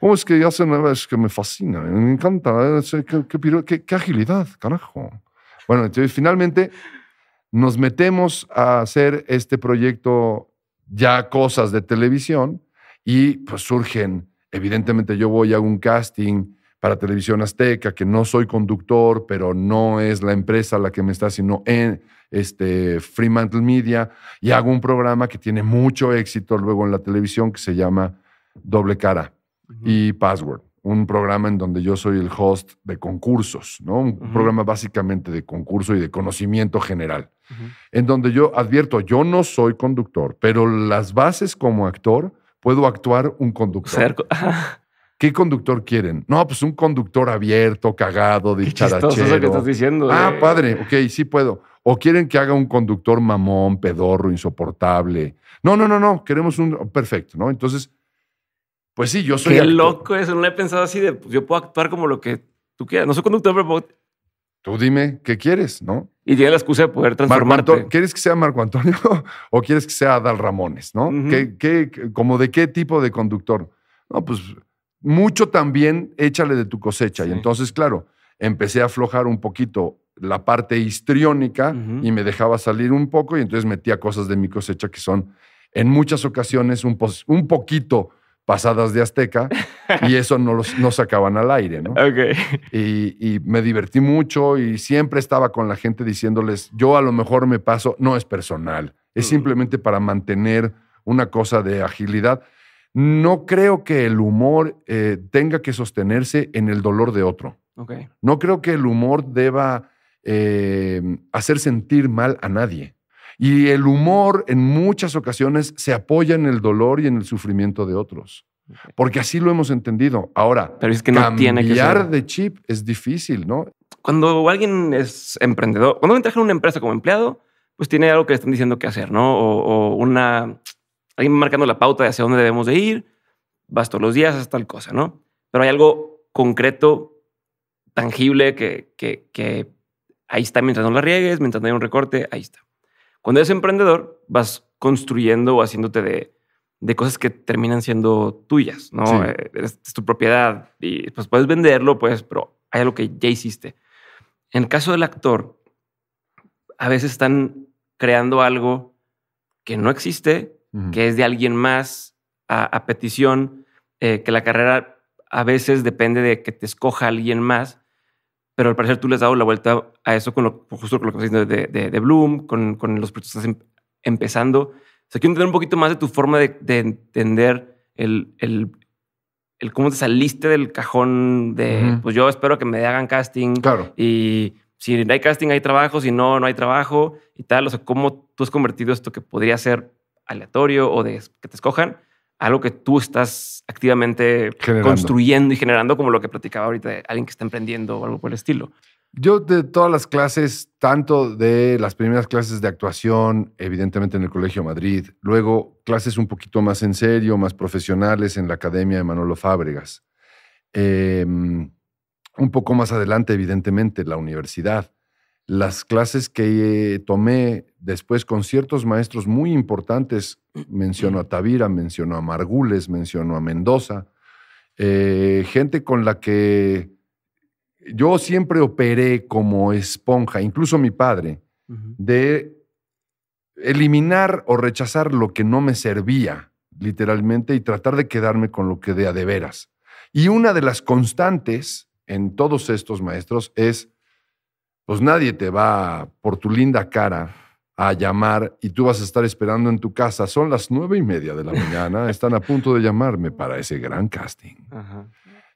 ¿Cómo es que hacen vez que me fascina? Me encanta. ¿eh? qué, qué, agilidad, carajo. Bueno, entonces finalmente nos metemos a hacer este proyecto ya cosas de televisión y pues surgen, evidentemente yo voy a un casting para Televisión Azteca, que no soy conductor, pero no es la empresa la que me está, sino en eh, este, Fremantle Media, y hago un programa que tiene mucho éxito luego en la televisión que se llama Doble Cara y Password, un programa en donde yo soy el host de concursos, ¿no? Un programa básicamente de concurso y de conocimiento general, en donde yo advierto, yo no soy conductor, pero las bases como actor puedo actuar un conductor. ¿Qué conductor quieren? No, pues un conductor abierto, cagado, dicharachero. Qué eso que estás diciendo. Ah, eh. padre, ok, sí puedo. O quieren que haga un conductor mamón, pedorro, insoportable. No, no, no, no, queremos un perfecto, ¿no? Entonces, pues sí, yo soy Qué loco eso, no he pensado así de pues, yo puedo actuar como lo que tú quieras. No soy conductor, pero tú dime qué quieres, ¿no? Y tiene la excusa de poder transformarte. ¿Quieres que sea Marco Antonio o quieres que sea Dal Ramones, no? ¿Cómo como de qué tipo de conductor? No, pues mucho también échale de tu cosecha. Y entonces, claro, empecé a aflojar un poquito la parte histriónica y me dejaba salir un poco y entonces metía cosas de mi cosecha que son en muchas ocasiones un, poquito pasadas de azteca y eso no, los, sacaban al aire, ¿no? Okay. Y, me divertí mucho y siempre estaba con la gente diciéndoles, yo a lo mejor me paso, no es personal, es mm. simplemente para mantener una cosa de agilidad. No creo que el humor eh, tenga que sostenerse en el dolor de otro. Okay. No creo que el humor deba eh, hacer sentir mal a nadie. Y el humor en muchas ocasiones se apoya en el dolor y en el sufrimiento de otros. Porque así lo hemos entendido. Ahora, Pero que cambiar de chip es difícil, ¿no? Cuando alguien es emprendedor, cuando entra en una empresa como empleado, pues tiene algo que le están diciendo qué hacer, ¿no? o una alguien marcando la pauta de hacia dónde debemos de ir, vas todos los días, hasta tal cosa, ¿no? Pero hay algo concreto, tangible, que, que, ahí está mientras no la riegues, mientras no hay un recorte, ahí está. Cuando eres emprendedor, vas construyendo o haciéndote de, de cosas que terminan siendo tuyas, ¿no? Eh, es, tu propiedad y pues puedes venderlo, pues, pero hay algo que ya hiciste. En el caso del actor, a veces están creando algo que no existe que es de alguien más a, petición, eh, que la carrera a veces depende de que te escoja alguien más, pero al parecer tú le has dado la vuelta a eso con lo, justo con lo que estás diciendo de, Bloom, con, con, los proyectos que estás em, empezando. O sea, quiero entender un poquito más de tu forma de, entender el, el, cómo te saliste del cajón de, pues yo espero que me hagan casting. Claro. Y si no hay casting hay trabajo, si no, no hay trabajo y tal. O sea, cómo tú has convertido esto que podría ser aleatorio o de que te escojan, algo que tú estás activamente construyendo y generando, como lo que platicaba ahorita de alguien que está emprendiendo o algo por el estilo. Yo de todas las clases, tanto de las primeras clases de actuación, evidentemente en el Colegio Madrid, luego clases un poquito más en serio, más profesionales en la Academia de Manolo Fábregas. Em, un poco más adelante, evidentemente, la universidad las clases que eh, tomé después con ciertos maestros muy importantes, mm, menciono mm. a Tavira, menciono a Margules, menciono a Mendoza, eh, gente con la que yo siempre operé como esponja, incluso mi padre, de eliminar o rechazar lo que no me servía, literalmente, y tratar de quedarme con lo que de a de veras. Y una de las constantes en todos estos maestros es pues nadie te va por tu linda cara a llamar y tú vas a estar esperando en tu casa. Son las nueve y media de la mañana, están a punto de llamarme para ese gran casting.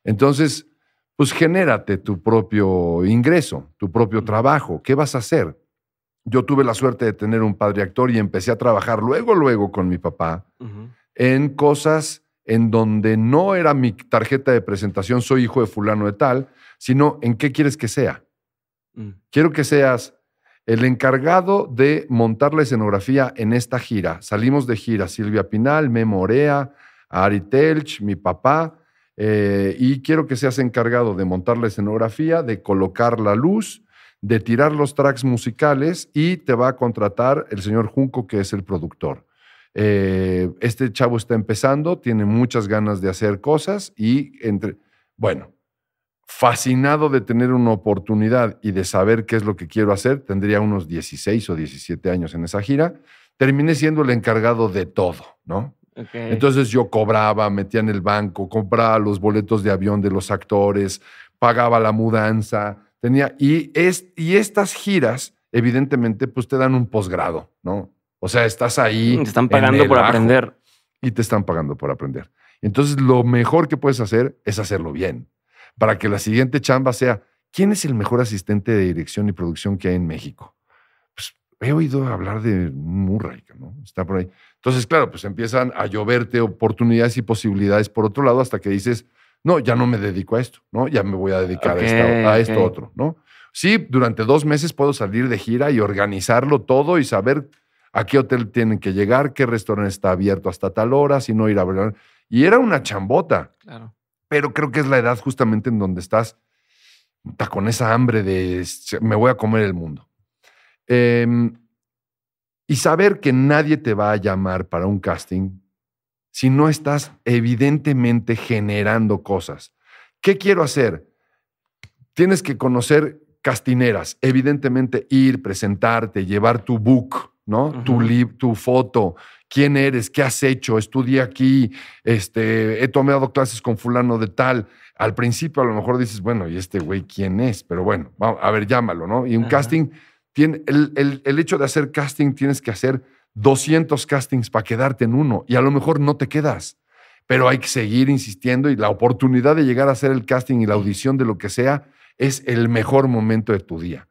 Entonces, pues genérate tu propio ingreso, tu propio trabajo. ¿Qué vas a hacer? Yo tuve la suerte de tener un padre actor y empecé a trabajar luego, luego con mi papá en cosas en donde no era mi tarjeta de presentación, soy hijo de fulano de tal, sino en qué quieres que sea. Mm. Quiero que seas el encargado de montar la escenografía en esta gira. Salimos de gira, Silvia Pinal, Memo Orea, Ari Telch, mi papá, eh, y quiero que seas encargado de montar la escenografía, de colocar la luz, de tirar los tracks musicales y te va a contratar el señor Junco, que es el productor. Eh, este chavo está empezando, tiene muchas ganas de hacer cosas y entre... Bueno, fascinado de tener una oportunidad y de saber qué es lo que quiero hacer, tendría unos 16 o 17 años en esa gira, terminé siendo el encargado de todo, ¿no? Entonces yo cobraba, metía en el banco, compraba los boletos de avión de los actores, pagaba la mudanza, tenía... Y, y estas giras, evidentemente, pues te dan un posgrado, ¿no? O sea, estás ahí. Te están pagando por aprender. Y te están pagando por aprender. Entonces, lo mejor que puedes hacer es hacerlo bien para que la siguiente chamba sea, ¿quién es el mejor asistente de dirección y producción que hay en México? Pues he oído hablar de Murray, ¿no? Está por ahí. Entonces, claro, pues empiezan a lloverte oportunidades y posibilidades por otro lado hasta que dices, no, ya no me dedico a esto, ¿no? Ya me voy a dedicar a, a, esto otro, ¿no? Sí, durante dos meses puedo salir de gira y organizarlo todo y saber a qué hotel tienen que llegar, qué restaurante está abierto hasta tal hora, si no ir a... ver... Y era una chambota. Claro pero creo que es la edad justamente en donde estás con esa hambre de me voy a comer el mundo. Em, y saber que nadie te va a llamar para un casting si no estás evidentemente generando cosas. ¿Qué quiero hacer? Tienes que conocer castineras, evidentemente ir, presentarte, llevar tu book, ¿no? tu, foto, quién eres, qué has hecho, estudié aquí, este, he tomado clases con fulano de tal. Al principio a lo mejor dices, bueno, ¿y este güey quién es? Pero bueno, vamos, a ver, llámalo, ¿no? Y un casting, tiene, el, el, hecho de hacer casting tienes que hacer 200 castings para quedarte en uno y a lo mejor no te quedas. Pero hay que seguir insistiendo y la oportunidad de llegar a hacer el casting y la audición de lo que sea es el mejor momento de tu día.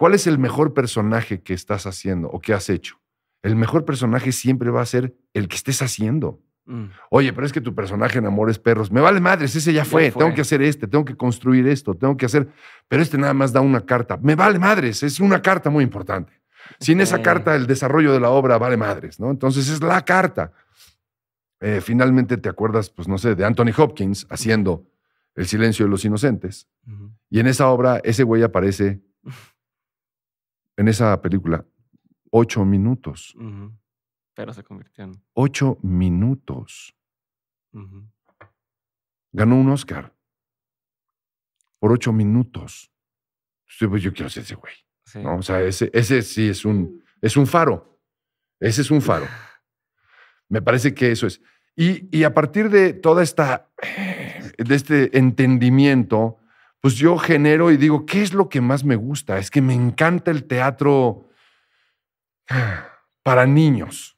¿Cuál es el mejor personaje que estás haciendo o que has hecho? El mejor personaje siempre va a ser el que estés haciendo. Mm. Oye, pero es que tu personaje en Amores Perros, me vale madres, ese ya fue. tengo que hacer este, tengo que construir esto, tengo que hacer, pero este nada más da una carta, me vale madres, es una carta muy importante. Sin esa carta el desarrollo de la obra vale madres, ¿no? Entonces es la carta. Eh, finalmente te acuerdas, pues no sé, de Anthony Hopkins haciendo El silencio de los inocentes. Y en esa obra ese güey aparece en esa película, ocho minutos. Pero se convirtió en... Ocho minutos. Ganó un Oscar por ocho minutos. Pues, yo quiero ser ese güey. O sea, ese, sí es un, es un faro. Ese es un faro. Me parece que eso es. Y, y a partir de toda esta, de este entendimiento pues yo genero y digo, ¿qué es lo que más me gusta? Es que me encanta el teatro ah, para niños.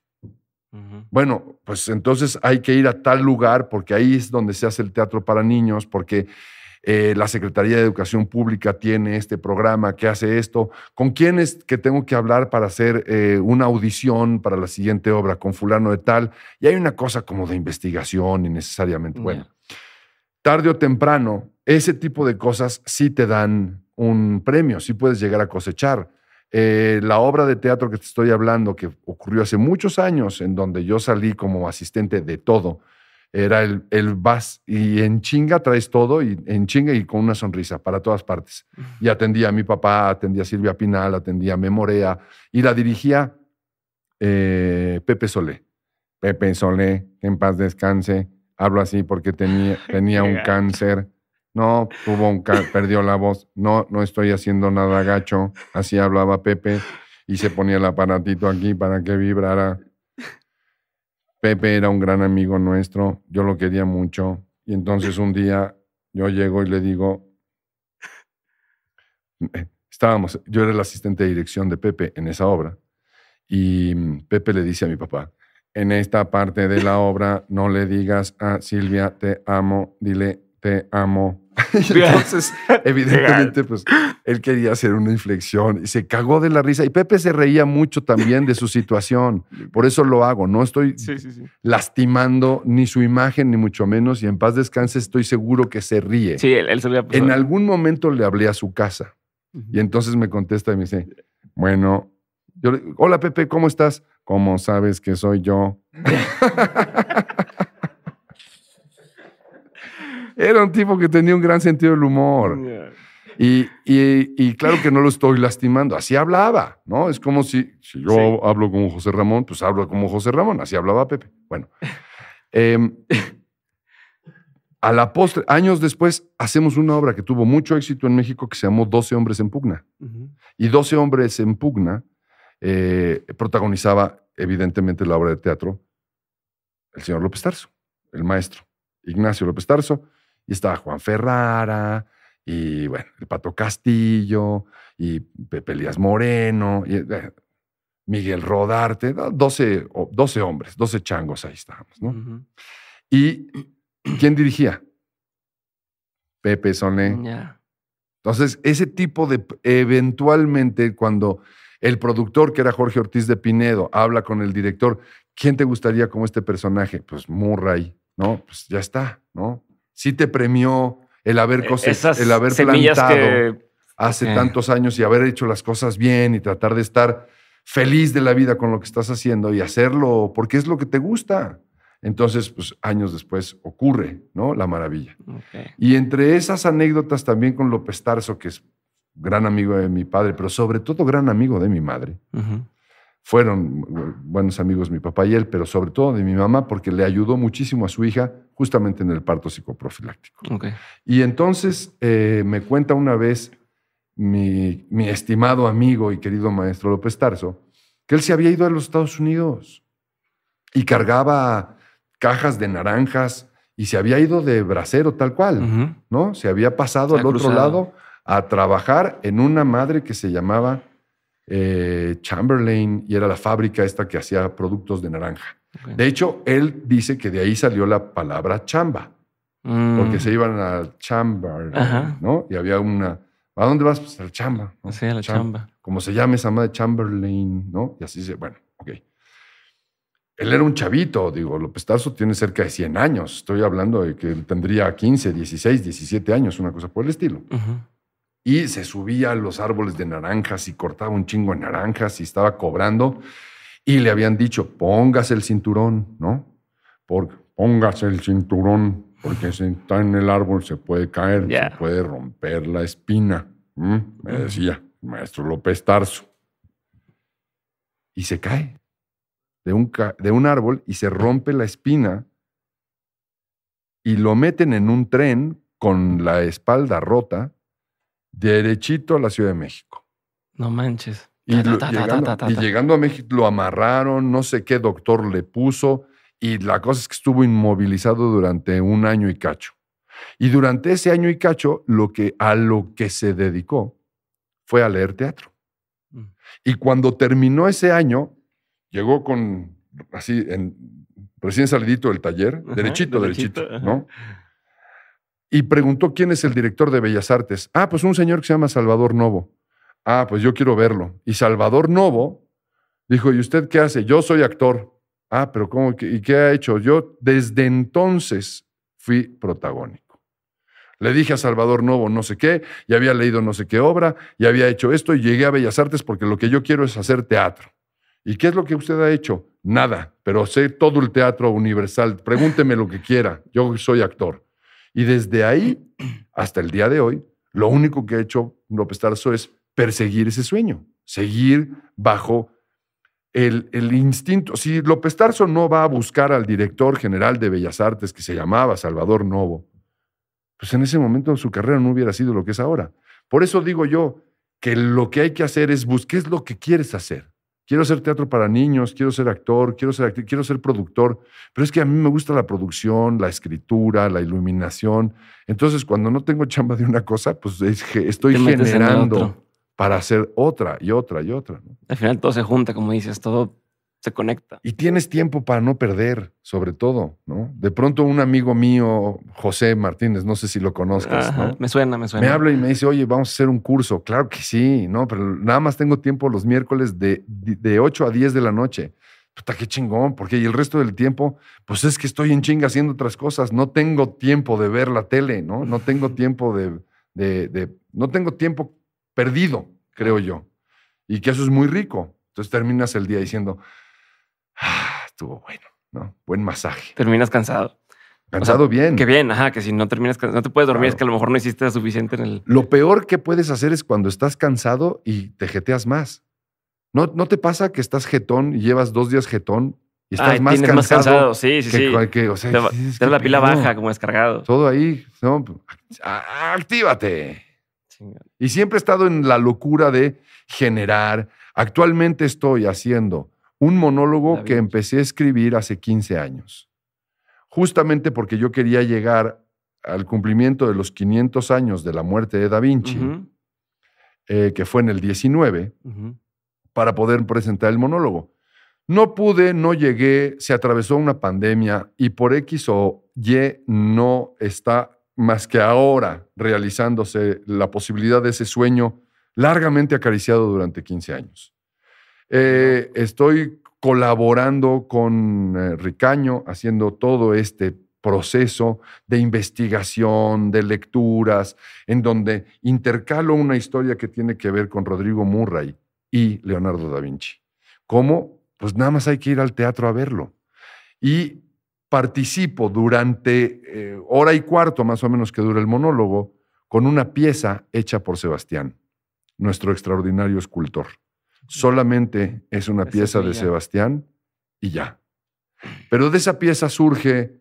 Bueno, pues entonces hay que ir a tal lugar porque ahí es donde se hace el teatro para niños, porque eh, la Secretaría de Educación Pública tiene este programa que hace esto. ¿Con quién es que tengo que hablar para hacer eh, una audición para la siguiente obra? Con fulano de tal. Y hay una cosa como de investigación y necesariamente. Bueno, tarde o temprano ese tipo de cosas sí te dan un premio, sí puedes llegar a cosechar. Eh, la obra de teatro que te estoy hablando, que ocurrió hace muchos años, en donde yo salí como asistente de todo, era el, el vas y en chinga traes todo y en chinga y con una sonrisa para todas partes. Y atendía a mi papá, atendía a Silvia Pinal, atendía a Memorea y la dirigía eh, Pepe Solé. Pepe Solé, en paz descanse. Hablo así porque tenía, tenía un cáncer no, tuvo un perdió la voz. No, no estoy haciendo nada gacho. Así hablaba Pepe y se ponía el aparatito aquí para que vibrara. Pepe era un gran amigo nuestro, yo lo quería mucho. Y entonces un día yo llego y le digo, eh, estábamos, yo era el asistente de dirección de Pepe en esa obra. Y mm, Pepe le dice a mi papá, en esta parte de la obra no le digas a Silvia, te amo, dile, te amo. entonces, evidentemente, pues él quería hacer una inflexión y se cagó de la risa. Y Pepe se reía mucho también de su situación. Por eso lo hago. No estoy lastimando ni su imagen, ni mucho menos. Y en paz descanse, estoy seguro que se ríe. Sí, él, se ríe. En algún momento le hablé a su casa. Y entonces me contesta y me dice, bueno, yo hola Pepe, ¿cómo estás? ¿Cómo sabes que soy yo? Era un tipo que tenía un gran sentido del humor. Y, y, claro que no lo estoy lastimando, así hablaba, ¿no? Es como si, yo hablo como José Ramón, pues hablo como José Ramón, así hablaba Pepe. Bueno, em, a la postre, años después, hacemos una obra que tuvo mucho éxito en México que se llamó 12 hombres en pugna. Y 12 hombres en pugna eh, protagonizaba evidentemente la obra de teatro el señor López Tarso, el maestro Ignacio López Tarso y estaba Juan Ferrara, y bueno, el Pato Castillo, y Pepe Elías Moreno, y, eh, Miguel Rodarte, 12, 12, hombres, 12 changos, ahí estábamos, ¿no? ¿Y quién dirigía? Pepe Solé. Mm, Entonces, ese tipo de, eventualmente, cuando el productor, que era Jorge Ortiz de Pinedo, habla con el director, ¿quién te gustaría como este personaje? Pues Murray, ¿no? Pues ya está, ¿no? Si te premió el haber, e, cosas, el haber plantado hace eh. tantos años y haber hecho las cosas bien y tratar de estar feliz de la vida con lo que estás haciendo y hacerlo porque es lo que te gusta. Entonces, pues años después ocurre, ¿no? La maravilla. Y entre esas anécdotas también con López Tarso, que es gran amigo de mi padre, pero sobre todo gran amigo de mi madre, fueron eh, buenos amigos mi papá y él, pero sobre todo de mi mamá, porque le ayudó muchísimo a su hija justamente en el parto psicoprofiláctico. Y entonces eh, me cuenta una vez mi, estimado amigo y querido maestro López Tarso, que él se había ido a los Estados Unidos y cargaba cajas de naranjas y se había ido de brasero, tal cual, ¿no? Se había pasado al otro lado a trabajar en una madre que se llamaba eh, Chamberlain y era la fábrica esta que hacía productos de naranja. De hecho, él dice que de ahí salió la palabra chamba, mm. porque se iban a Chamberlain, ¿no? Y había una... ¿A dónde vas? Pues a la chamba. a la chamba. Como se llama esa madre Chamberlain, ¿no? Y así se... Bueno, ok. Él era un chavito, digo, López Tarso tiene cerca de 100 años. Estoy hablando de que tendría 15, 16, 17 años, una cosa por el estilo y se subía a los árboles de naranjas y cortaba un chingo de naranjas y estaba cobrando y le habían dicho, póngase el cinturón, ¿no? póngase el cinturón, porque si está en el árbol se puede caer, se puede romper la espina, me decía maestro López Tarso. Y se cae de un, de un árbol y se rompe la espina y lo meten en un tren con la espalda rota derechito a la Ciudad de México. No manches. Y, llegando, a México lo amarraron, no sé qué doctor le puso, y la cosa es que estuvo inmovilizado durante un año y cacho. Y durante ese año y cacho, lo que, a lo que se dedicó fue a leer teatro. Mm. Y cuando terminó ese año, llegó con, así, en, recién salidito del taller, derechito, derechito, ¿no? y preguntó quién es el director de Bellas Artes. Ah, pues un señor que se llama Salvador Novo. Ah, pues yo quiero verlo. Y Salvador Novo dijo, ¿y usted qué hace? Yo soy actor. Ah, pero ¿cómo? ¿Y qué ha hecho? Yo desde entonces fui protagónico. Le dije a Salvador Novo no sé qué, y había leído no sé qué obra, y había hecho esto, y llegué a Bellas Artes porque lo que yo quiero es hacer teatro. ¿Y qué es lo que usted ha hecho? Nada, pero sé todo el teatro universal. Pregúnteme lo que quiera. Yo soy actor. Y desde ahí hasta el día de hoy, lo único que ha hecho López Tarso es perseguir ese sueño, seguir bajo el, instinto. Si López Tarso no va a buscar al director general de Bellas Artes, que se llamaba Salvador Novo, pues en ese momento su carrera no hubiera sido lo que es ahora. Por eso digo yo que lo que hay que hacer es busques lo que quieres hacer quiero hacer teatro para niños, quiero ser actor, quiero ser quiero ser productor, pero es que a mí me gusta la producción, la escritura, la iluminación. Entonces, cuando no tengo chamba de una cosa, pues estoy generando para hacer otra y otra y otra. Al final todo se junta, como dices, todo se conecta. Y tienes tiempo para no perder, sobre todo, ¿no? De pronto un amigo mío, José Martínez, no sé si lo conozcas, ¿no? Me suena, me suena. Me habla y me dice, oye, vamos a hacer un curso. Claro que sí, ¿no? Pero nada más tengo tiempo los miércoles de, 8 a 10 de la noche. Puta, qué chingón, porque y el resto del tiempo, pues es que estoy en chinga haciendo otras cosas. No tengo tiempo de ver la tele, ¿no? No tengo tiempo de, de, de no tengo tiempo perdido, creo yo. Y que eso es muy rico. Entonces terminas el día diciendo, ah, estuvo bueno, ¿no? Buen masaje. Terminas cansado. Cansado bien. Que bien, ajá, que si no terminas, no te puedes dormir, es que a lo mejor no hiciste suficiente en el. Lo peor que puedes hacer es cuando estás cansado y te jeteas más. ¿No, te pasa que estás jetón y llevas dos días jetón y estás más, cansado más, cansado Sí, sí, sí. te, la pila baja, como descargado. Todo ahí. No, actívate. y siempre he estado en la locura de generar. Actualmente estoy haciendo un monólogo que empecé a escribir hace 15 años, justamente porque yo quería llegar al cumplimiento de los 500 años de la muerte de Da Vinci, eh, que fue en el 19, para poder presentar el monólogo. No pude, no llegué, se atravesó una pandemia y por X o Y no está más que ahora realizándose la posibilidad de ese sueño largamente acariciado durante 15 años. Eh, estoy colaborando con eh, Ricaño, haciendo todo este proceso de investigación, de lecturas, en donde intercalo una historia que tiene que ver con Rodrigo Murray y Leonardo da Vinci. ¿Cómo? Pues nada más hay que ir al teatro a verlo. Y participo durante eh, hora y cuarto más o menos que dura el monólogo con una pieza hecha por Sebastián, nuestro extraordinario escultor solamente es una pieza de Sebastián y ya. Pero de esa pieza surge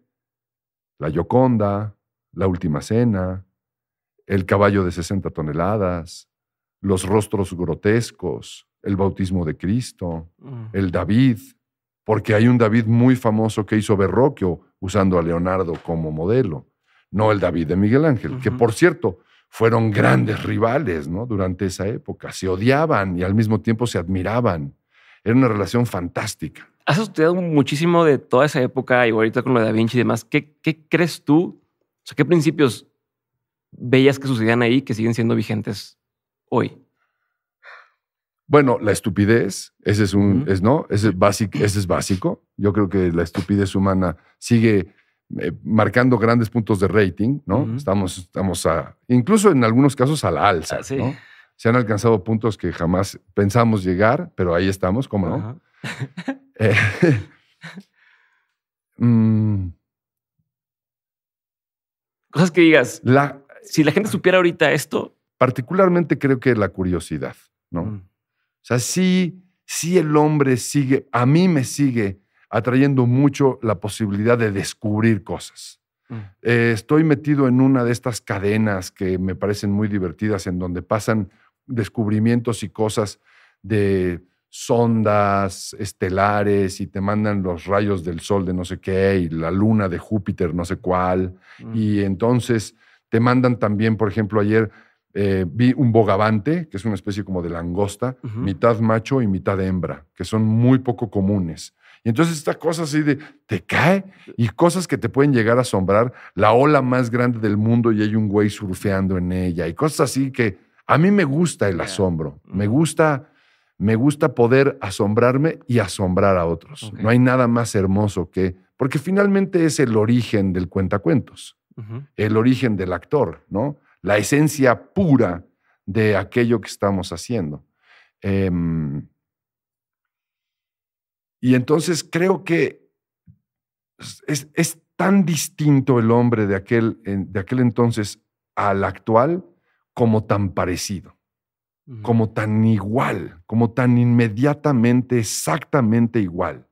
la Yoconda, la Última Cena, el caballo de 60 toneladas, los rostros grotescos, el bautismo de Cristo, el David, porque hay un David muy famoso que hizo Berroquio usando a Leonardo como modelo, no el David de Miguel Ángel, que por cierto, fueron grandes rivales ¿no? durante esa época. Se odiaban y al mismo tiempo se admiraban. Era una relación fantástica. Has estudiado muchísimo de toda esa época y ahorita con lo de Da Vinci y demás. ¿Qué, crees tú? O sea, ¿Qué principios veías que sucedían ahí que siguen siendo vigentes hoy? Bueno, la estupidez, ese es un, es, ¿no? ese es básico. Yo creo que la estupidez humana sigue eh, marcando grandes puntos de rating, ¿no? Estamos, estamos a, incluso en algunos casos a la alza, ah, ¿no? Se han alcanzado puntos que jamás pensamos llegar, pero ahí estamos, ¿cómo no? Eh, mm. Cosas que digas. si la gente ah. supiera ahorita esto. Particularmente creo que la curiosidad, ¿no? Mm. O sea, sí, sí el hombre sigue, a mí me sigue atrayendo mucho la posibilidad de descubrir cosas. Mm. Eh, estoy metido en una de estas cadenas que me parecen muy divertidas, en donde pasan descubrimientos y cosas de sondas estelares y te mandan los rayos del sol de no sé qué y la luna de Júpiter no sé cuál. Mm. Y entonces te mandan también, por ejemplo, ayer eh, vi un bogavante, que es una especie como de langosta, mitad macho y mitad hembra, que son muy poco comunes. Y entonces esta cosa así de, te cae y cosas que te pueden llegar a asombrar, la ola más grande del mundo y hay un güey surfeando en ella y cosas así que a mí me gusta el asombro, me gusta, me gusta poder asombrarme y asombrar a otros. No hay nada más hermoso que, porque finalmente es el origen del cuentacuentos, el origen del actor, ¿no? La esencia pura de aquello que estamos haciendo. Em, y entonces creo que es, tan distinto el hombre de aquel, de aquel entonces al actual como tan parecido, como tan igual, como tan inmediatamente, exactamente igual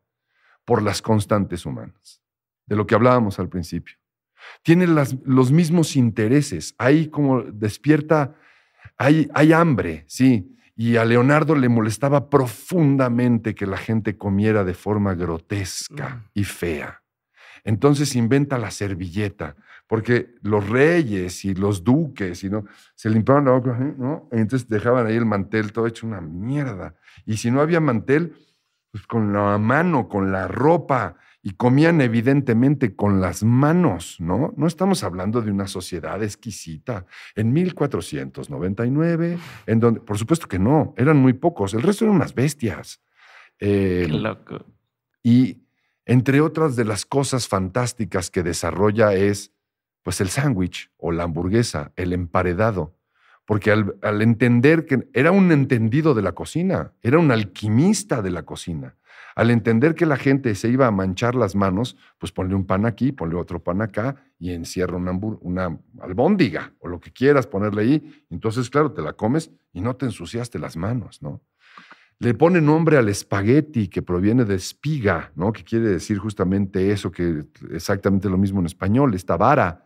por las constantes humanas, de lo que hablábamos al principio. Tiene los mismos intereses, ahí como despierta, hay hambre, sí, y a Leonardo le molestaba profundamente que la gente comiera de forma grotesca mm. y fea. Entonces inventa la servilleta, porque los reyes y los duques y no, se limpiaban la boca, ¿eh? ¿no? entonces dejaban ahí el mantel todo hecho una mierda. Y si no había mantel, pues con la mano, con la ropa, y comían evidentemente con las manos, ¿no? No estamos hablando de una sociedad exquisita. En 1499, en donde, por supuesto que no, eran muy pocos, el resto eran unas bestias. Qué em, loco. Y entre otras de las cosas fantásticas que desarrolla es, pues, el sándwich o la hamburguesa, el emparedado. Porque al entender que era un entendido de la cocina, era un alquimista de la cocina al entender que la gente se iba a manchar las manos, pues ponle un pan aquí, ponle otro pan acá y encierra una, una albóndiga o lo que quieras ponerle ahí. Entonces, claro, te la comes y no te ensuciaste las manos, ¿no? Le pone nombre al espagueti que proviene de espiga, ¿no? Que quiere decir justamente eso, que exactamente lo mismo en español, esta vara.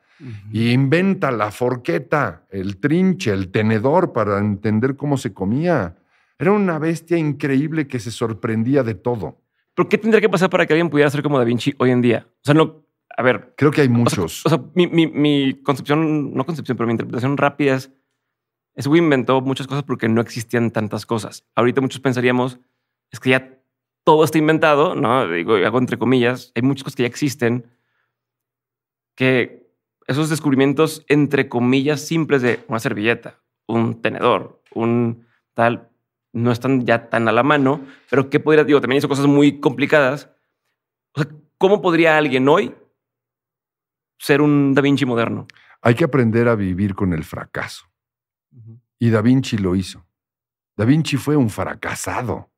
Y inventa la forqueta, el trinche, el tenedor para entender cómo se comía. Era una bestia increíble que se sorprendía de todo. Pero ¿qué tendría que pasar para que alguien pudiera ser como Da Vinci hoy en día? O sea, no, a ver. Creo que hay muchos. O sea, mi, concepción, no concepción, pero mi interpretación rápida es, ese güey inventó muchas cosas porque no existían tantas cosas. Ahorita muchos pensaríamos, es que ya todo está inventado, ¿no? Digo, hago entre comillas, hay muchas cosas que ya existen, que esos descubrimientos, entre comillas, simples de una servilleta, un tenedor, un tal, no están ya tan a la mano, pero ¿qué podría, digo, también hizo cosas muy complicadas. O sea, ¿cómo podría alguien hoy ser un Da Vinci moderno? Hay que aprender a vivir con el fracaso. Y Da Vinci lo hizo. Da Vinci fue un fracasado.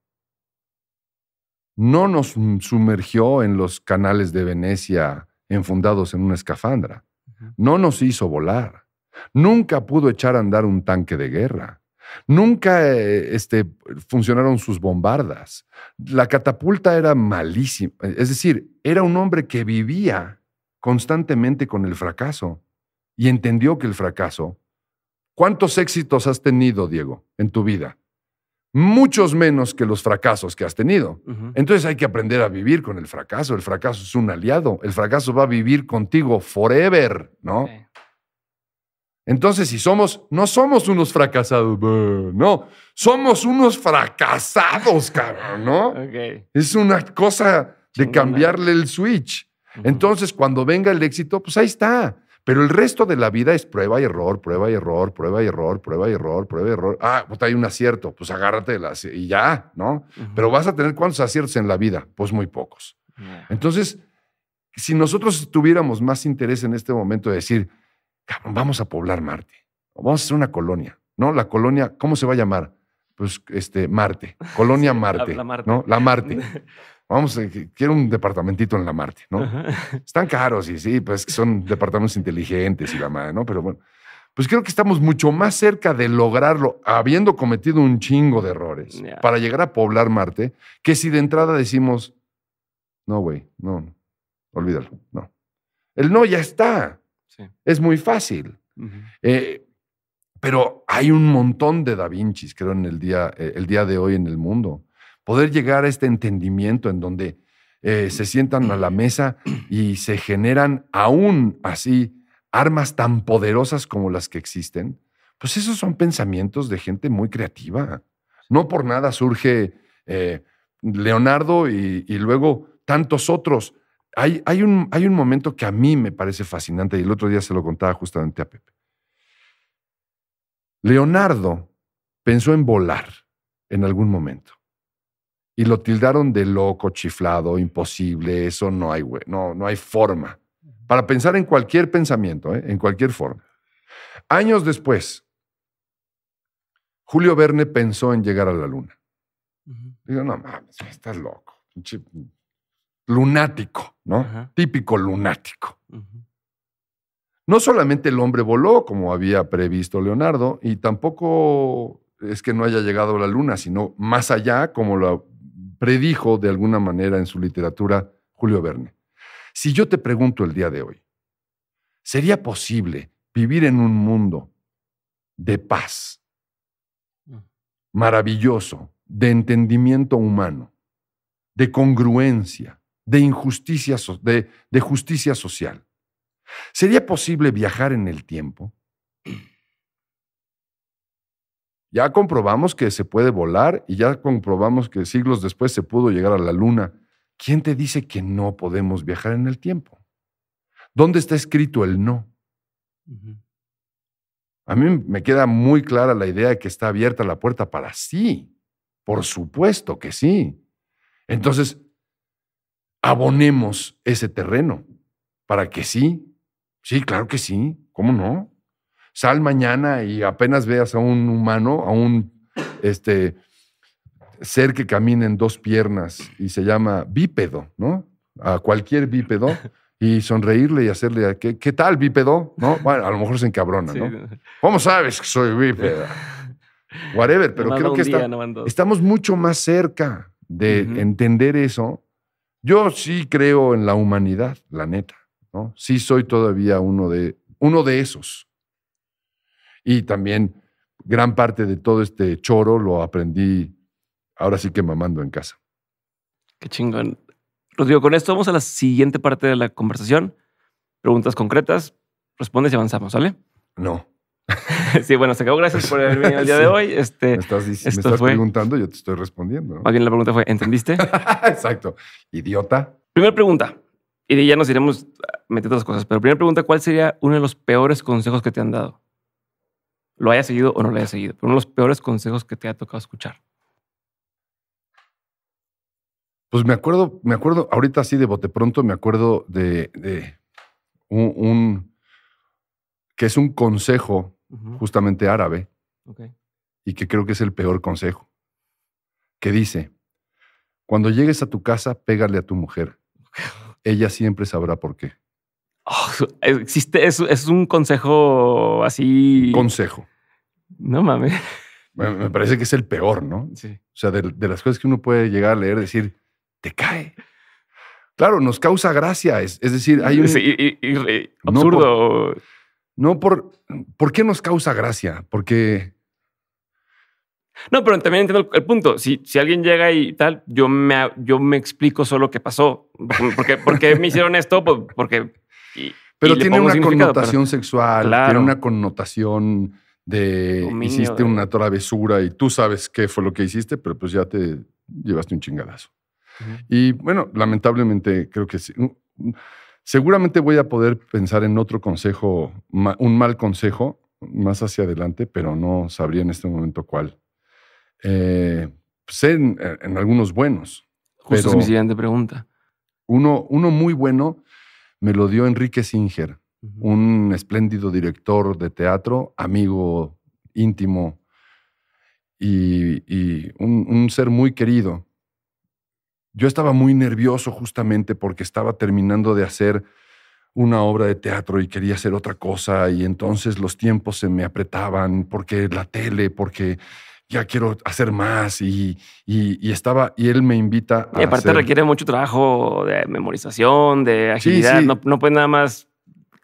No nos sumergió en los canales de Venecia enfundados en una escafandra. No nos hizo volar. Nunca pudo echar a andar un tanque de guerra. Nunca eh, este, funcionaron sus bombardas. La catapulta era malísima. Es decir, era un hombre que vivía constantemente con el fracaso y entendió que el fracaso. ¿Cuántos éxitos has tenido, Diego, en tu vida? Muchos menos que los fracasos que has tenido. Entonces hay que aprender a vivir con el fracaso. El fracaso es un aliado. El fracaso va a vivir contigo forever, ¿no? Entonces, si somos, no somos unos fracasados, no, somos unos fracasados, cabrón, ¿no? Es una cosa de cambiarle el switch. Entonces, cuando venga el éxito, pues ahí está. Pero el resto de la vida es prueba y error, prueba y error, prueba y error, prueba y error, prueba y error. Ah, pues hay un acierto, pues agárrate y ya, ¿no? Pero vas a tener cuántos aciertos en la vida, pues muy pocos. Entonces, si nosotros tuviéramos más interés en este momento de decir, vamos a poblar Marte. vamos a hacer una colonia, ¿no? La colonia, ¿cómo se va a llamar? Pues este, Marte, Colonia Marte, la, Marte, ¿no? La Marte. Vamos, quiero un departamentito en la Marte, ¿no? Están caros y sí, pues son departamentos inteligentes y la madre, ¿no? Pero bueno, pues creo que estamos mucho más cerca de lograrlo, habiendo cometido un chingo de errores, para llegar a poblar Marte, que si de entrada decimos, no, güey, no, olvídalo, no. El no ya está. Es muy fácil. Eh, pero hay un montón de Da Vincis, creo, en el día, eh, el día de hoy en el mundo. Poder llegar a este entendimiento en donde eh, se sientan a la mesa y se generan aún así armas tan poderosas como las que existen, pues esos son pensamientos de gente muy creativa. No por nada surge Leonardo y luego tantos otros hay, un, hay un momento que a mí me parece fascinante y el otro día se lo contaba justamente a Pepe. Leonardo pensó en volar en algún momento y lo tildaron de loco, chiflado, imposible, eso no hay, no, no hay forma. Para pensar en cualquier pensamiento, ¿eh? en cualquier forma. Años después, Julio Verne pensó en llegar a la luna. Digo, no mames, estás loco lunático, ¿no? Típico lunático. No solamente el hombre voló, como había previsto Leonardo, y tampoco es que no haya llegado a la luna, sino más allá, como lo predijo de alguna manera en su literatura Julio Verne. Si yo te pregunto el día de hoy, ¿sería posible vivir en un mundo de paz, mm. maravilloso, de entendimiento humano, de congruencia, de injusticia, de, justicia social. ¿Sería posible viajar en el tiempo? Ya comprobamos que se puede volar y ya comprobamos que siglos después se pudo llegar a la luna. ¿Quién te dice que no podemos viajar en el tiempo? ¿Dónde está escrito el no? A mí me queda muy clara la idea de que está abierta la puerta para sí. Por supuesto que sí. Entonces, abonemos ese terreno para que sí, sí, claro que sí, ¿cómo no? Sal mañana y apenas veas a un humano, a un este, ser que camina en dos piernas y se llama bípedo, ¿no? A cualquier bípedo y sonreírle y hacerle, ¿qué, qué tal bípedo? ¿No? Bueno, a lo mejor se encabrona, ¿no? ¿Cómo sabes que soy bípedo? Whatever, pero creo que estamos mucho más cerca de entender eso yo sí creo en la humanidad, la neta, ¿no? Sí soy todavía uno de, uno de esos. Y también gran parte de todo este choro lo aprendí ahora sí que mamando en casa. Qué chingón. Rodrigo, con esto vamos a la siguiente parte de la conversación. Preguntas concretas, respondes y avanzamos, ¿sale? No. sí, bueno, se acabó. Gracias por haber venido el día de hoy. Este, me estás, preguntando, yo te estoy respondiendo. Más bien la pregunta fue, ¿entendiste? Exacto. Idiota. Primera pregunta, y ya nos iremos metiendo las cosas, pero primera pregunta, ¿cuál sería uno de los peores consejos que te han dado? Lo hayas seguido o no lo hayas seguido, pero uno de los peores consejos que te ha tocado escuchar. Pues me acuerdo, me acuerdo, ahorita sí de bote pronto, me acuerdo de, de un, un que es un consejo justamente árabe, y que creo que es el peor consejo, que dice, cuando llegues a tu casa, pégale a tu mujer. Ella siempre sabrá por qué. Oh, existe, es, es, un consejo así. Consejo. No mames. me parece que es el peor, ¿no? Sí. O sea, de, las cosas que uno puede llegar a leer, decir, te cae. Claro, nos causa gracia. Es, es decir, hay un. absurdo. No por. ¿Por qué nos causa gracia? Porque. No, pero también entiendo el, punto. Si, si alguien llega y tal, yo me, yo me explico solo qué pasó. Porque, porque me hicieron esto? Pues, porque. pero tiene una connotación sexual, tiene una connotación de hiciste una travesura y tú sabes qué fue lo que hiciste, pero pues ya te llevaste un chingadazo. Y bueno, lamentablemente creo que sí. Seguramente voy a poder pensar en otro consejo, un mal consejo más hacia adelante, pero no sabría en este momento cuál. Eh, sé pues, en, algunos buenos. Justo es mi siguiente pregunta. Uno, uno muy bueno me lo dio Enrique Singer, un espléndido director de teatro, amigo íntimo y, un, ser muy querido. Yo estaba muy nervioso justamente porque estaba terminando de hacer una obra de teatro y quería hacer otra cosa y entonces los tiempos se me apretaban porque la tele, porque ya quiero hacer más y, estaba y él me invita. A y aparte requiere mucho trabajo de memorización, de agilidad, No, no nada más,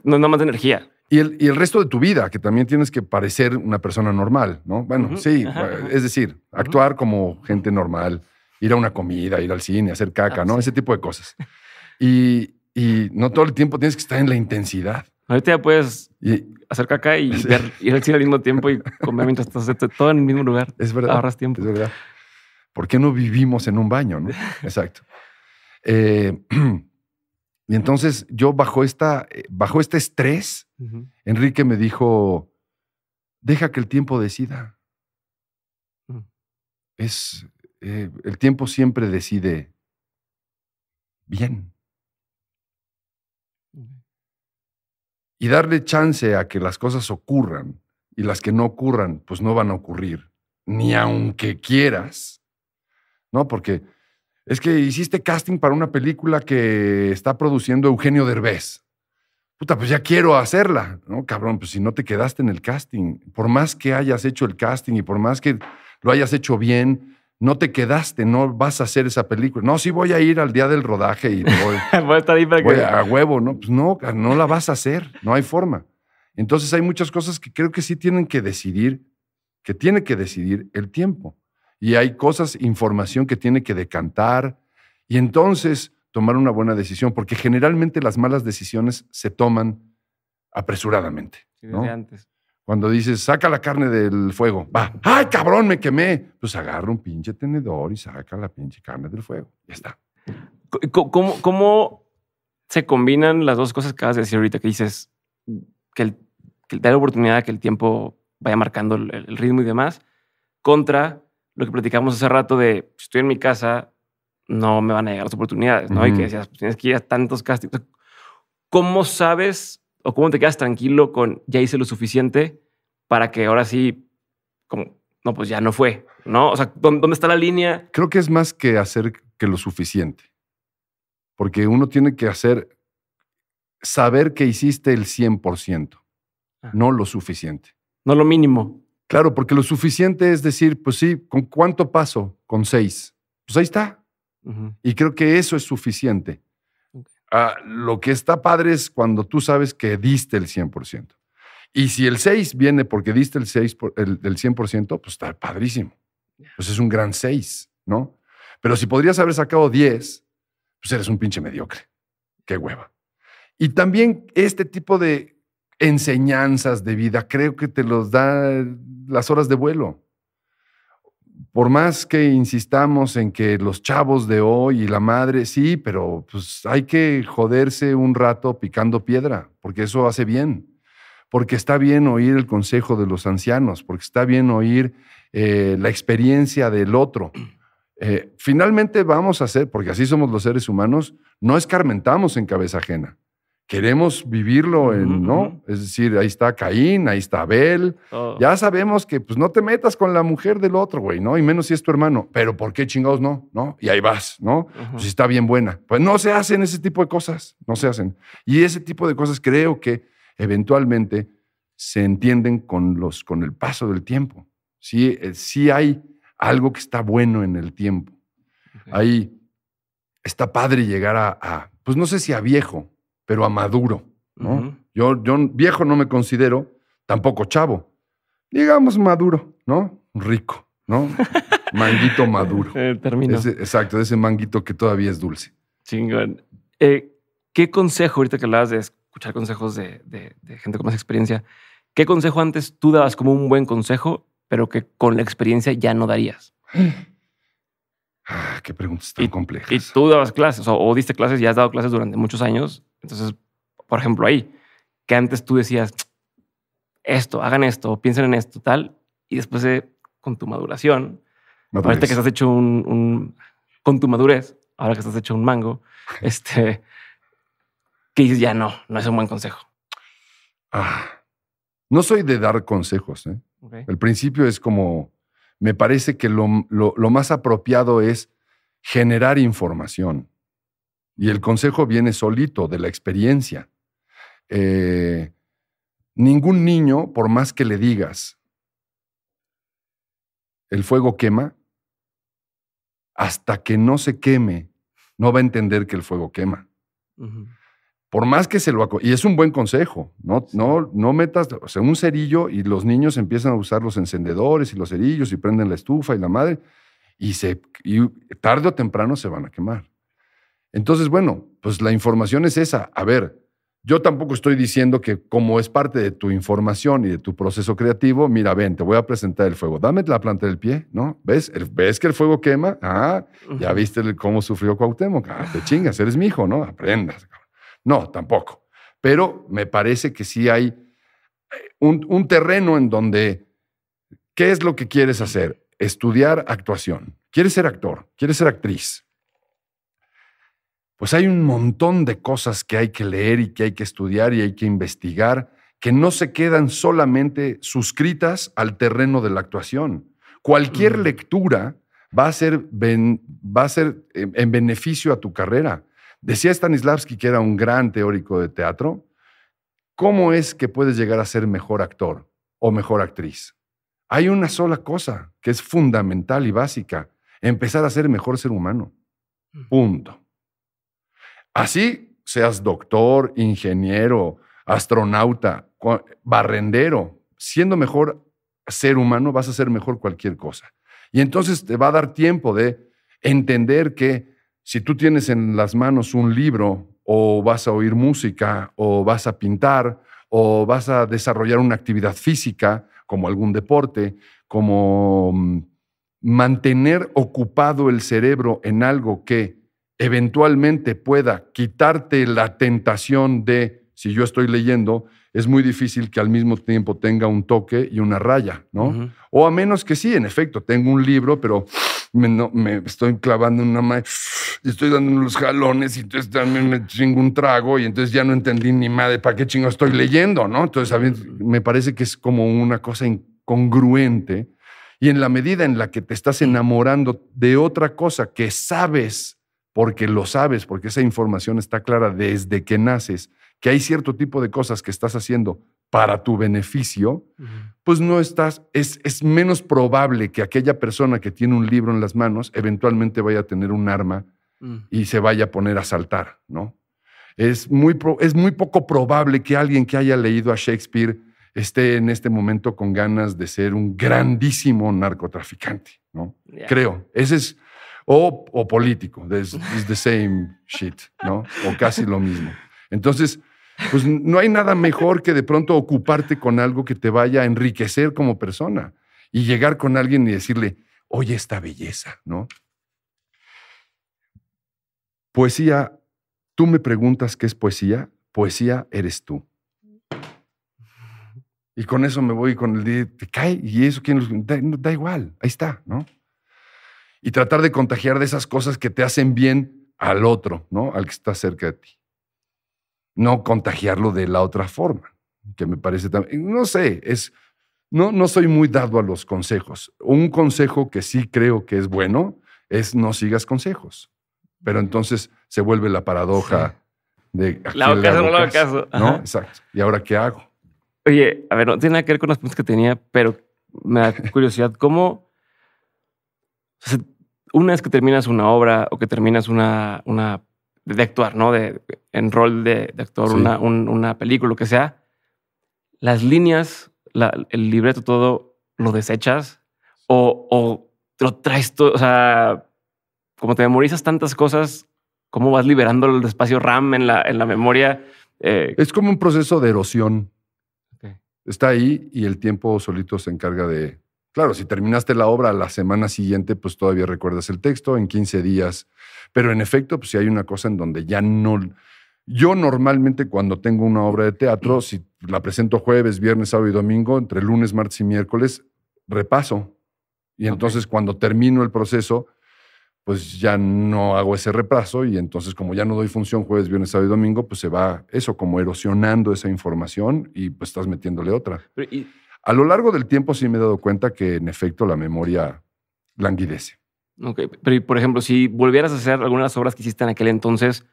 no nada más de energía. Y el, resto de tu vida, que también tienes que parecer una persona normal, ¿no? Bueno, sí, eh, es decir, actuar como gente normal, ir a una comida, ir al cine, hacer caca, ¿no? Ese tipo de cosas. Y, y no todo el tiempo tienes que estar en la intensidad. Ahorita ya puedes hacer caca y ir al cine al mismo tiempo y comer mientras estás este, todo en el mismo lugar. Es verdad. Ahorras tiempo. Es verdad. ¿Por qué no vivimos en un baño? ¿no? Exacto. Eh, y entonces yo bajo, esta, eh, bajo este estrés, Enrique me dijo, deja que el tiempo decida. Mm. Es, eh, el tiempo siempre decide bien. Y darle chance a que las cosas ocurran y las que no ocurran, pues no van a ocurrir, ni aunque quieras. ¿No? Porque es que hiciste casting para una película que está produciendo Eugenio Derbez. Puta, pues ya quiero hacerla, ¿no? Cabrón, pues si no te quedaste en el casting, por más que hayas hecho el casting y por más que lo hayas hecho bien, no te quedaste, no vas a hacer esa película. No, sí voy a ir al día del rodaje y voy, a huevo, no, pues no, no la vas a hacer, no hay forma. Entonces hay muchas cosas que creo que sí tienen que decidir, que tiene que decidir el tiempo. Y hay cosas, información que tiene que decantar y entonces tomar una buena decisión, porque generalmente las malas decisiones se toman apresuradamente. Sí, antes. Cuando dices, saca la carne del fuego, va, ¡ay, cabrón, me quemé! Pues agarra un pinche tenedor y saca la pinche carne del fuego. Ya está. ¿Cómo, cómo se combinan las dos cosas que acabas de decir ahorita? Que dices que, el, que da la oportunidad que el tiempo vaya marcando el, ritmo y demás, contra lo que platicamos hace rato de estoy en mi casa, no me van a llegar las oportunidades, ¿no? hay Y que decías, pues, tienes que ir a tantos castings. ¿Cómo sabes ¿O cómo te quedas tranquilo con ya hice lo suficiente para que ahora sí, como, no, pues ya no fue, ¿no? O sea, ¿dónde está la línea? Creo que es más que hacer que lo suficiente. Porque uno tiene que hacer, saber que hiciste el 100%, ah. no lo suficiente. No lo mínimo. Claro, porque lo suficiente es decir, pues sí, ¿con cuánto paso? Con seis. Pues ahí está. Y creo que eso es suficiente. Ah, lo que está padre es cuando tú sabes que diste el 100%. Y si el 6 viene porque diste el 6 por, el 100%, pues está padrísimo. Pues es un gran 6, ¿no? Pero si podrías haber sacado 10, pues eres un pinche mediocre. Qué hueva. Y también este tipo de enseñanzas de vida creo que te los da las horas de vuelo por más que insistamos en que los chavos de hoy y la madre, sí, pero pues hay que joderse un rato picando piedra, porque eso hace bien, porque está bien oír el consejo de los ancianos, porque está bien oír eh, la experiencia del otro. Eh, finalmente vamos a hacer, porque así somos los seres humanos, no escarmentamos en cabeza ajena queremos vivirlo en, ¿no? Es decir, ahí está Caín, ahí está Abel. Oh. Ya sabemos que pues no te metas con la mujer del otro, güey, ¿no? Y menos si es tu hermano. Pero ¿por qué chingados no? ¿No? Y ahí vas, ¿no? Si pues, está bien buena. Pues no se hacen ese tipo de cosas, no se hacen. Y ese tipo de cosas creo que eventualmente se entienden con, los, con el paso del tiempo. Sí, eh, sí hay algo que está bueno en el tiempo. Ahí está padre llegar a, pues no sé si a viejo, pero a maduro. ¿no? yo, yo viejo no me considero, tampoco chavo. Digamos maduro, ¿no? Rico, ¿no? manguito maduro. Eh, Termina. Exacto, de ese manguito que todavía es dulce. Chingón. Eh, ¿Qué consejo, ahorita que hablabas de escuchar consejos de, de gente con más experiencia, qué consejo antes tú dabas como un buen consejo, pero que con la experiencia ya no darías? Ah, qué preguntas tan complejas. Y tú dabas clases o, diste clases y has dado clases durante muchos años. Entonces, por ejemplo, ahí, que antes tú decías esto, hagan esto, piensen en esto, tal, y después con tu maduración, parece que estás hecho un, con tu madurez, ahora que estás hecho un mango, este, que dices ya no, no es un buen consejo. Ah, no soy de dar consejos. ¿eh? El principio es como me parece que lo, más apropiado es generar información. Y el consejo viene solito de la experiencia. Eh, ningún niño, por más que le digas, el fuego quema, hasta que no se queme, no va a entender que el fuego quema por más que se lo y es un buen consejo, no, no, no metas un cerillo y los niños empiezan a usar los encendedores y los cerillos y prenden la estufa y la madre y se tarde o temprano se van a quemar. Entonces, bueno, pues la información es esa. A ver, yo tampoco estoy diciendo que como es parte de tu información y de tu proceso creativo, mira, ven, te voy a presentar el fuego. Dame la planta del pie, ¿no? ¿Ves? ¿Ves que el fuego quema? Ah, ya viste cómo sufrió Cuauhtémoc. Ah, te chingas, eres mi hijo, ¿no? Aprendas. Cabrón. No, tampoco. Pero me parece que sí hay eh, un, terreno en donde, ¿qué es lo que quieres hacer? Estudiar actuación. ¿Quieres ser actor? ¿Quieres ser actriz? Pues hay un montón de cosas que hay que leer y que hay que estudiar y hay que investigar que no se quedan solamente suscritas al terreno de la actuación. Cualquier mm. lectura va a ser eh, en beneficio a tu carrera. Decía Stanislavski, que era un gran teórico de teatro, ¿cómo es que puedes llegar a ser mejor actor o mejor actriz? Hay una sola cosa que es fundamental y básica, empezar a ser mejor ser humano. Mm. Punto. Así seas doctor, ingeniero, astronauta, barrendero, siendo mejor ser humano vas a ser mejor cualquier cosa. Y entonces te va a dar tiempo de entender que si tú tienes en las manos un libro o vas a oír música o vas a pintar o vas a desarrollar una actividad física como algún deporte, como mm, mantener ocupado el cerebro en algo que eventualmente pueda quitarte la tentación de, si yo estoy leyendo, es muy difícil que al mismo tiempo tenga un toque y una raya, ¿no? O a menos que sí, en efecto, tengo un libro, pero me, me estoy clavando en una madre, y estoy dando unos jalones y entonces también me chingo un trago y entonces ya no entendí ni madre para qué chingo estoy leyendo, ¿no? Entonces, a mí me parece que es como una cosa incongruente y en la medida en la que te estás enamorando de otra cosa que sabes, porque lo sabes, porque esa información está clara desde que naces, que hay cierto tipo de cosas que estás haciendo para tu beneficio, pues no estás, es, es menos probable que aquella persona que tiene un libro en las manos eventualmente vaya a tener un arma mm. y se vaya a poner a saltar, ¿no? Es muy, es muy poco probable que alguien que haya leído a Shakespeare esté en este momento con ganas de ser un grandísimo narcotraficante, ¿no? Creo. Ese es. O, o político, es the same shit, ¿no? O casi lo mismo. Entonces, pues no hay nada mejor que de pronto ocuparte con algo que te vaya a enriquecer como persona y llegar con alguien y decirle, oye, esta belleza, ¿no? Poesía, tú me preguntas qué es poesía, poesía eres tú. Y con eso me voy con el día, te cae, y eso quién los, da, da igual, ahí está, ¿no? Y tratar de contagiar de esas cosas que te hacen bien al otro, ¿no? Al que está cerca de ti no contagiarlo de la otra forma, que me parece también, eh, no sé, es, no, no soy muy dado a los consejos. Un consejo que sí creo que es bueno es no sigas consejos, pero entonces se vuelve la paradoja de... La caso, no Exacto. ¿Y ahora qué hago? Oye, a ver, no tiene que ver con las preguntas que tenía, pero me da curiosidad, ¿cómo... una vez que terminas una obra o que terminas una de actuar, ¿no? De, en rol de, actor, una, una, película, lo que sea. Las líneas, el libreto, todo, lo desechas o, lo traes todo, o sea, como te memorizas tantas cosas, cómo vas liberando el espacio RAM en la, en la memoria. Eh, es como un proceso de erosión. Está ahí y el tiempo solito se encarga de Claro, si terminaste la obra la semana siguiente, pues todavía recuerdas el texto en 15 días. Pero en efecto, pues si hay una cosa en donde ya no... Yo normalmente cuando tengo una obra de teatro, si la presento jueves, viernes, sábado y domingo, entre lunes, martes y miércoles, repaso. Y entonces cuando termino el proceso, pues ya no hago ese repaso y entonces como ya no doy función jueves, viernes, sábado y domingo, pues se va eso, como erosionando esa información y pues estás metiéndole otra. A lo largo del tiempo sí me he dado cuenta que en efecto la memoria languidece. Ok, pero por ejemplo, si volvieras a hacer algunas de las obras que hiciste en aquel entonces,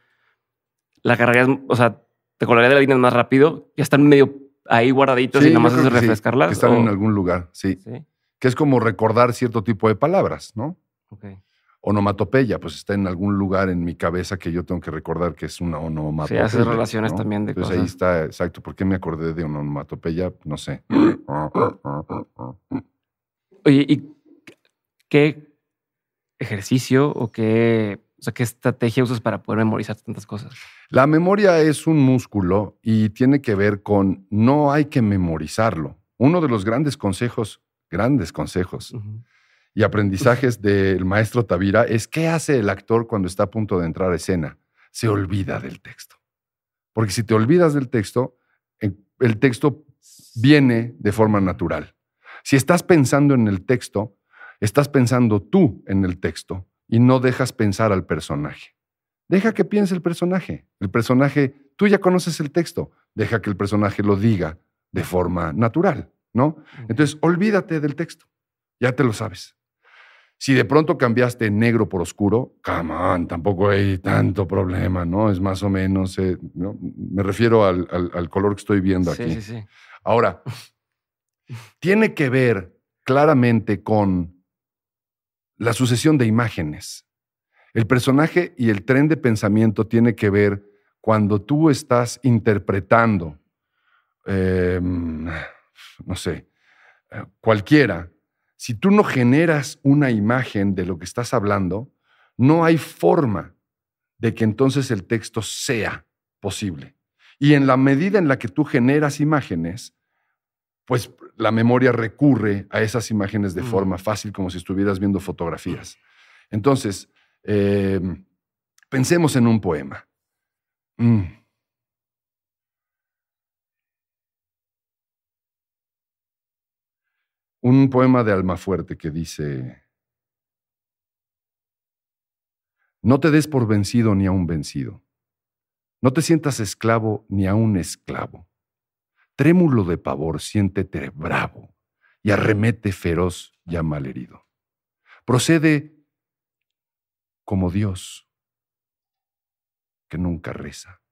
la cargarías, o sea, te colgarías de la línea más rápido, ya están medio ahí guardaditos y nada más es refrescarlas. están en algún lugar, sí. Que es como recordar cierto tipo de palabras, ¿no? ok onomatopeya, pues está en algún lugar en mi cabeza que yo tengo que recordar que es una onomatopeya. Sí, haces relaciones también de cosas. cosas. ahí está, exacto. ¿Por qué me acordé de una onomatopeya? No sé. Oye, ¿y qué ejercicio o qué, o sea, qué estrategia usas para poder memorizar tantas cosas? La memoria es un músculo y tiene que ver con no hay que memorizarlo. Uno de los grandes consejos, grandes consejos, y aprendizajes del maestro Tavira es qué hace el actor cuando está a punto de entrar a escena. Se olvida del texto. Porque si te olvidas del texto, el texto viene de forma natural. Si estás pensando en el texto, estás pensando tú en el texto y no dejas pensar al personaje. Deja que piense el personaje. El personaje, tú ya conoces el texto, deja que el personaje lo diga de forma natural, ¿no? Entonces, olvídate del texto, ya te lo sabes. Si de pronto cambiaste negro por oscuro, come on, tampoco hay tanto problema, ¿no? Es más o menos, eh, me refiero al, color que estoy viendo aquí. Sí, sí. Ahora, tiene que ver claramente con la sucesión de imágenes. El personaje y el tren de pensamiento tiene que ver cuando tú estás interpretando, em, no sé, eh, cualquiera si tú no generas una imagen de lo que estás hablando, no hay forma de que entonces el texto sea posible. Y en la medida en la que tú generas imágenes, pues la memoria recurre a esas imágenes de mm. forma fácil, como si estuvieras viendo fotografías. Entonces, eh, pensemos en un poema. Mm. un poema de Almafuerte que dice, no te des por vencido ni a un vencido, no te sientas esclavo ni a un esclavo, trémulo de pavor, siéntete bravo y arremete feroz ya malherido. Procede como Dios, que nunca reza.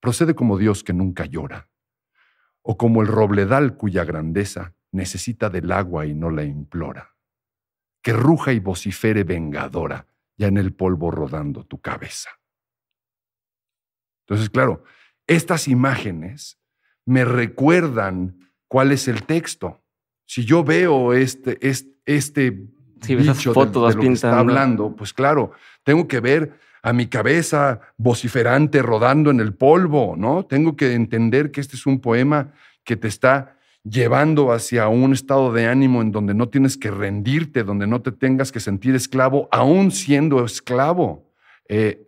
Procede como Dios que nunca llora o como el robledal cuya grandeza necesita del agua y no la implora. Que ruja y vocifere vengadora, ya en el polvo rodando tu cabeza. Entonces, claro, estas imágenes me recuerdan cuál es el texto. Si yo veo este, este, este si bicho de, de lo que está hablando, pues claro, tengo que ver a mi cabeza vociferante rodando en el polvo, ¿no? Tengo que entender que este es un poema que te está llevando hacia un estado de ánimo en donde no tienes que rendirte, donde no te tengas que sentir esclavo, aún siendo esclavo. Eh,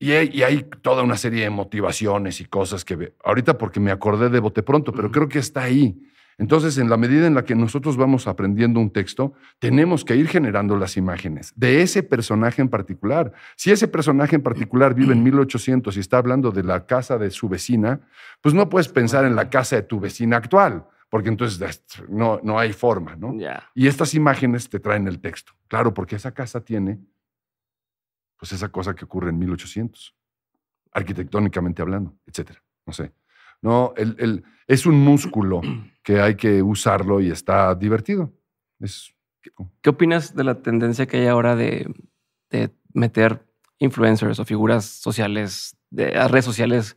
y, hay, y hay, toda una serie de motivaciones y cosas que ahorita porque me acordé de bote pronto, pero creo que está ahí. Entonces, en la medida en la que nosotros vamos aprendiendo un texto, tenemos que ir generando las imágenes de ese personaje en particular. Si ese personaje en particular vive en 1800 y está hablando de la casa de su vecina, pues no puedes pensar en la casa de tu vecina actual, porque entonces no, hay forma, ¿no? Y estas imágenes te traen el texto. Claro, porque esa casa tiene pues esa cosa que ocurre en 1800, arquitectónicamente hablando, etcétera. No sé. ¿no? es un músculo que hay que usarlo y está divertido. ¿Qué opinas de la tendencia que hay ahora de, meter influencers o figuras sociales, de, redes sociales,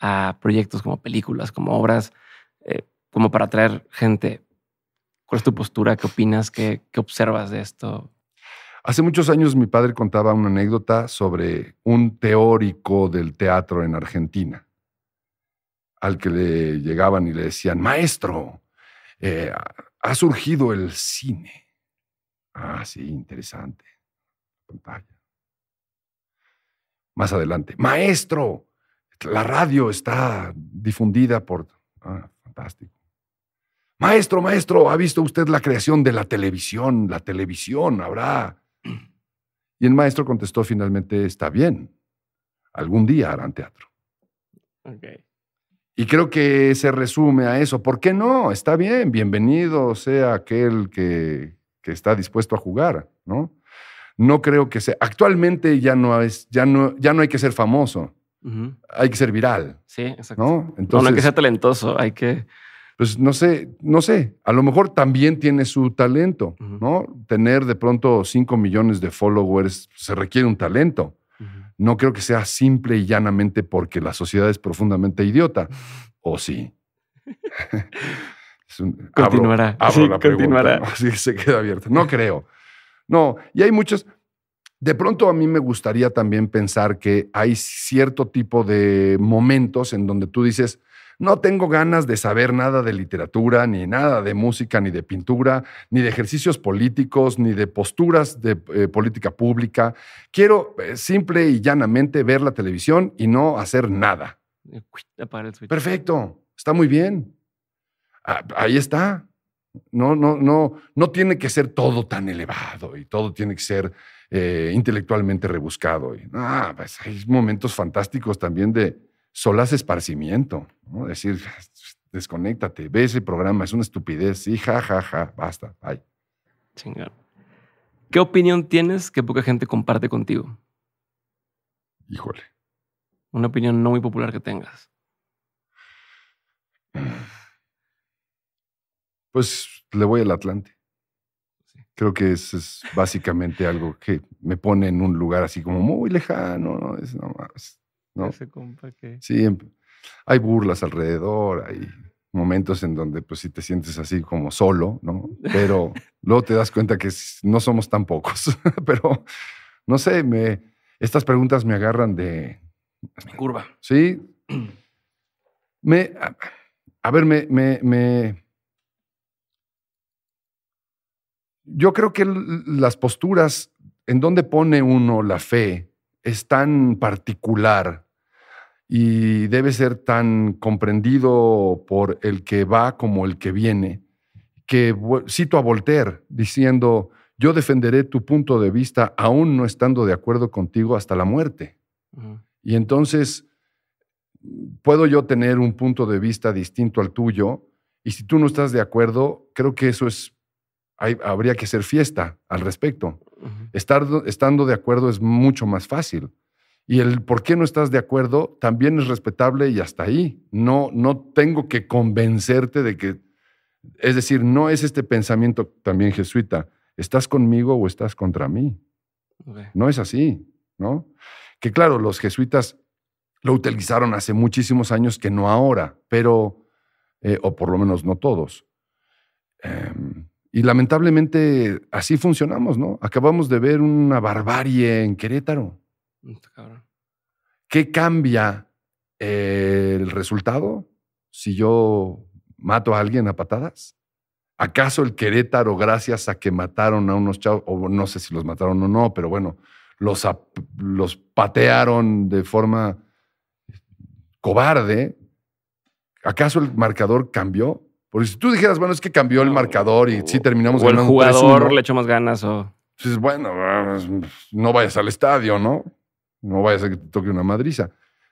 a proyectos como películas, como obras, eh, como para atraer gente? ¿Cuál es tu postura? ¿Qué opinas? qué observas de esto? Hace muchos años mi padre contaba una anécdota sobre un teórico del teatro en Argentina al que le llegaban y le decían, maestro, eh, ha surgido el cine. Ah, sí, interesante. Pantalla. Más adelante, maestro, la radio está difundida por... Ah, fantástico. Maestro, maestro, ¿ha visto usted la creación de la televisión? La televisión habrá. Y el maestro contestó finalmente, está bien, algún día harán teatro. Ok. Y creo que se resume a eso. ¿Por qué no? Está bien, bienvenido sea aquel que, está dispuesto a jugar, ¿no? No creo que sea. Actualmente ya no, es, ya no, ya no hay que ser famoso. Hay que ser viral. Sí, exacto. ¿no? Entonces, no, hay que ser talentoso, hay que. Pues no sé, no sé. A lo mejor también tiene su talento, ¿no? Tener de pronto 5 millones de followers se requiere un talento no creo que sea simple y llanamente porque la sociedad es profundamente idiota. ¿O sí? continuará. continuará. Así que se queda abierta. No creo. No, y hay muchas. De pronto a mí me gustaría también pensar que hay cierto tipo de momentos en donde tú dices, no tengo ganas de saber nada de literatura, ni nada de música, ni de pintura, ni de ejercicios políticos, ni de posturas de eh, política pública. Quiero eh, simple y llanamente ver la televisión y no hacer nada. Eh, Perfecto, está muy bien. Ah, ahí está. No, no, no, no tiene que ser todo tan elevado y todo tiene que ser intelectualmente rebuscado. ah, pues hay momentos fantásticos también de, hace esparcimiento, ¿no? Decir, desconéctate, ve ese programa, es una estupidez, sí, ja, ja, ja, basta, ay. Chingado. ¿Qué opinión tienes que poca gente comparte contigo? Híjole. Una opinión no muy popular que tengas. Pues le voy al Atlante. Creo que es básicamente algo que me pone en un lugar así como muy lejano. Es, no, es, ¿no? Sí, hay burlas alrededor, hay momentos en donde pues si te sientes así como solo, ¿no? Pero luego te das cuenta que no somos tan pocos, pero no sé, me, estas preguntas me agarran de... Mi curva. Sí. Me, a ver, me, me yo creo que las posturas en donde pone uno la fe es tan particular y debe ser tan comprendido por el que va como el que viene, que cito a Voltaire diciendo, yo defenderé tu punto de vista aún no estando de acuerdo contigo hasta la muerte. Y entonces, puedo yo tener un punto de vista distinto al tuyo, y si tú no estás de acuerdo, creo que eso es, habría que hacer fiesta al respecto. Estar, estando de acuerdo es mucho más fácil. Y el por qué no estás de acuerdo también es respetable y hasta ahí. No, no tengo que convencerte de que, es decir, no es este pensamiento también jesuita, estás conmigo o estás contra mí. No es así, ¿no? Que claro, los jesuitas lo utilizaron hace muchísimos años que no ahora, pero, eh, o por lo menos no todos. Em, y lamentablemente así funcionamos, ¿no? Acabamos de ver una barbarie en Querétaro. Mm, ¿Qué cambia eh, el resultado si yo mato a alguien a patadas? ¿Acaso el Querétaro, gracias a que mataron a unos chavos, o no sé si los mataron o no, pero bueno, los, los patearon de forma cobarde, ¿acaso el marcador cambió? Porque si tú dijeras, bueno, es que cambió el marcador y sí terminamos o el jugador le echó más ganas o... bueno, ah, no vayas al estadio, ¿no? No vaya a ser que te toque una madriza.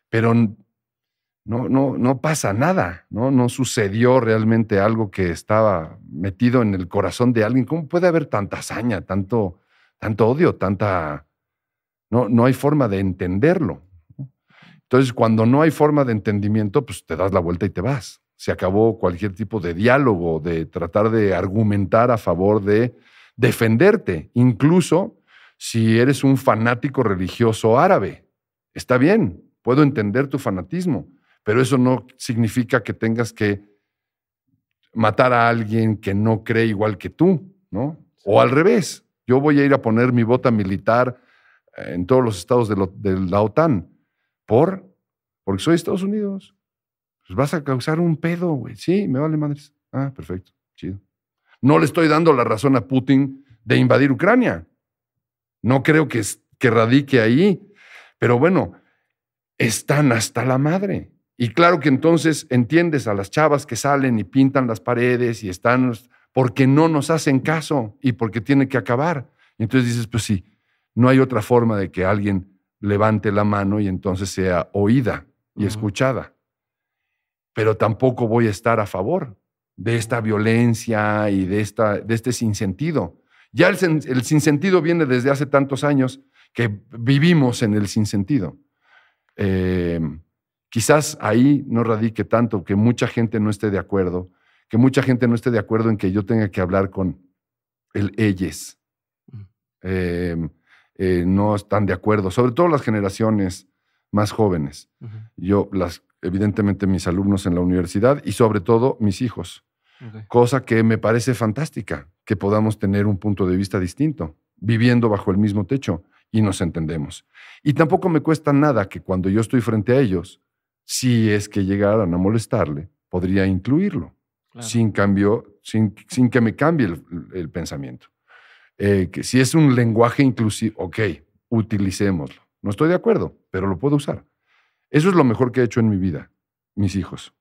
Pero no, no, no pasa nada, ¿no? No sucedió realmente algo que estaba metido en el corazón de alguien. ¿Cómo puede haber tanta hazaña, tanto, tanto odio, tanta... No, no hay forma de entenderlo. Entonces, cuando no hay forma de entendimiento, pues te das la vuelta y te vas. Se acabó cualquier tipo de diálogo, de tratar de argumentar a favor de defenderte. Incluso si eres un fanático religioso árabe. Está bien, puedo entender tu fanatismo, pero eso no significa que tengas que matar a alguien que no cree igual que tú, ¿no? O al revés, yo voy a ir a poner mi bota militar eh, en todos los estados de, la OTAN. ¿Por? Porque soy Estados Unidos. Pues vas a causar un pedo, güey. Sí, me vale madres. Ah, perfecto, chido. No le estoy dando la razón a Putin de invadir Ucrania. No creo que, que radique ahí. Pero bueno, están hasta la madre. Y claro que entonces entiendes a las chavas que salen y pintan las paredes y están porque no nos hacen caso y porque tiene que acabar. entonces dices, pues sí, no hay otra forma de que alguien levante la mano y entonces sea oída y escuchada. Pero tampoco voy a estar a favor de esta violencia y de, esta, de este sinsentido. Ya el, sinsentido viene desde hace tantos años que vivimos en el sinsentido. Eh, quizás ahí no radique tanto que mucha gente no esté de acuerdo, que mucha gente no esté de acuerdo en que yo tenga que hablar con el ellos. Mm. Eh, eh, no están de acuerdo, sobre todo las generaciones más jóvenes. Yo, las, evidentemente, mis alumnos en la universidad y sobre todo mis hijos, cosa que me parece fantástica que podamos tener un punto de vista distinto, viviendo bajo el mismo techo y nos entendemos. Y tampoco me cuesta nada que cuando yo estoy frente a ellos, si es que llegaran a molestarle, podría incluirlo, sin, cambio, sin, que me cambie el, pensamiento. Eh, que si es un lenguaje inclusivo, ok, utilicémoslo. No estoy de acuerdo, pero lo puedo usar. Eso es lo mejor que he hecho en mi vida, mis hijos,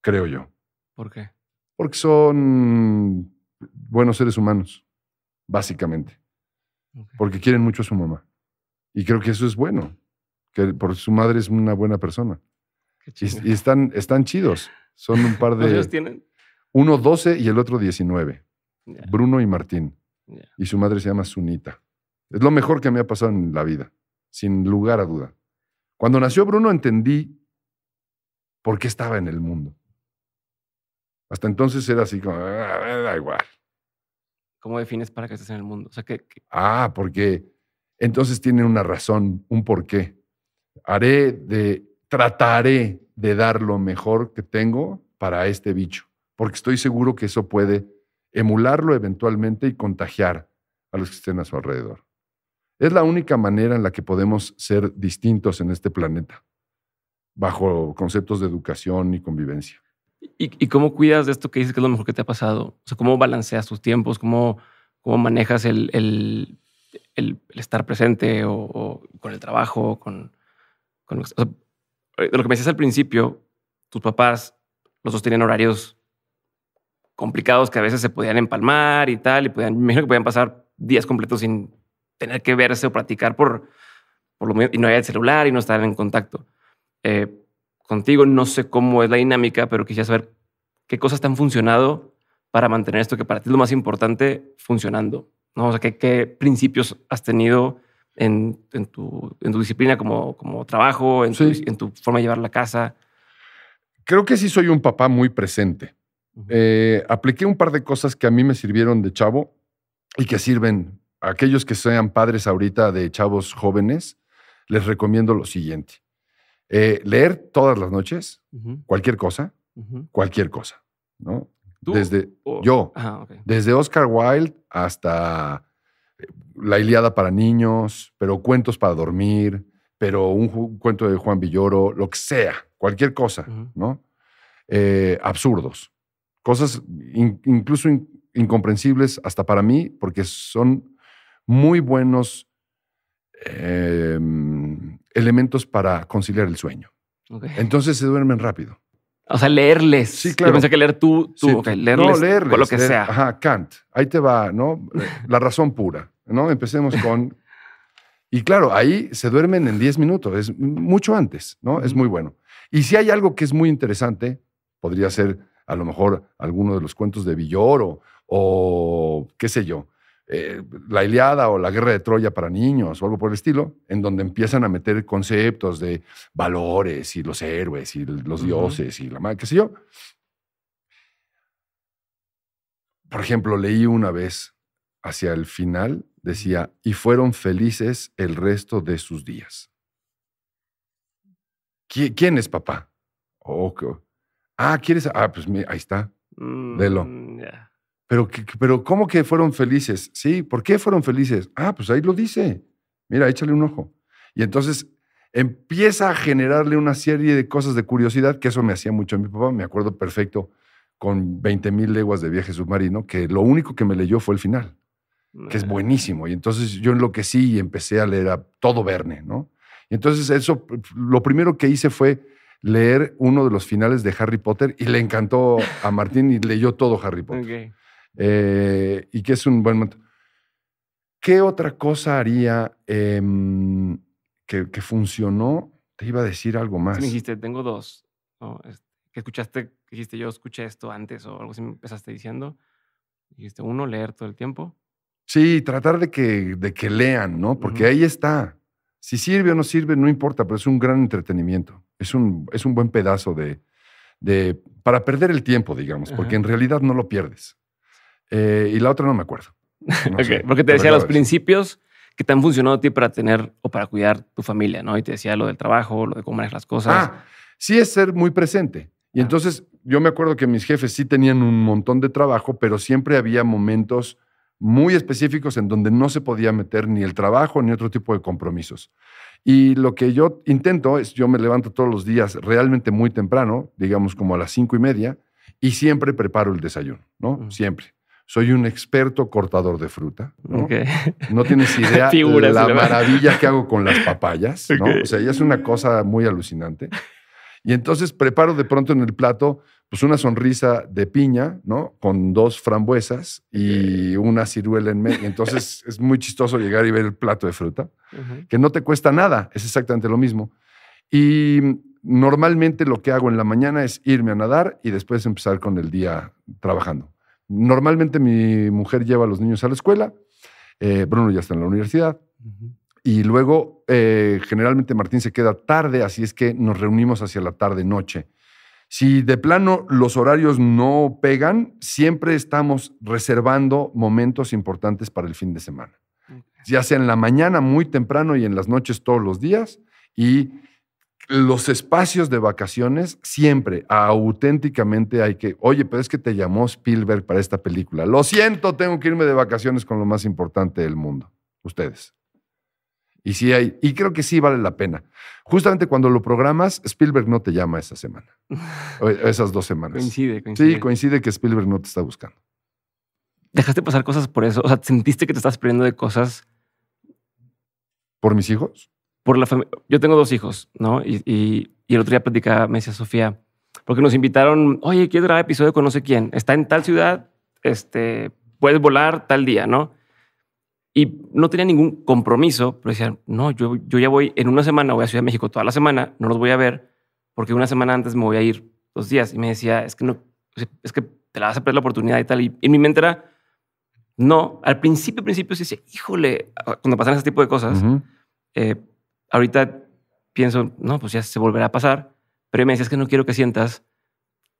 creo yo. ¿Por qué? Porque son buenos seres humanos, básicamente. Porque quieren mucho a su mamá. Y creo que eso es bueno, que su madre es una buena persona. Y, y, están, están chidos. Son un par de... ¿Ellos tienen? Uno 12 y el otro 19. Bruno y Martín. Y su madre se llama Sunita. Es lo mejor que me ha pasado en la vida, sin lugar a duda. Cuando nació Bruno entendí por qué estaba en el mundo. Hasta entonces era así como, ah, da igual. ¿Cómo defines para qué estás en el mundo? O sea, Ah, porque entonces tiene una razón, un porqué. Haré de, trataré de dar lo mejor que tengo para este bicho, porque estoy seguro que eso puede emularlo eventualmente y contagiar a los que estén a su alrededor. Es la única manera en la que podemos ser distintos en este planeta, bajo conceptos de educación y convivencia. ¿Y, cómo cuidas de esto que dices que es lo mejor que te ha pasado? O sea, ¿cómo balanceas tus tiempos? ¿Cómo, cómo manejas el, el, estar presente o, con el trabajo? Con, con lo que me decías al principio, tus papás los dos tenían horarios complicados que a veces se podían empalmar y tal, y podían, me que podían pasar días completos sin tener que verse o practicar por, por lo menos, y no había el celular y no estar en contacto. Eh, contigo. No sé cómo es la dinámica, pero quisiera saber qué cosas te han funcionado para mantener esto que para ti es lo más importante funcionando. O ¿qué, principios has tenido en, tu, disciplina como, trabajo, en, tu, forma de llevar la casa? Creo que sí soy un papá muy presente. Eh, apliqué un par de cosas que a mí me sirvieron de chavo y que sirven a aquellos que sean padres ahorita de chavos jóvenes. Les recomiendo lo siguiente. Eh, leer todas las noches, cualquier cosa, cualquier cosa, ¿no? Desde yo, desde Oscar Wilde hasta eh, La Iliada para niños, pero cuentos para dormir, pero un, cuento de Juan Villoro, lo que sea, cualquier cosa, ¿no? Eh, absurdos, cosas incluso incomprensibles hasta para mí, porque son muy buenos. Em, elementos para conciliar el sueño. Entonces se duermen rápido. O sea, leerles. Sí, claro. Yo pensé que leer tú, tú, leerles, no, leerles, lo que sea. Ajá, Kant. Ahí te va, ¿no? La razón pura, ¿no? Empecemos con... Y claro, ahí se duermen en 10 minutos, es mucho antes, ¿no? Es muy bueno. Y si hay algo que es muy interesante, podría ser a lo mejor alguno de los cuentos de Villoro o qué sé yo, eh, la Iliada o la Guerra de Troya para niños o algo por el estilo, en donde empiezan a meter conceptos de valores y los héroes y los dioses y la madre, qué sé yo. Por ejemplo, leí una vez hacia el final, decía, y fueron felices el resto de sus días. ¿Quién es papá? Oh, okay. Ah, ¿quieres? Ah, pues ahí está. Mm, Velo. Pero, pero ¿cómo que fueron felices? Sí, ¿por qué fueron felices? Ah, pues ahí lo dice. Mira, échale un ojo. Y entonces empieza a generarle una serie de cosas de curiosidad, que eso me hacía mucho a mi papá, me acuerdo perfecto, con 20 mil leguas de viaje submarino, que lo único que me leyó fue el final, que es buenísimo. Y entonces yo enloquecí y empecé a leer a todo Verne, ¿no? Y entonces eso, lo primero que hice fue leer uno de los finales de Harry Potter y le encantó a Martín y leyó todo Harry Potter. Eh, y que es un buen momento. ¿Qué otra cosa haría em, que, funcionó? Te iba a decir algo más. me dijiste, tengo dos. ¿no? escuchaste, dijiste, yo escuché esto antes o algo así me empezaste diciendo. Dijiste, uno, leer todo el tiempo. Sí, tratar de que, de que lean, ¿no? Porque ahí está. Si sirve o no sirve, no importa, pero es un gran entretenimiento. Es un, es un buen pedazo de, de para perder el tiempo, digamos, porque en realidad no lo pierdes. Eh, y la otra no me acuerdo. porque te decía los principios que te han funcionado a ti para tener o para cuidar tu familia, ¿no? Y te decía lo del trabajo, lo de cómo manejas las cosas. Ah, sí es ser muy presente. Y ah. entonces yo me acuerdo que mis jefes sí tenían un montón de trabajo, pero siempre había momentos muy específicos en donde no se podía meter ni el trabajo ni otro tipo de compromisos. Y lo que yo intento es, yo me levanto todos los días realmente muy temprano, digamos como a las cinco y media, y siempre preparo el desayuno, ¿no? Siempre soy un experto cortador de fruta. No, tienes idea de la maravilla que hago con las papayas. ¿no? O sea, ya es una cosa muy alucinante. Y entonces preparo de pronto en el plato pues una sonrisa de piña, ¿no? Con dos frambuesas y una ciruela en medio. Entonces es muy chistoso llegar y ver el plato de fruta, que no te cuesta nada, es exactamente lo mismo. Y normalmente lo que hago en la mañana es irme a nadar y después empezar con el día trabajando. Normalmente mi mujer lleva a los niños a la escuela, eh, Bruno ya está en la universidad. Y luego, eh, generalmente Martín se queda tarde, así es que nos reunimos hacia la tarde-noche. Si de plano los horarios no pegan, siempre estamos reservando momentos importantes para el fin de semana. Ya sea en la mañana muy temprano y en las noches todos los días, y los espacios de vacaciones siempre, auténticamente hay que, oye, pero es que te llamó Spielberg para esta película. Lo siento, tengo que irme de vacaciones con lo más importante del mundo, ustedes. Y sí hay, y creo que sí vale la pena. Justamente cuando lo programas, Spielberg no te llama esa semana, esas dos semanas. Coincide, coincide. Sí, coincide que Spielberg no te está buscando. ¿Dejaste pasar cosas por eso? O sea, ¿sentiste que te estás perdiendo de cosas? ¿Por mis hijos? por la Yo tengo dos hijos, ¿no? Y, y, el otro día platicaba, me decía Sofía, porque nos invitaron, oye, quiero grabar episodio con no sé quién, está en tal ciudad, este, puedes volar tal día, ¿no? Y no tenía ningún compromiso, pero decían, no, yo, yo ya voy en una semana, voy a Ciudad de México toda la semana, no los voy a ver, porque una semana antes me voy a ir dos días. Y me decía, es que no, es que te la vas a perder la oportunidad y tal. Y en mi mente era, no, al principio, al principio sí decía, híjole, ah, cuando pasan ese tipo de cosas, eh, ahorita pienso, no, pues ya se volverá a pasar, pero me decías que no quiero que sientas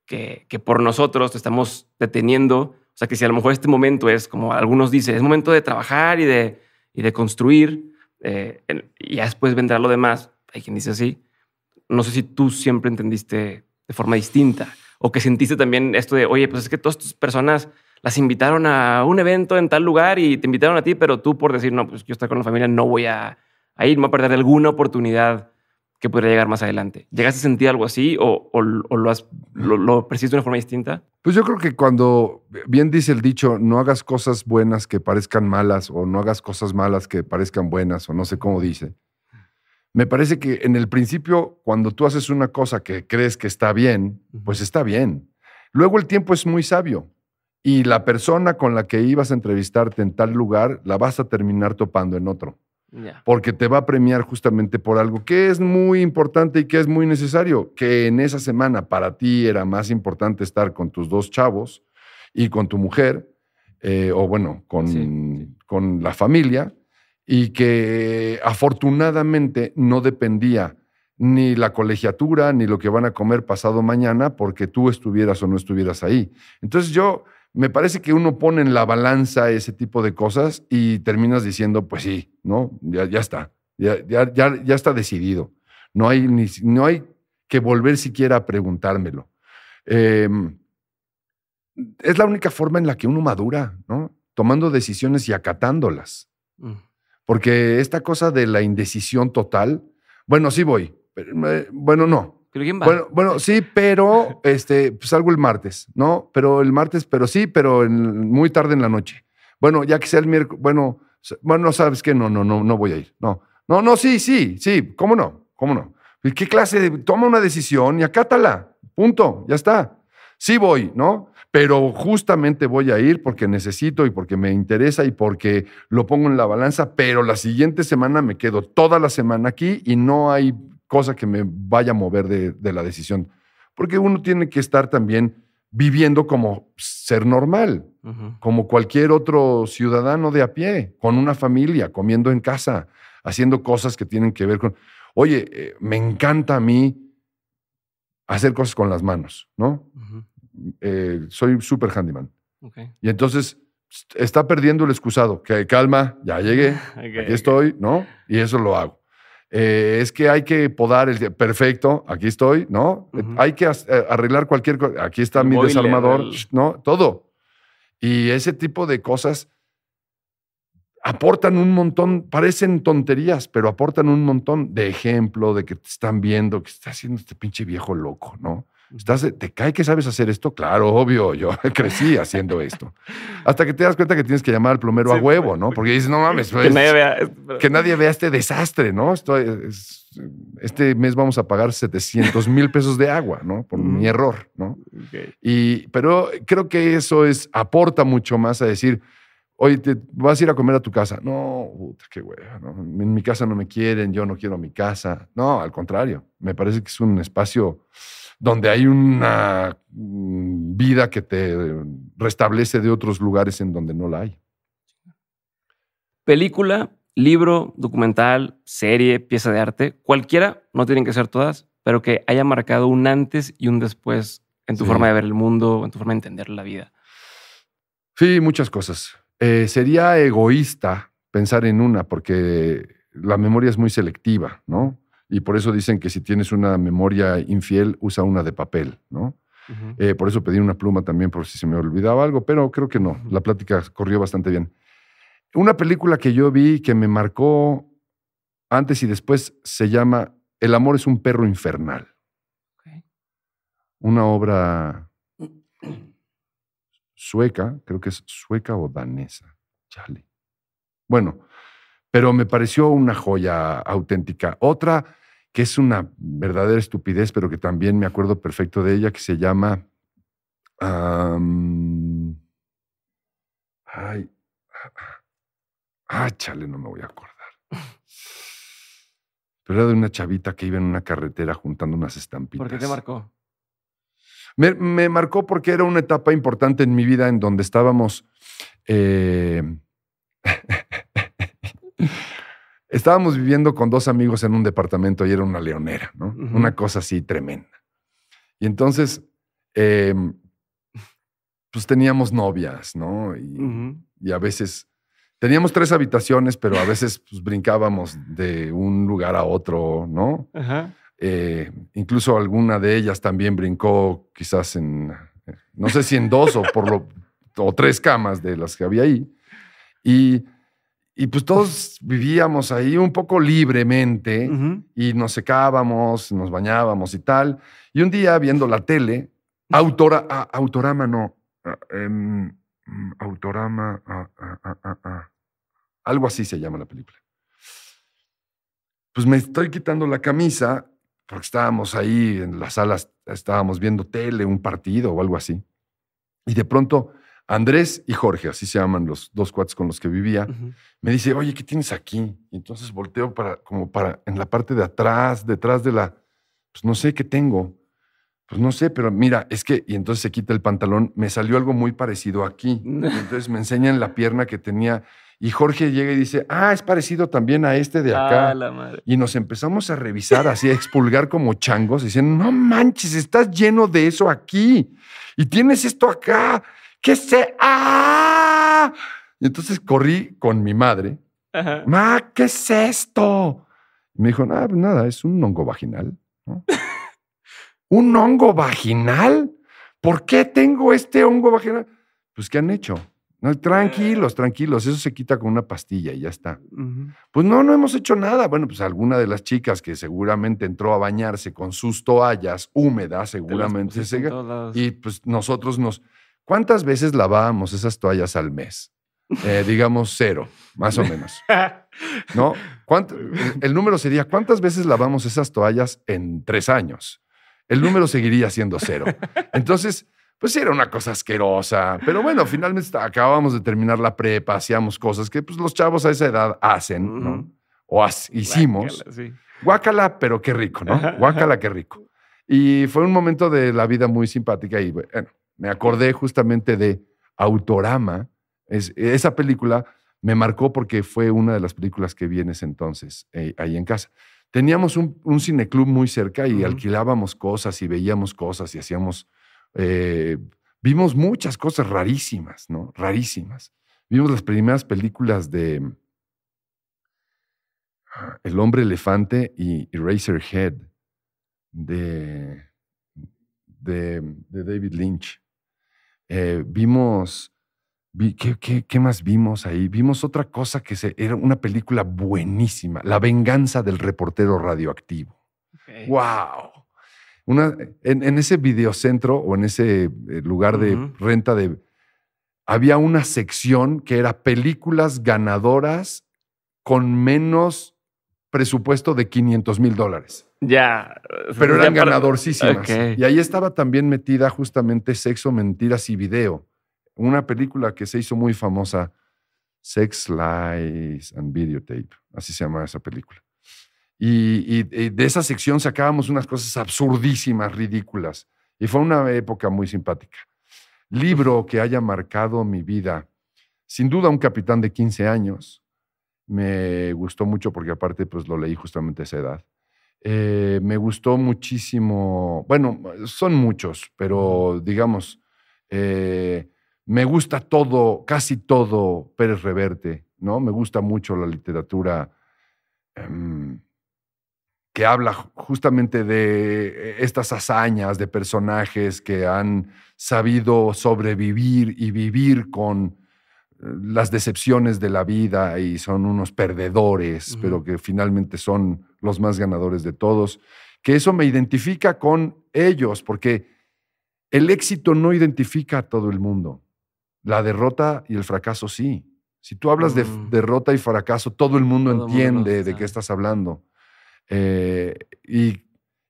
que, que, por nosotros te estamos deteniendo, o sea, que si a lo mejor este momento es, como algunos dicen, es momento de trabajar y de, y de construir, eh, y ya después vendrá lo demás, hay quien dice así, no sé si tú siempre entendiste de forma distinta o que sentiste también esto de, oye, pues es que todas tus personas las invitaron a un evento en tal lugar y te invitaron a ti, pero tú por decir, no, pues yo estoy con la familia, no voy a, ahí no va a perder alguna oportunidad que podría llegar más adelante. ¿Llegaste a sentir algo así o, lo, has, de una forma distinta? Pues yo creo que cuando, bien dice el dicho, no hagas cosas buenas que parezcan malas o no hagas cosas malas que parezcan buenas o no sé cómo dice. Me parece que en el principio, cuando tú haces una cosa que crees que está bien, pues está bien. Luego el tiempo es muy sabio y la persona con la que ibas a entrevistarte en tal lugar la vas a terminar topando en otro. Porque te va a premiar justamente por algo que es muy importante y que es muy necesario, que en esa semana para ti era más importante estar con tus dos chavos y con tu mujer, eh, o bueno, con, con la familia, y que afortunadamente no dependía ni la colegiatura, ni lo que van a comer pasado mañana, porque tú estuvieras o no estuvieras ahí. Entonces yo me parece que uno pone en la balanza ese tipo de cosas y terminas diciendo, pues sí, ¿no? Ya, está, ya, está decidido. No hay, no hay que volver siquiera a preguntármelo. Em, es la única forma en la que uno madura, ¿no? Tomando decisiones y acatándolas. Mm. Porque esta cosa de la indecisión total, bueno, sí voy, pero, eh, bueno, no, bueno, bueno, sí, pero este, pues, salgo el martes, ¿no? Pero el martes, pero sí, pero muy tarde en la noche. Bueno, ya que sea el miércoles, bueno, bueno, sabes que no, no, no, no voy a ir. No, no, no, sí, sí, sí, ¿cómo no? ¿Cómo no? ¿Qué clase de, toma una decisión y acátala? Punto, ya está. Sí voy, ¿no? Pero justamente voy a ir porque necesito y porque me interesa y porque lo pongo en la balanza, pero la siguiente semana me quedo toda la semana aquí y no hay cosa que me vaya a mover de, la decisión. Porque uno tiene que estar también viviendo como ser normal, como cualquier otro ciudadano de a pie, con una familia, comiendo en casa, haciendo cosas que tienen que ver con, oye, eh, me encanta a mí hacer cosas con las manos, ¿no? Eh, soy súper handyman. Y entonces está perdiendo el excusado, que calma, ya llegué, aquí estoy, ¿no? Y eso lo hago. Eh, es que hay que podar el perfecto, aquí estoy, ¿no? Hay que eh, arreglar cualquier cosa, aquí está mi desarmador, ¿no? Todo. Y ese tipo de cosas aportan un montón, parecen tonterías, pero aportan un montón de ejemplo, de que te están viendo, que está haciendo este pinche viejo loco, ¿no? Estás, ¿Te cae que sabes hacer esto? Claro, obvio, yo crecí haciendo esto. Hasta que te das cuenta que tienes que llamar al plomero a huevo, ¿no? Porque dices, no mames, que, pues, nadie vea, este desastre, ¿no? este mes vamos a pagar 700 mil pesos de agua, ¿no? Por mi mm. error, ¿no? Y, pero creo que eso es, aporta mucho más a decir, oye, te vas a ir a comer a tu casa. No, puta, qué hueva. ¿no? En mi casa no me quieren, yo no quiero mi casa. No, al contrario, me parece que es un espacio donde hay una mm, vida que te restablece de otros lugares en donde no la hay. Película, libro, documental, serie, pieza de arte, cualquiera, no tienen que ser todas, pero que haya marcado un antes y un después en tu forma de ver el mundo, en tu forma de entender la vida. Sí, muchas cosas. Eh, sería egoísta pensar en una porque la memoria es muy selectiva, ¿no? y por eso dicen que si tienes una memoria infiel, usa una de papel, ¿no? Eh, por eso pedí una pluma también por si se me olvidaba algo, pero creo que no, la plática corrió bastante bien. Una película que yo vi que me marcó antes y después se llama El amor es un perro infernal. Una obra sueca, creo que es sueca o danesa. Chale. Bueno, pero me pareció una joya auténtica. Otra que es una verdadera estupidez, pero que también me acuerdo perfecto de ella, que se llama... ay, ah, chale, no me voy a acordar. Pero era de una chavita que iba en una carretera juntando unas estampitas. ¿Por qué te marcó? Me, me marcó porque era una etapa importante en mi vida en donde estábamos... Eh, Estábamos viviendo con dos amigos en un departamento y era una leonera, ¿no? Una cosa así tremenda. Y entonces, eh, pues teníamos novias, ¿no? Y, y, a veces teníamos tres habitaciones, pero a veces pues, brincábamos de un lugar a otro, ¿no? Eh, incluso alguna de ellas también brincó quizás en, no sé si en dos o por lo, o tres camas de las que había ahí. Y y pues todos vivíamos ahí un poco libremente y nos secábamos, nos bañábamos y tal. Y un día viendo la tele, autora, ah, autorama no, ah, em, mm, autorama, ah, algo así se llama la película. Pues me estoy quitando la camisa porque estábamos ahí en las salas, estábamos viendo tele, un partido o algo así. Y de pronto Andrés y Jorge, así se llaman los dos cuates con los que vivía, me dice, oye, ¿qué tienes aquí? Y entonces volteo para, como para, en la parte de atrás, detrás de la, pues no sé qué tengo. Pues no sé, pero mira, es que, y entonces se quita el pantalón, me salió algo muy parecido aquí. entonces me enseñan la pierna que tenía. Y Jorge llega y dice, ah, es parecido también a este de acá. Ah, y nos empezamos a revisar así, a expulgar como changos, diciendo, no manches, estás lleno de eso aquí. Y tienes esto acá. ¿Qué se? ¡Ah! Y entonces corrí con mi madre. ¿qué es esto? me dijo, ah, pues nada, es un hongo vaginal. ¿Un hongo vaginal? ¿Por qué tengo este hongo vaginal? Pues, ¿qué han hecho? No, tranquilos, tranquilos, eso se quita con una pastilla y ya está. Pues no, no hemos hecho nada. Bueno, pues alguna de las chicas que seguramente entró a bañarse con sus toallas húmedas, seguramente se... Y pues nosotros nos ¿Cuántas veces lavábamos esas toallas al mes? Eh, digamos cero, más o menos. ¿No? El número sería, ¿cuántas veces lavamos esas toallas en tres años? El número seguiría siendo cero. Entonces, pues era una cosa asquerosa. Pero bueno, finalmente acabábamos de terminar la prepa, hacíamos cosas que pues, los chavos a esa edad hacen, O hicimos. Guácala, pero qué rico, ¿no? Guácala, qué rico. Y fue un momento de la vida muy simpática y bueno, me acordé justamente de Autorama. esa película me marcó porque fue una de las películas que vi en ese entonces, eh, ahí en casa. Teníamos un, cineclub muy cerca y alquilábamos cosas y veíamos cosas y hacíamos. Eh, vimos muchas cosas rarísimas, ¿no? Rarísimas. Vimos las primeras películas de El hombre elefante y Eraserhead de, de, de David Lynch. Eh, vimos, ¿qué, más vimos ahí? Vimos otra cosa que era una película buenísima, La venganza del reportero radioactivo. ¡Wow! Una, en, ese videocentro o en ese eh, lugar de renta de... Había una sección que era películas ganadoras con menos presupuesto de 500 mil dólares. Ya. Pero eran ganadorcísimas. Y ahí estaba también metida justamente Sexo, Mentiras y Video. Una película que se hizo muy famosa, Sex, Lies and Videotape. Así se llamaba esa película. Y, y de esa sección sacábamos unas cosas absurdísimas, ridículas. Y fue una época muy simpática. Libro que haya marcado mi vida. Sin duda, un capitán de 15 años me gustó mucho porque aparte pues lo leí justamente a esa edad. Eh, me gustó muchísimo, bueno, son muchos, pero digamos, eh, me gusta todo, casi todo Pérez Reverte, ¿no? Me gusta mucho la literatura em, que habla justamente de estas hazañas de personajes que han sabido sobrevivir y vivir con las decepciones de la vida y son unos perdedores, pero que finalmente son los más ganadores de todos, que eso me identifica con ellos, porque el éxito no identifica a todo el mundo. La derrota y el fracaso sí. Si tú hablas de mm. derrota y fracaso, todo el mundo entiende de qué estás hablando. Eh, y,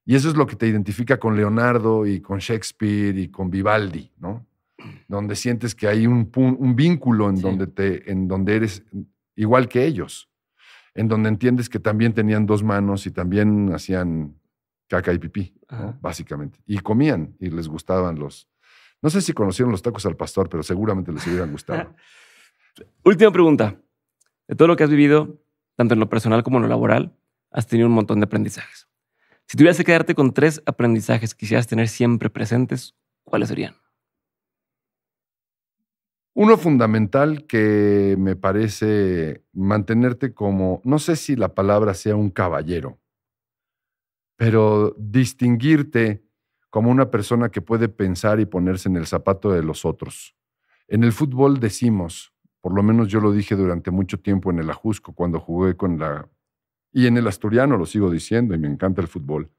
y eso es lo que te identifica con Leonardo y con Shakespeare y con Vivaldi, ¿no? donde sientes que hay un, vínculo en, donde eres igual que ellos, en donde entiendes que también tenían dos manos y también hacían caca y pipí, básicamente. Y comían y les gustaban los... No sé si conocieron los tacos al pastor, pero seguramente les hubieran gustado. Última pregunta. De todo lo que has vivido, tanto en lo personal como en lo laboral, has tenido un montón de aprendizajes. Si tuvieras que quedarte con tres aprendizajes que quisieras tener siempre presentes, ¿cuáles serían? Uno fundamental que me parece mantenerte como, no sé si la palabra sea un caballero, pero distinguirte como una persona que puede pensar y ponerse en el zapato de los otros. En el fútbol decimos, por lo menos yo lo dije durante mucho tiempo en el Ajusco cuando jugué con la... Y en el asturiano lo sigo diciendo y me encanta el fútbol.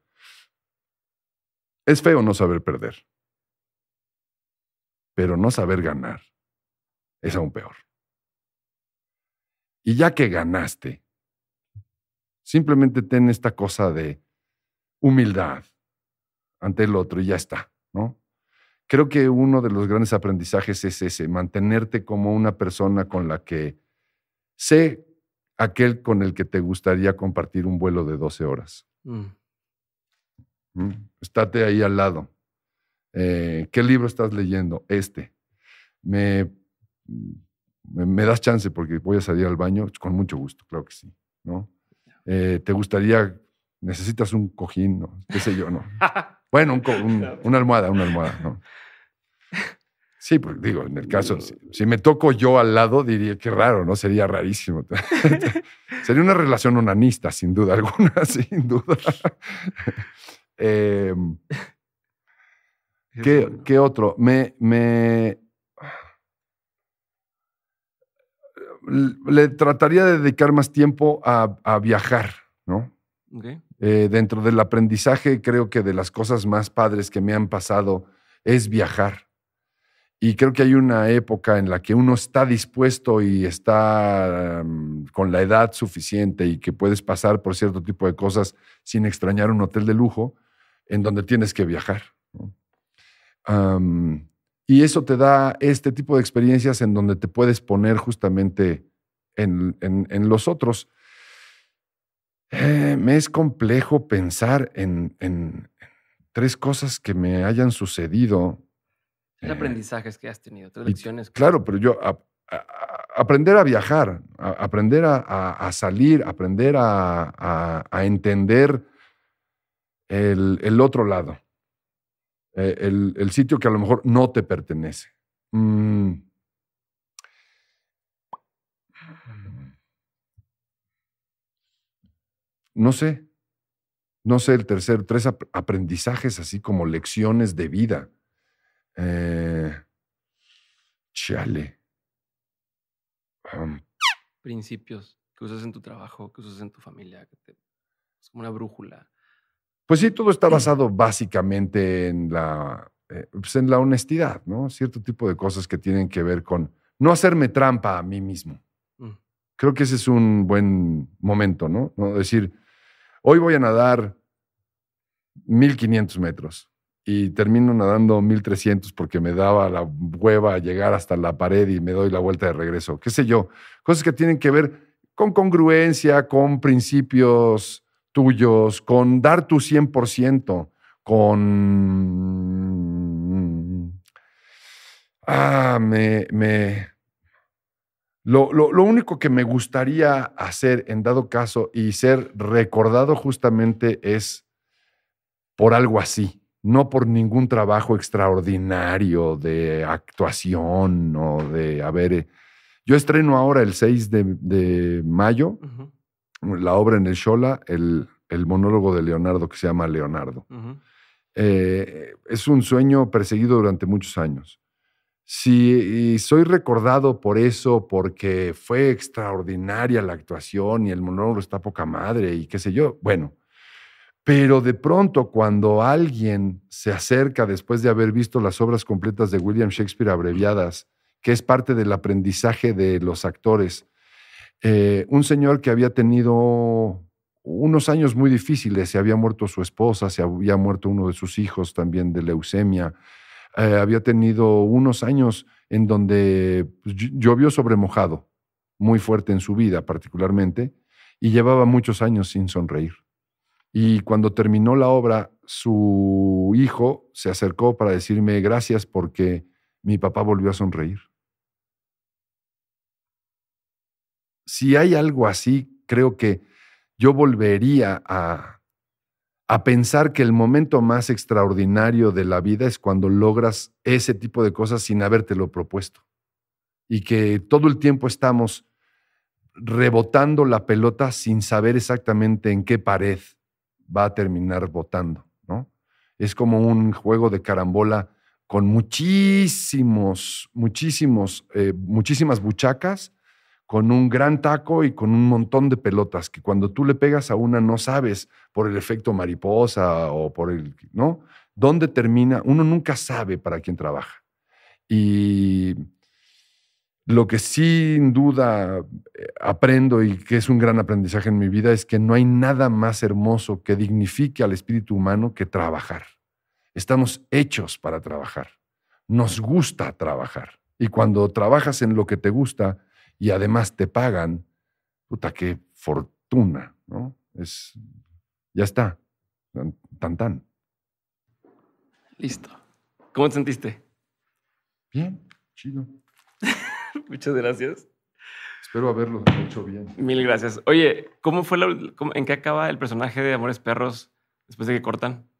Es feo no saber perder, pero no saber ganar es aún peor. Y ya que ganaste, simplemente ten esta cosa de humildad ante el otro y ya está, ¿no? Creo que uno de los grandes aprendizajes es ese, mantenerte como una persona con la que sé aquel con el que te gustaría compartir un vuelo de 12 horas. Está mm. mm, Estate ahí al lado. Eh, ¿Qué libro estás leyendo? Este. Me me, das chance porque voy a salir al baño, con mucho gusto, claro que sí, ¿no? Eh, ¿Te gustaría, necesitas un cojín, qué sé yo, ¿no? Bueno, una almohada, una almohada, Sí, pues digo, en el caso, si, me toco yo al lado, diría que raro, ¿no? Sería rarísimo. Sería una relación onanista, sin duda alguna, sin duda. Em, ¿Qué, ¿Qué, otro? me, le trataría de dedicar más tiempo a, viajar, ¿no? Eh, dentro del aprendizaje, creo que de las cosas más padres que me han pasado es viajar. Y creo que hay una época en la que uno está dispuesto y está mm, con la edad suficiente y que puedes pasar por cierto tipo de cosas sin extrañar un hotel de lujo en donde tienes que viajar. Y eso te da este tipo de experiencias en donde te puedes poner justamente en, los otros. Eh, me es complejo pensar en, tres cosas que me hayan sucedido. Eh, aprendizajes que has tenido, tres lecciones. claro, pero yo aprender a viajar, aprender a, salir, aprender a, entender el, el otro lado. Eh, el, sitio que a lo mejor no te pertenece. Mm. No sé, no sé, el tercer, tres aprendizajes así como lecciones de vida. Eh, chale. Principios que usas en tu trabajo, que usas en tu familia, que te, es como una brújula. Pues sí, todo está basado básicamente en la, eh, pues en la honestidad, ¿no? Cierto tipo de cosas que tienen que ver con no hacerme trampa a mí mismo. Mm. Creo que ese es un buen momento, ¿no? ¿No? Decir, hoy voy a nadar 1500 metros y termino nadando 1300 porque me daba la hueva llegar hasta la pared y me doy la vuelta de regreso, qué sé yo. Cosas que tienen que ver con congruencia, con principios tuyos, con dar tu 100%, con... Ah, me... me... Lo, lo, único que me gustaría hacer en dado caso y ser recordado justamente es por algo así, no por ningún trabajo extraordinario de actuación o de haber. Eh, yo estreno ahora el 6 de, mayo la obra en el Shola, el, el monólogo de Leonardo que se llama Leonardo. Eh, es un sueño perseguido durante muchos años. Si soy recordado por eso, porque fue extraordinaria la actuación y el monólogo está poca madre y qué sé yo, bueno, pero de pronto, cuando alguien se acerca después de haber visto las obras completas de William Shakespeare abreviadas, que es parte del aprendizaje de los actores, eh, un señor que había tenido unos años muy difíciles, se había muerto su esposa, se había muerto uno de sus hijos también de leucemia, eh, había tenido unos años en donde pues, llovió sobre mojado, muy fuerte en su vida particularmente, y llevaba muchos años sin sonreír. Y cuando terminó la obra, su hijo se acercó para decirme gracias porque mi papá volvió a sonreír. si hay algo así, creo que yo volvería a, pensar que el momento más extraordinario de la vida es cuando logras ese tipo de cosas sin habértelo propuesto. Y que todo el tiempo estamos rebotando la pelota sin saber exactamente en qué pared va a terminar botando. ¿no? Es como un juego de carambola con muchísimos, muchísimos, eh, muchísimas buchacas con un gran taco y con un montón de pelotas, que cuando tú le pegas a una no sabes por el efecto mariposa o por el, ¿no? ¿Dónde termina? Uno nunca sabe para quién trabaja. Y lo que sin duda eh, aprendo y que es un gran aprendizaje en mi vida es que no hay nada más hermoso que dignifique al espíritu humano que trabajar. Estamos hechos para trabajar. Nos gusta trabajar. Y cuando trabajas en lo que te gusta, y además te pagan, puta, qué fortuna, ¿no? Es, ya está, tan tan. Listo. ¿Cómo te sentiste? Bien, chido. Muchas gracias. Espero haberlo hecho bien. Mil gracias. Oye, ¿cómo fue ¿en qué acaba el personaje de Amores Perros después de que cortan?